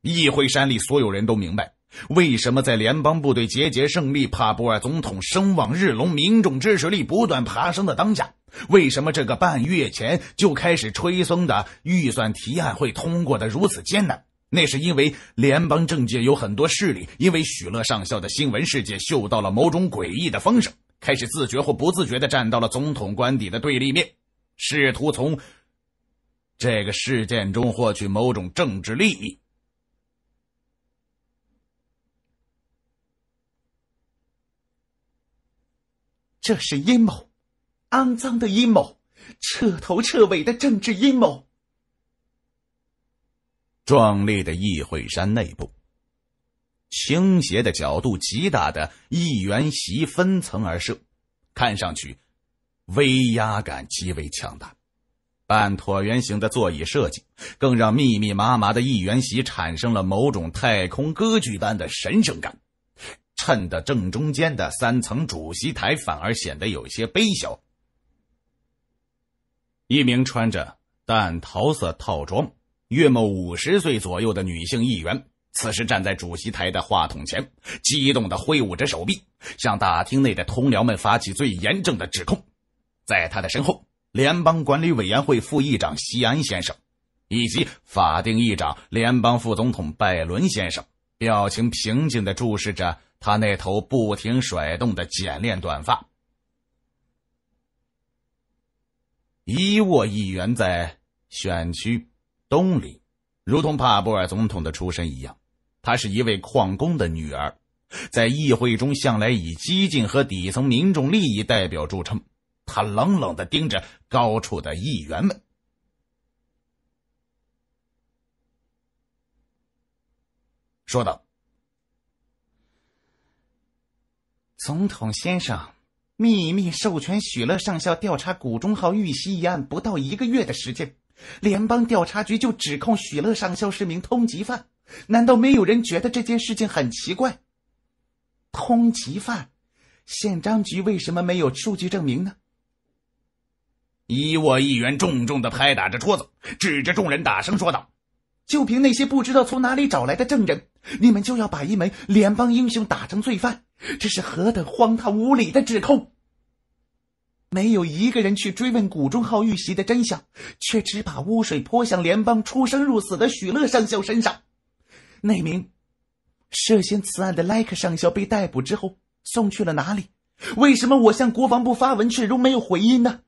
议会山里所有人都明白，为什么在联邦部队节节胜利、帕布尔总统声望日隆、民众支持率不断爬升的当下，为什么这个半月前就开始吹风的预算提案会通过的如此艰难？那是因为联邦政界有很多势力，因为许乐上校的新闻事件，嗅到了某种诡异的风声。开始自觉或不自觉地站到了总统官邸的对立面，试图从这个事件中获取某种政治利益。这是阴谋，肮脏的阴谋，彻头彻尾的政治阴谋。壮丽的议会山内部。倾斜的角度极大的一圆席分层而设，看上去威压感极为强大。半椭圆形的座椅设计，更让密密麻麻的一圆席产生了某种太空歌剧般的神圣感，衬得正中间的三层主席台反而显得有些微小。一名穿着淡桃色套装、约莫五十岁左右的女性议员。此时，站在主席台的话筒前，激动地挥舞着手臂，向大厅内的同僚们发起最严正的指控。在他的身后，联邦管理委员会副议长西安先生，以及法定议长、联邦副总统拜伦先生，表情平静地注视着他那头不停甩动的简练短发。伊沃议员在选区东里，如同帕布尔总统的出身一样。她是一位矿工的女儿，在议会中向来以激进和底层民众利益代表著称。她冷冷的盯着高处的议员们，说道：“总统先生，秘密授权许乐上校调查谷中号遇袭一案不到一个月的时间，联邦调查局就指控许乐上校是名通缉犯。”难道没有人觉得这件事情很奇怪？通缉犯，宪章局为什么没有数据证明呢？一我议员重重的拍打着桌子，指着众人大声说道：“就凭那些不知道从哪里找来的证人，你们就要把一枚联邦英雄打成罪犯？这是何等荒唐无理的指控！”没有一个人去追问谷中浩遇袭的真相，却只把污水泼向联邦出生入死的许乐上校身上。那名涉嫌此案的莱克上校被逮捕之后，送去了哪里？为什么我向国防部发文却如没有回音呢？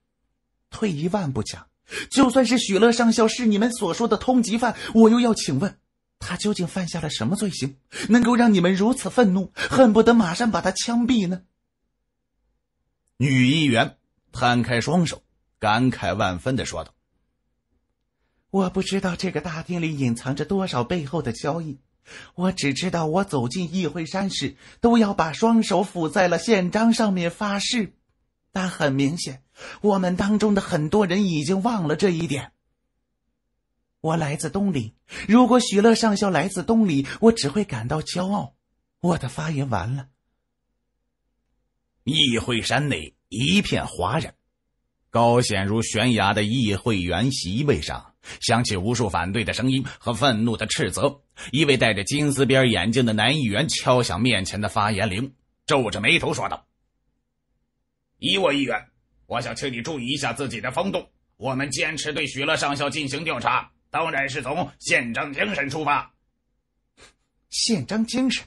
退一万步讲，就算是许乐上校是你们所说的通缉犯，我又要请问，他究竟犯下了什么罪行，能够让你们如此愤怒，恨不得马上把他枪毙呢？女议员摊开双手，感慨万分的说道：“我不知道这个大厅里隐藏着多少背后的交易。”我只知道，我走进议会山时都要把双手抚在了宪章上面发誓，但很明显，我们当中的很多人已经忘了这一点。我来自东陵，如果许乐上校来自东陵，我只会感到骄傲。我的发言完了。议会山内一片哗然，高险如悬崖的议会员席位上。响起无数反对的声音和愤怒的斥责。一位戴着金丝边眼镜的男议员敲响面前的发言铃，皱着眉头说道：“依我意愿，我想请你注意一下自己的风度。我们坚持对许乐上校进行调查，当然是从宪章精神出发。宪章精神，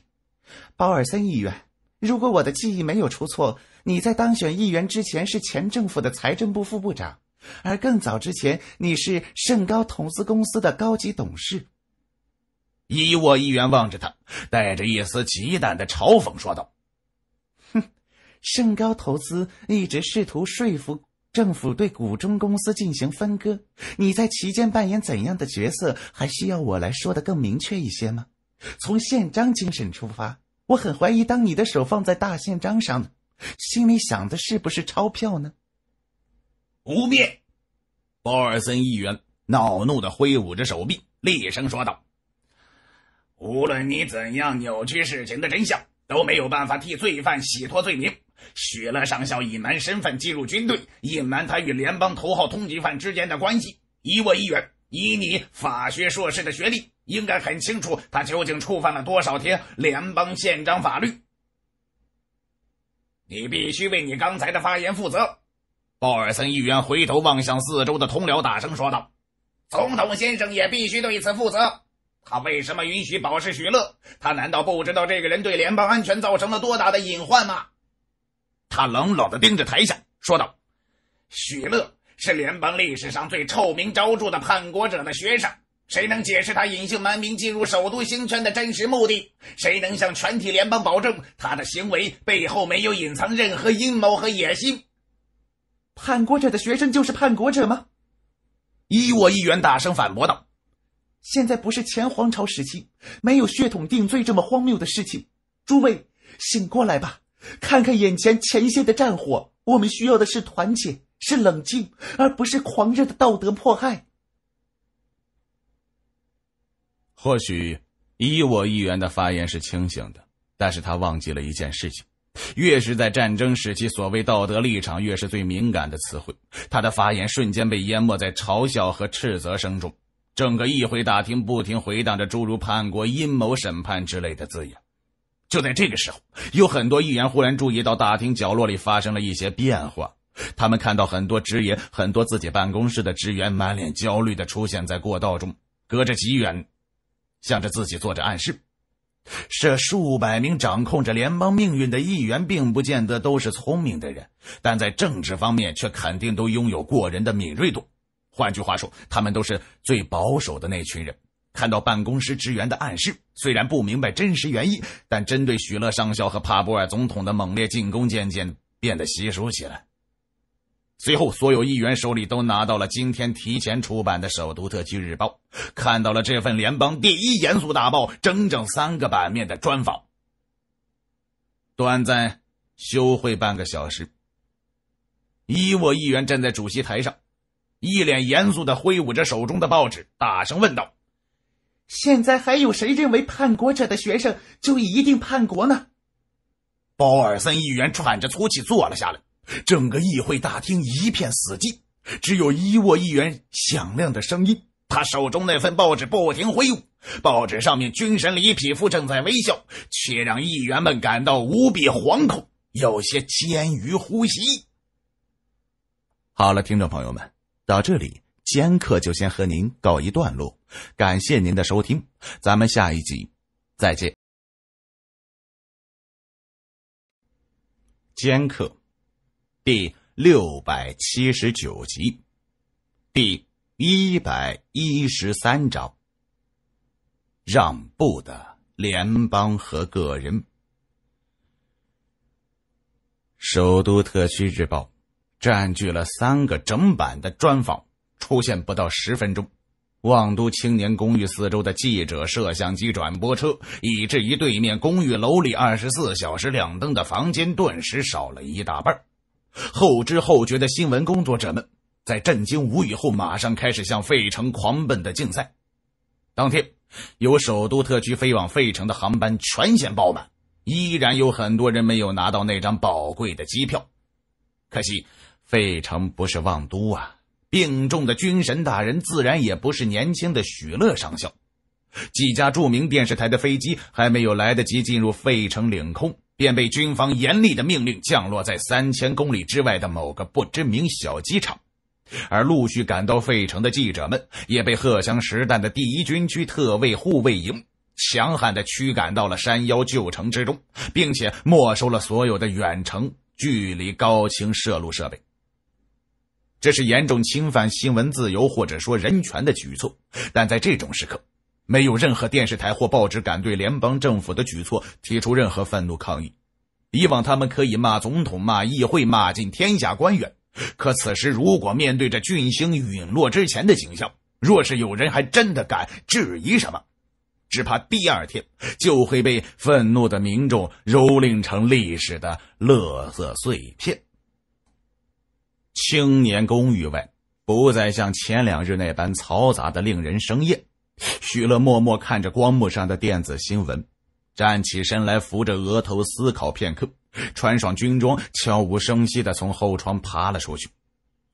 保尔森议员，如果我的记忆没有出错，你在当选议员之前是前政府的财政部副部长。”而更早之前，你是盛高投资公司的高级董事。以我一员望着他，带着一丝忌惮的嘲讽说道：“哼，盛高投资一直试图说服政府对股中公司进行分割。你在其间扮演怎样的角色？还需要我来说的更明确一些吗？从宪章精神出发，我很怀疑，当你的手放在大宪章上，心里想的是不是钞票呢？”无变。鲍尔森议员恼怒的挥舞着手臂，厉声说道：“无论你怎样扭曲事情的真相，都没有办法替罪犯洗脱罪名。许勒上校隐瞒身份进入军队，隐瞒他与联邦头号通缉犯之间的关系。以我议员，以你法学硕士的学历，应该很清楚他究竟触犯了多少条联邦宪章法律。你必须为你刚才的发言负责。”鲍尔森议员回头望向四周的同僚，大声说道：“总统先生也必须对此负责。他为什么允许保释许乐？他难道不知道这个人对联邦安全造成了多大的隐患吗？”他冷冷地盯着台下，说道：“许乐是联邦历史上最臭名昭著的叛国者的学生。谁能解释他隐姓埋名进入首都星圈的真实目的？谁能向全体联邦保证他的行为背后没有隐藏任何阴谋和野心？”叛国者的学生就是叛国者吗？依我议员大声反驳道：“现在不是前皇朝时期，没有血统定罪这么荒谬的事情。诸位醒过来吧，看看眼前前线的战火。我们需要的是团结，是冷静，而不是狂热的道德迫害。”或许依我议员的发言是清醒的，但是他忘记了一件事情。越是在战争时期，所谓道德立场越是最敏感的词汇。他的发言瞬间被淹没在嘲笑和斥责声中，整个议会大厅不停回荡着诸如“叛国”“阴谋”“审判”之类的字眼。就在这个时候，有很多议员忽然注意到大厅角落里发生了一些变化。他们看到很多职员，很多自己办公室的职员，满脸焦虑的出现在过道中，隔着极远，向着自己做着暗示。这数百名掌控着联邦命运的议员，并不见得都是聪明的人，但在政治方面却肯定都拥有过人的敏锐度。换句话说，他们都是最保守的那群人。看到办公室职员的暗示，虽然不明白真实原因，但针对许乐上校和帕布尔总统的猛烈进攻，渐渐变得稀疏起来。随后，所有议员手里都拿到了今天提前出版的首都特区日报，看到了这份联邦第一严肃大报整整三个版面的专访。短暂休会半个小时，伊沃议员站在主席台上，一脸严肃的挥舞着手中的报纸，大声问道：“现在还有谁认为叛国者的学生就一定叛国呢？”鲍尔森议员喘着粗气坐了下来。整个议会大厅一片死寂，只有伊沃议员响亮的声音。他手中那份报纸不停挥舞，报纸上面军神里匹夫正在微笑，却让议员们感到无比惶恐，有些监于呼吸。好了，听众朋友们，到这里，尖客就先和您告一段落。感谢您的收听，咱们下一集再见，尖客。第六百七十九集，第一百一十三章。让步的联邦和个人。首都特区日报占据了三个整版的专访，出现不到十分钟，望都青年公寓四周的记者摄像机转播车，以至于对面公寓楼里二十四小时亮灯的房间顿时少了一大半后知后觉的新闻工作者们，在震惊无语后，马上开始向费城狂奔的竞赛。当天，由首都特区飞往费城的航班全线爆满，依然有很多人没有拿到那张宝贵的机票。可惜，费城不是望都啊！病重的军神大人自然也不是年轻的许乐上校。几家著名电视台的飞机还没有来得及进入费城领空。便被军方严厉的命令降落在三千公里之外的某个不知名小机场，而陆续赶到费城的记者们也被荷枪实弹的第一军区特卫护卫营强悍的驱赶到了山腰旧城之中，并且没收了所有的远程距离高清摄录设备。这是严重侵犯新闻自由或者说人权的举措，但在这种时刻。没有任何电视台或报纸敢对联邦政府的举措提出任何愤怒抗议。以往他们可以骂总统、骂议会、骂尽天下官员，可此时如果面对着俊星陨落之前的景象，若是有人还真的敢质疑什么，只怕第二天就会被愤怒的民众蹂躏成历史的乐色碎片。青年公寓外不再像前两日那般嘈杂的令人生厌。许乐默默看着光幕上的电子新闻，站起身来，扶着额头思考片刻，穿上军装，悄无声息的从后窗爬了出去。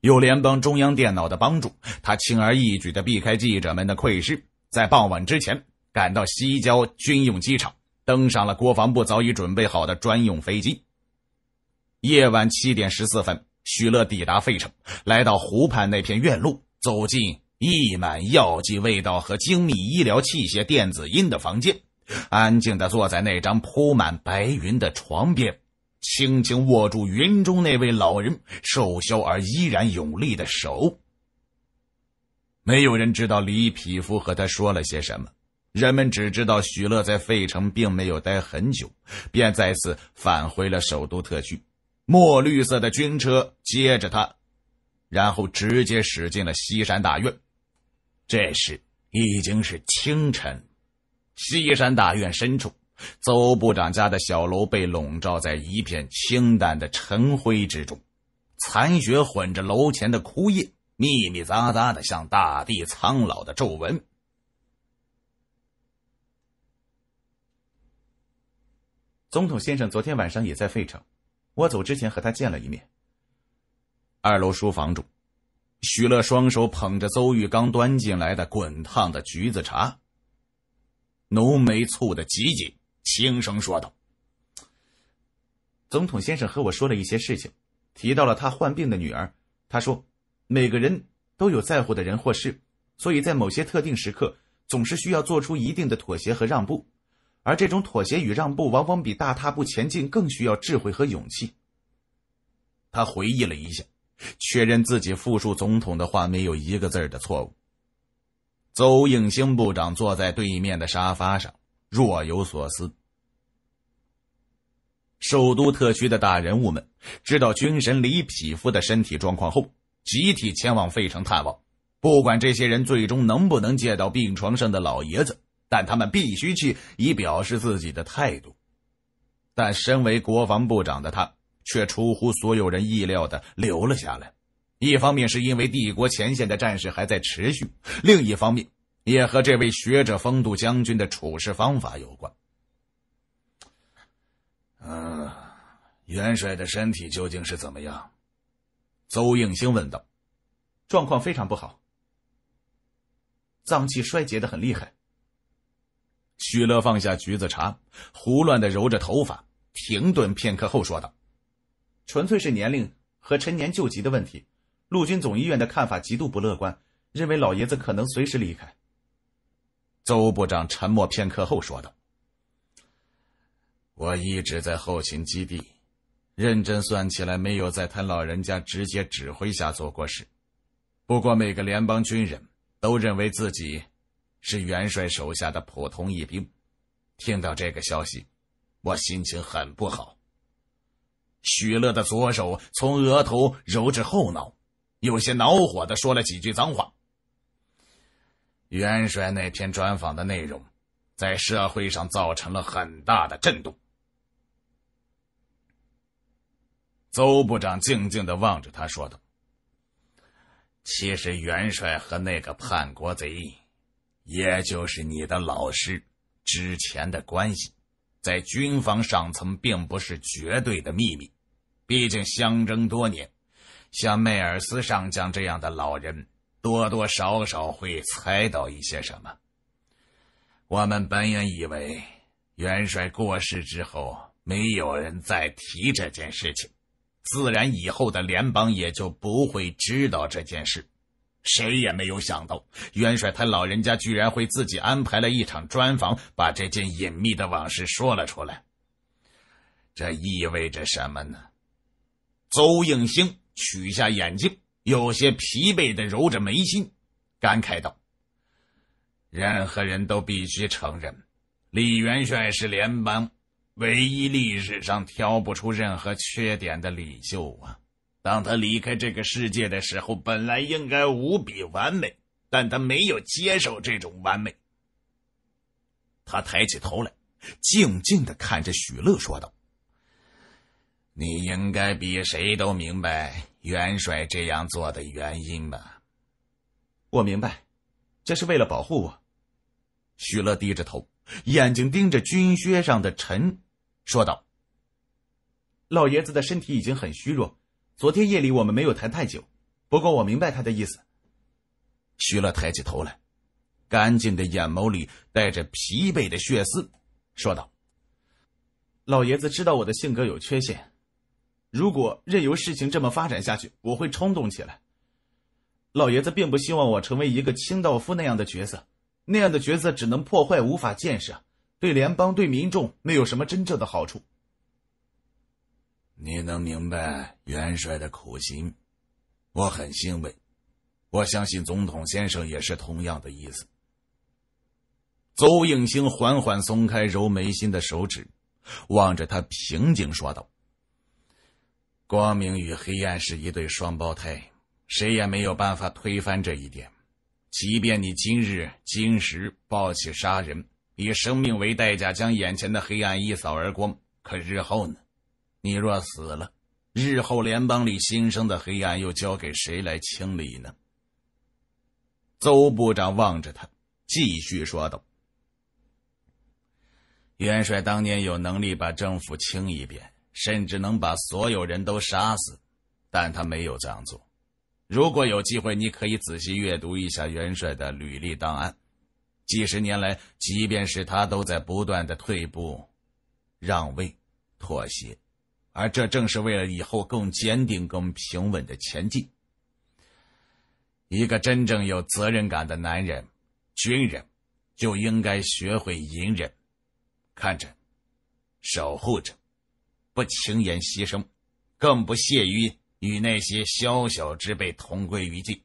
有联邦中央电脑的帮助，他轻而易举的避开记者们的窥视，在傍晚之前赶到西郊军用机场，登上了国防部早已准备好的专用飞机。夜晚七点十四分，许乐抵达费城，来到湖畔那片院落，走进。溢满药剂味道和精密医疗器械电子音的房间，安静的坐在那张铺满白云的床边，轻轻握住云中那位老人瘦削而依然有力的手。没有人知道李匹夫和他说了些什么，人们只知道许乐在费城并没有待很久，便再次返回了首都特区。墨绿色的军车接着他，然后直接驶进了西山大院。这时已经是清晨，西山大院深处，邹部长家的小楼被笼罩在一片清淡的晨灰之中，残雪混着楼前的枯叶，密密匝匝的像大地苍老的皱纹。总统先生昨天晚上也在费城，我走之前和他见了一面。二楼书房中。徐乐双手捧着邹玉刚端进来的滚烫的橘子茶，浓眉蹙得紧紧，轻声说道：“总统先生和我说了一些事情，提到了他患病的女儿。他说，每个人都有在乎的人或事，所以在某些特定时刻，总是需要做出一定的妥协和让步。而这种妥协与让步，往往比大踏步前进更需要智慧和勇气。”他回忆了一下。确认自己复述总统的话没有一个字的错误。邹应星部长坐在对面的沙发上，若有所思。首都特区的大人物们知道军神李匹夫的身体状况后，集体前往费城探望。不管这些人最终能不能见到病床上的老爷子，但他们必须去，以表示自己的态度。但身为国防部长的他。却出乎所有人意料的留了下来。一方面是因为帝国前线的战事还在持续，另一方面也和这位学者风度将军的处事方法有关。嗯，元帅的身体究竟是怎么样？邹应星问道。状况非常不好，脏器衰竭的很厉害。许乐放下橘子茶，胡乱的揉着头发，停顿片刻后说道。纯粹是年龄和陈年旧疾的问题。陆军总医院的看法极度不乐观，认为老爷子可能随时离开。邹部长沉默片刻后说道：“我一直在后勤基地，认真算起来没有在他老人家直接指挥下做过事。不过每个联邦军人都认为自己是元帅手下的普通一兵。听到这个消息，我心情很不好。”许乐的左手从额头揉至后脑，有些恼火的说了几句脏话。元帅那篇专访的内容，在社会上造成了很大的震动。邹部长静静的望着他说道：“其实元帅和那个叛国贼，也就是你的老师，之前的关系，在军方上层并不是绝对的秘密。”毕竟相争多年，像麦尔斯上将这样的老人，多多少少会猜到一些什么。我们本以为元帅过世之后，没有人再提这件事情，自然以后的联邦也就不会知道这件事。谁也没有想到，元帅他老人家居然会自己安排了一场专访，把这件隐秘的往事说了出来。这意味着什么呢？邹应星取下眼镜，有些疲惫的揉着眉心，感慨道：“任何人都必须承认，李元帅是联邦唯一历史上挑不出任何缺点的领袖啊！当他离开这个世界的时候，本来应该无比完美，但他没有接受这种完美。”他抬起头来，静静的看着许乐，说道。你应该比谁都明白元帅这样做的原因吧？我明白，这是为了保护我。许乐低着头，眼睛盯着军靴上的尘，说道：“老爷子的身体已经很虚弱，昨天夜里我们没有谈太久。不过我明白他的意思。”许乐抬起头来，干净的眼眸里带着疲惫的血丝，说道：“老爷子知道我的性格有缺陷。”如果任由事情这么发展下去，我会冲动起来。老爷子并不希望我成为一个清道夫那样的角色，那样的角色只能破坏，无法建设，对联邦、对民众没有什么真正的好处。你能明白元帅的苦心，我很欣慰。我相信总统先生也是同样的意思。邹应星缓缓松开揉眉心的手指，望着他平静说道。光明与黑暗是一对双胞胎，谁也没有办法推翻这一点。即便你今日今时抱起杀人，以生命为代价将眼前的黑暗一扫而光，可日后呢？你若死了，日后联邦里新生的黑暗又交给谁来清理呢？邹部长望着他，继续说道：“元帅当年有能力把政府清一遍。”甚至能把所有人都杀死，但他没有这样做。如果有机会，你可以仔细阅读一下元帅的履历档案。几十年来，即便是他，都在不断的退步、让位、妥协，而这正是为了以后更坚定、更平稳的前进。一个真正有责任感的男人、军人，就应该学会隐忍，看着，守护着。不轻言牺牲，更不屑于与那些宵小之辈同归于尽，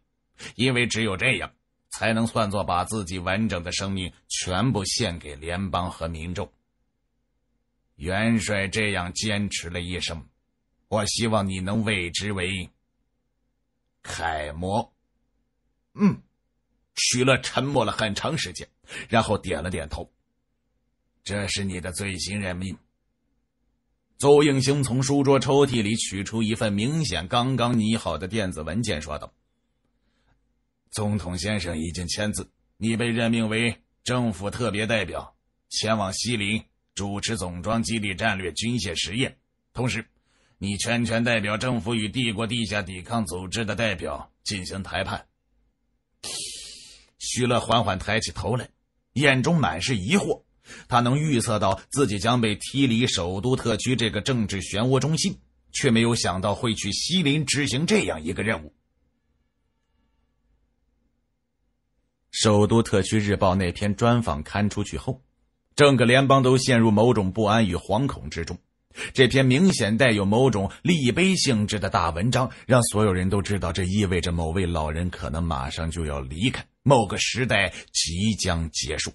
因为只有这样，才能算作把自己完整的生命全部献给联邦和民众。元帅这样坚持了一生，我希望你能为之为楷模。嗯，许乐沉默了很长时间，然后点了点头。这是你的最新任命。邹应星从书桌抽屉里取出一份明显刚刚拟好的电子文件，说道：“总统先生已经签字，你被任命为政府特别代表，前往西林主持总装基地战略军械实验。同时，你全权代表政府与帝国地下抵抗组织的代表进行谈判。”徐乐缓缓抬起头来，眼中满是疑惑。他能预测到自己将被踢离首都特区这个政治漩涡中心，却没有想到会去西林执行这样一个任务。首都特区日报那篇专访刊出去后，整个联邦都陷入某种不安与惶恐之中。这篇明显带有某种立碑性质的大文章，让所有人都知道这意味着某位老人可能马上就要离开，某个时代即将结束。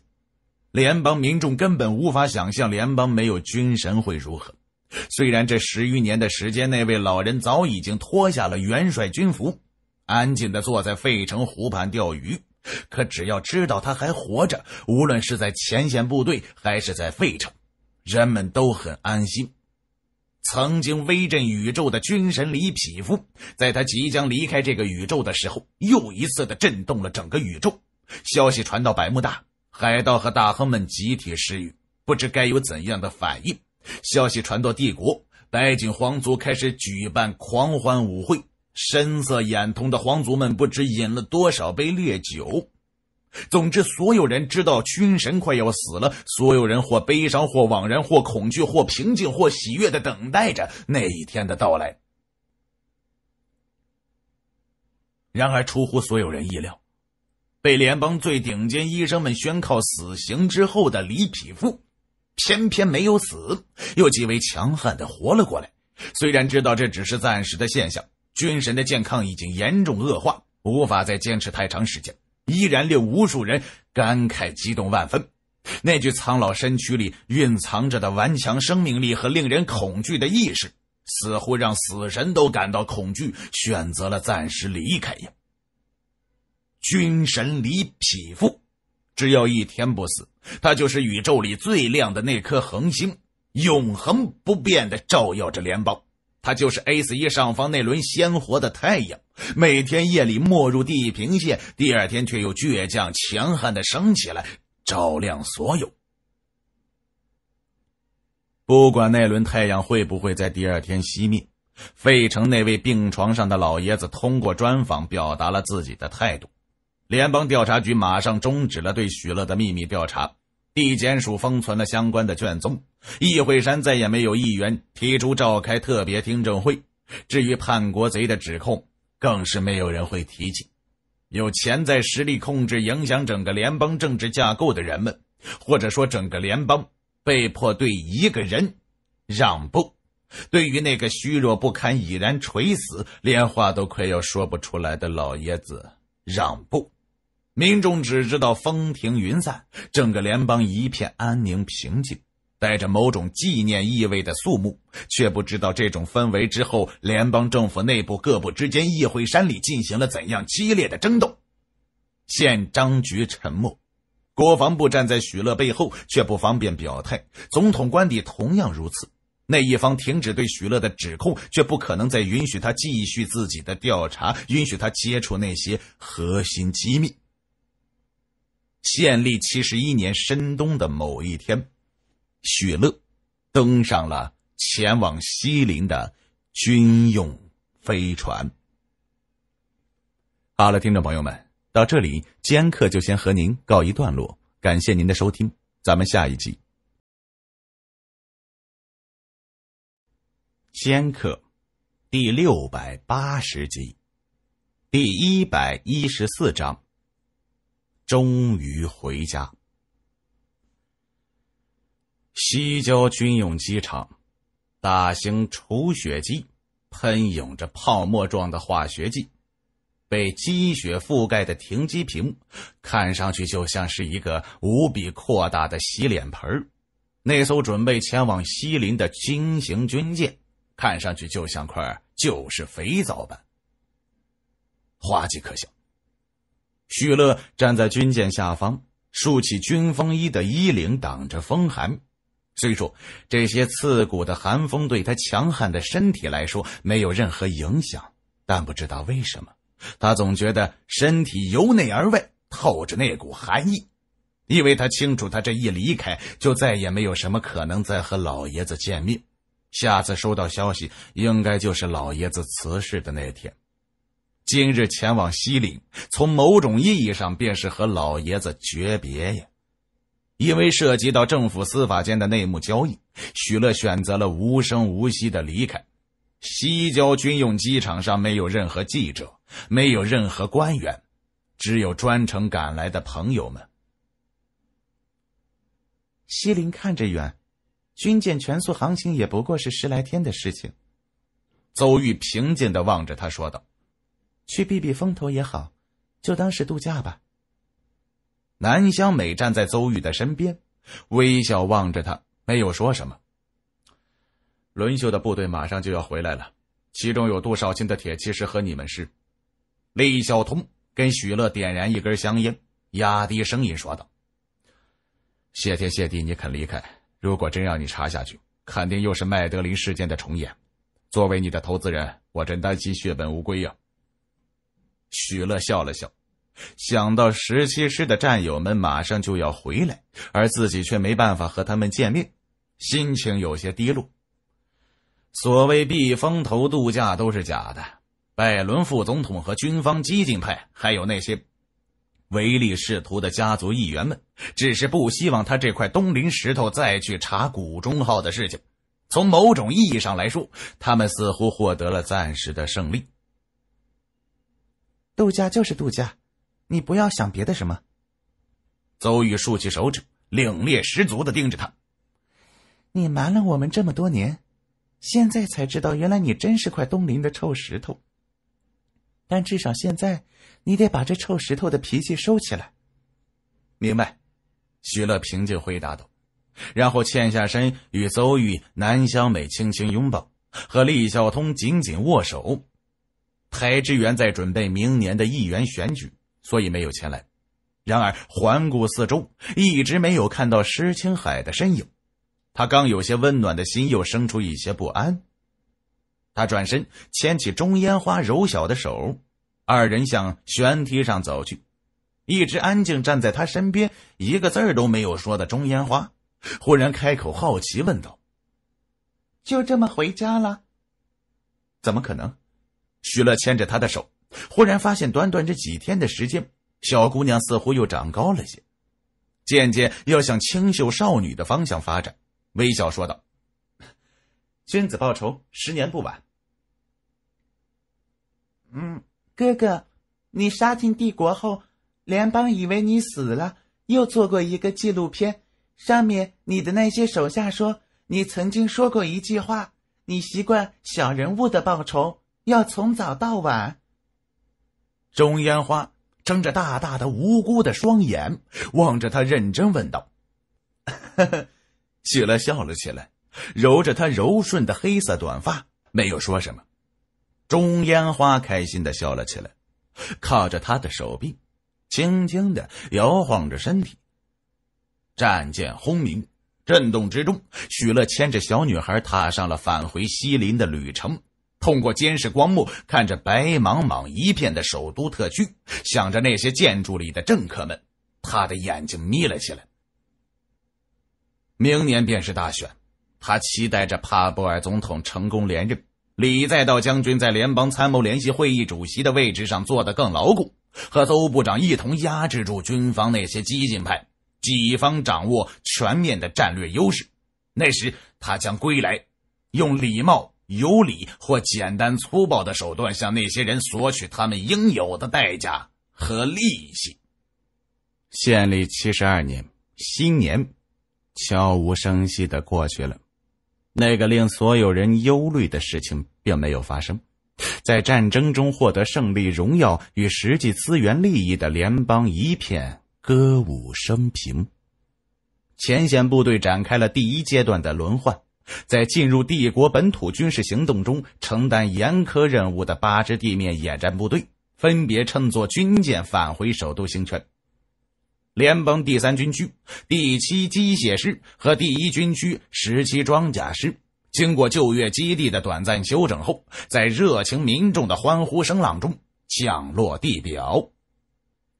联邦民众根本无法想象联邦没有军神会如何。虽然这十余年的时间，那位老人早已经脱下了元帅军服，安静的坐在费城湖畔钓鱼，可只要知道他还活着，无论是在前线部队还是在费城，人们都很安心。曾经威震宇宙的军神李匹夫，在他即将离开这个宇宙的时候，又一次的震动了整个宇宙。消息传到百慕大。海盗和大亨们集体失语，不知该有怎样的反应。消息传到帝国，白金皇族开始举办狂欢舞会，深色眼瞳的皇族们不知饮了多少杯烈酒。总之，所有人知道军神快要死了，所有人或悲伤，或惘然，或恐惧，或平静，或喜悦的等待着那一天的到来。然而，出乎所有人意料。被联邦最顶尖医生们宣告死刑之后的李匹夫，偏偏没有死，又极为强悍的活了过来。虽然知道这只是暂时的现象，军神的健康已经严重恶化，无法再坚持太长时间，依然令无数人感慨激动万分。那具苍老身躯里蕴藏着的顽强生命力和令人恐惧的意识，似乎让死神都感到恐惧，选择了暂时离开呀。军神李匹夫，只要一天不死，他就是宇宙里最亮的那颗恒星，永恒不变的照耀着联邦。他就是 A S 一上方那轮鲜活的太阳，每天夜里没入地平线，第二天却又倔强、强悍的升起来，照亮所有。不管那轮太阳会不会在第二天熄灭，费城那位病床上的老爷子通过专访表达了自己的态度。联邦调查局马上终止了对许乐的秘密调查，地检署封存了相关的卷宗。议会山再也没有议员提出召开特别听证会，至于叛国贼的指控，更是没有人会提起。有潜在实力控制影响整个联邦政治架构的人们，或者说整个联邦，被迫对一个人让步，对于那个虚弱不堪、已然垂死、连话都快要说不出来的老爷子让步。民众只知道风停云散，整个联邦一片安宁平静，带着某种纪念意味的肃穆，却不知道这种氛围之后，联邦政府内部各部之间、议会山里进行了怎样激烈的争斗。现张局沉默，国防部站在许乐背后，却不方便表态；总统官邸同样如此。那一方停止对许乐的指控，却不可能再允许他继续自己的调查，允许他接触那些核心机密。建立七十一年深冬的某一天，许乐登上了前往西陵的军用飞船。好了，听众朋友们，到这里，尖客就先和您告一段落。感谢您的收听，咱们下一集。尖客，第六百八十集，第一百一十四章。终于回家。西郊军用机场，大型除雪机喷涌着泡沫状的化学剂，被积雪覆盖的停机坪看上去就像是一个无比扩大的洗脸盆那艘准备前往西林的轻型军舰，看上去就像块就是肥皂般，滑稽可笑。许乐站在军舰下方，竖起军风衣的衣领挡着风寒。虽说这些刺骨的寒风对他强悍的身体来说没有任何影响，但不知道为什么，他总觉得身体由内而外透着那股寒意。因为他清楚，他这一离开，就再也没有什么可能再和老爷子见面。下次收到消息，应该就是老爷子辞世的那天。今日前往西陵，从某种意义上便是和老爷子诀别呀。因为涉及到政府司法间的内幕交易，许乐选择了无声无息的离开。西郊军用机场上没有任何记者，没有任何官员，只有专程赶来的朋友们。西陵看着远，军舰全速航行也不过是十来天的事情。邹玉平静的望着他说道。去避避风头也好，就当是度假吧。南湘美站在邹雨的身边，微笑望着他，没有说什么。轮休的部队马上就要回来了，其中有杜少卿的铁骑师和你们师。李晓彤跟许乐点燃一根香烟，压低声音说道：“谢天谢地，你肯离开。如果真让你查下去，肯定又是麦德林事件的重演。作为你的投资人，我真担心血本无归呀。”许乐笑了笑，想到十七师的战友们马上就要回来，而自己却没办法和他们见面，心情有些低落。所谓避风头度假都是假的，拜伦副总统和军方激进派，还有那些唯利是图的家族议员们，只是不希望他这块东林石头再去查古中号的事情。从某种意义上来说，他们似乎获得了暂时的胜利。度假就是度假，你不要想别的什么。邹宇竖起手指，凛冽十足的盯着他。你瞒了我们这么多年，现在才知道，原来你真是块东林的臭石头。但至少现在，你得把这臭石头的脾气收起来。明白？徐乐平静回答道，然后欠下身与邹玉、南湘美轻轻拥抱，和厉小通紧紧握手。海之源在准备明年的议员选举，所以没有前来。然而环顾四周，一直没有看到施青海的身影。他刚有些温暖的心又生出一些不安。他转身牵起钟烟花柔小的手，二人向舷梯上走去。一直安静站在他身边，一个字儿都没有说的钟烟花，忽然开口好奇问道：“就这么回家了？怎么可能？”徐乐牵着她的手，忽然发现短短这几天的时间，小姑娘似乎又长高了些，渐渐要向清秀少女的方向发展。微笑说道：“君子报仇，十年不晚。”嗯，哥哥，你杀进帝国后，联邦以为你死了，又做过一个纪录片，上面你的那些手下说，你曾经说过一句话：“你习惯小人物的报仇。”要从早到晚。钟烟花睁着大大的无辜的双眼，望着他认真问道：“许 乐笑了起来，揉着他柔顺的黑色短发，没有说什么。”钟烟花开心的笑了起来，靠着他的手臂，轻轻的摇晃着身体。战舰轰鸣震动之中，许乐牵着小女孩踏上了返回西林的旅程。通过监视光幕看着白茫茫一片的首都特区，想着那些建筑里的政客们，他的眼睛眯了起来。明年便是大选，他期待着帕布尔总统成功连任，李在道将军在联邦参谋联席会议主席的位置上坐得更牢固，和邹部长一同压制住军方那些激进派，己方掌握全面的战略优势。那时他将归来，用礼貌。有理或简单粗暴的手段，向那些人索取他们应有的代价和利息。县立七十二年新年，悄无声息的过去了。那个令所有人忧虑的事情并没有发生。在战争中获得胜利、荣耀与实际资源利益的联邦，一片歌舞升平。前线部队展开了第一阶段的轮换。在进入帝国本土军事行动中承担严苛任务的八支地面野战部队，分别乘坐军舰返回首都兴圈。联邦第三军区第七机械师和第一军区十七装甲师，经过救援基地的短暂休整后，在热情民众的欢呼声浪中降落地表。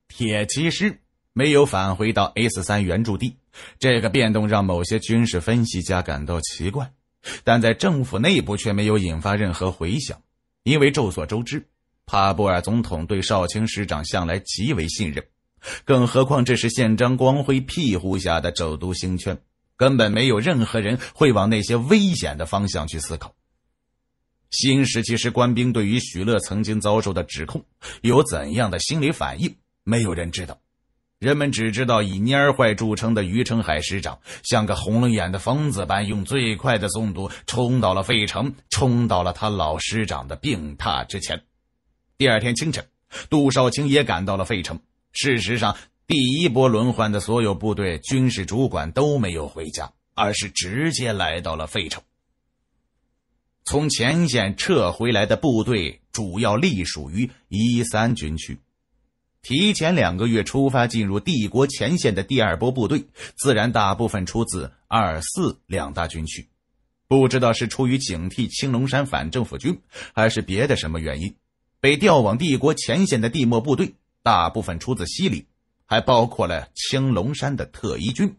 铁骑师没有返回到 S 三原驻地。这个变动让某些军事分析家感到奇怪，但在政府内部却没有引发任何回响，因为众所周知，帕布尔总统对少卿师长向来极为信任，更何况这是宪章光辉庇护下的首都星圈，根本没有任何人会往那些危险的方向去思考。新时期师官兵对于许乐曾经遭受的指控有怎样的心理反应，没有人知道。人们只知道以蔫坏著称的余承海师长，像个红了眼的疯子般，用最快的速度冲到了费城，冲到了他老师长的病榻之前。第二天清晨，杜少卿也赶到了费城。事实上，第一波轮换的所有部队军事主管都没有回家，而是直接来到了费城。从前线撤回来的部队主要隶属于一三军区。提前两个月出发进入帝国前线的第二波部队，自然大部分出自二四两大军区。不知道是出于警惕青龙山反政府军，还是别的什么原因，被调往帝国前线的地末部队，大部分出自西里，还包括了青龙山的特一军。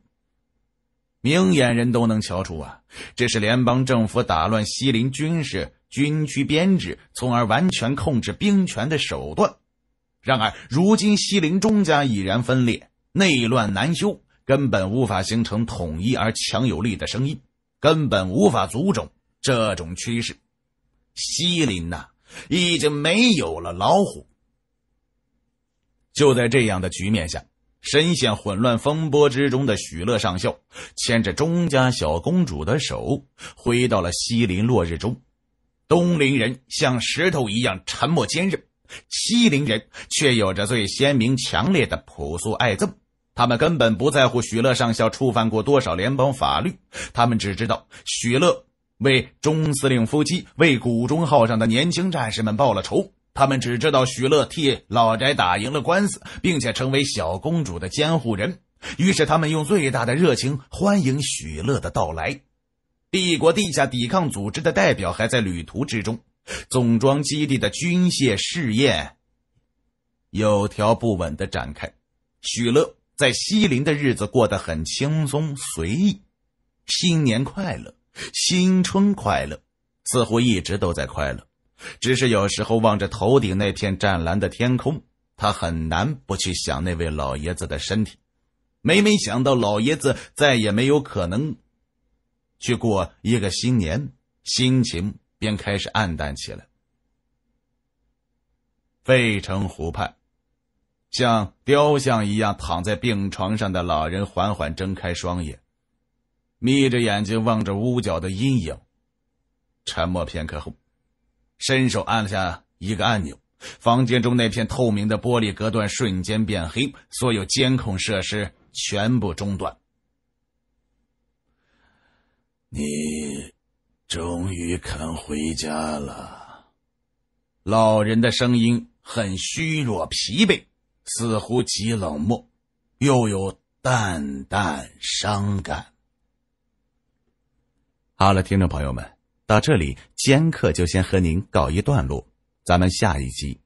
明眼人都能瞧出啊，这是联邦政府打乱西林军事军区编制，从而完全控制兵权的手段。然而，如今西林钟家已然分裂，内乱难休，根本无法形成统一而强有力的声音，根本无法阻止这种趋势。西林呐，已经没有了老虎。就在这样的局面下，深陷混乱风波之中的许乐上校，牵着钟家小公主的手，回到了西林落日中。东陵人像石头一样沉默坚韧。西陵人却有着最鲜明、强烈的朴素爱憎。他们根本不在乎许乐上校触犯过多少联邦法律，他们只知道许乐为中司令夫妻、为古中号上的年轻战士们报了仇。他们只知道许乐替老宅打赢了官司，并且成为小公主的监护人。于是，他们用最大的热情欢迎许乐的到来。帝国地下抵抗组织的代表还在旅途之中。总装基地的军械试验有条不紊的展开。许乐在西林的日子过得很轻松随意。新年快乐，新春快乐，似乎一直都在快乐。只是有时候望着头顶那片湛蓝的天空，他很难不去想那位老爷子的身体。每每想到老爷子再也没有可能去过一个新年，心情……便开始暗淡起来。费城湖畔，像雕像一样躺在病床上的老人缓缓睁开双眼，眯着眼睛望着屋角的阴影，沉默片刻后，伸手按下一个按钮，房间中那片透明的玻璃隔断瞬间变黑，所有监控设施全部中断。你。终于肯回家了。老人的声音很虚弱、疲惫，似乎极冷漠，又有淡淡伤感。好了，听众朋友们，到这里，尖客就先和您告一段落，咱们下一集。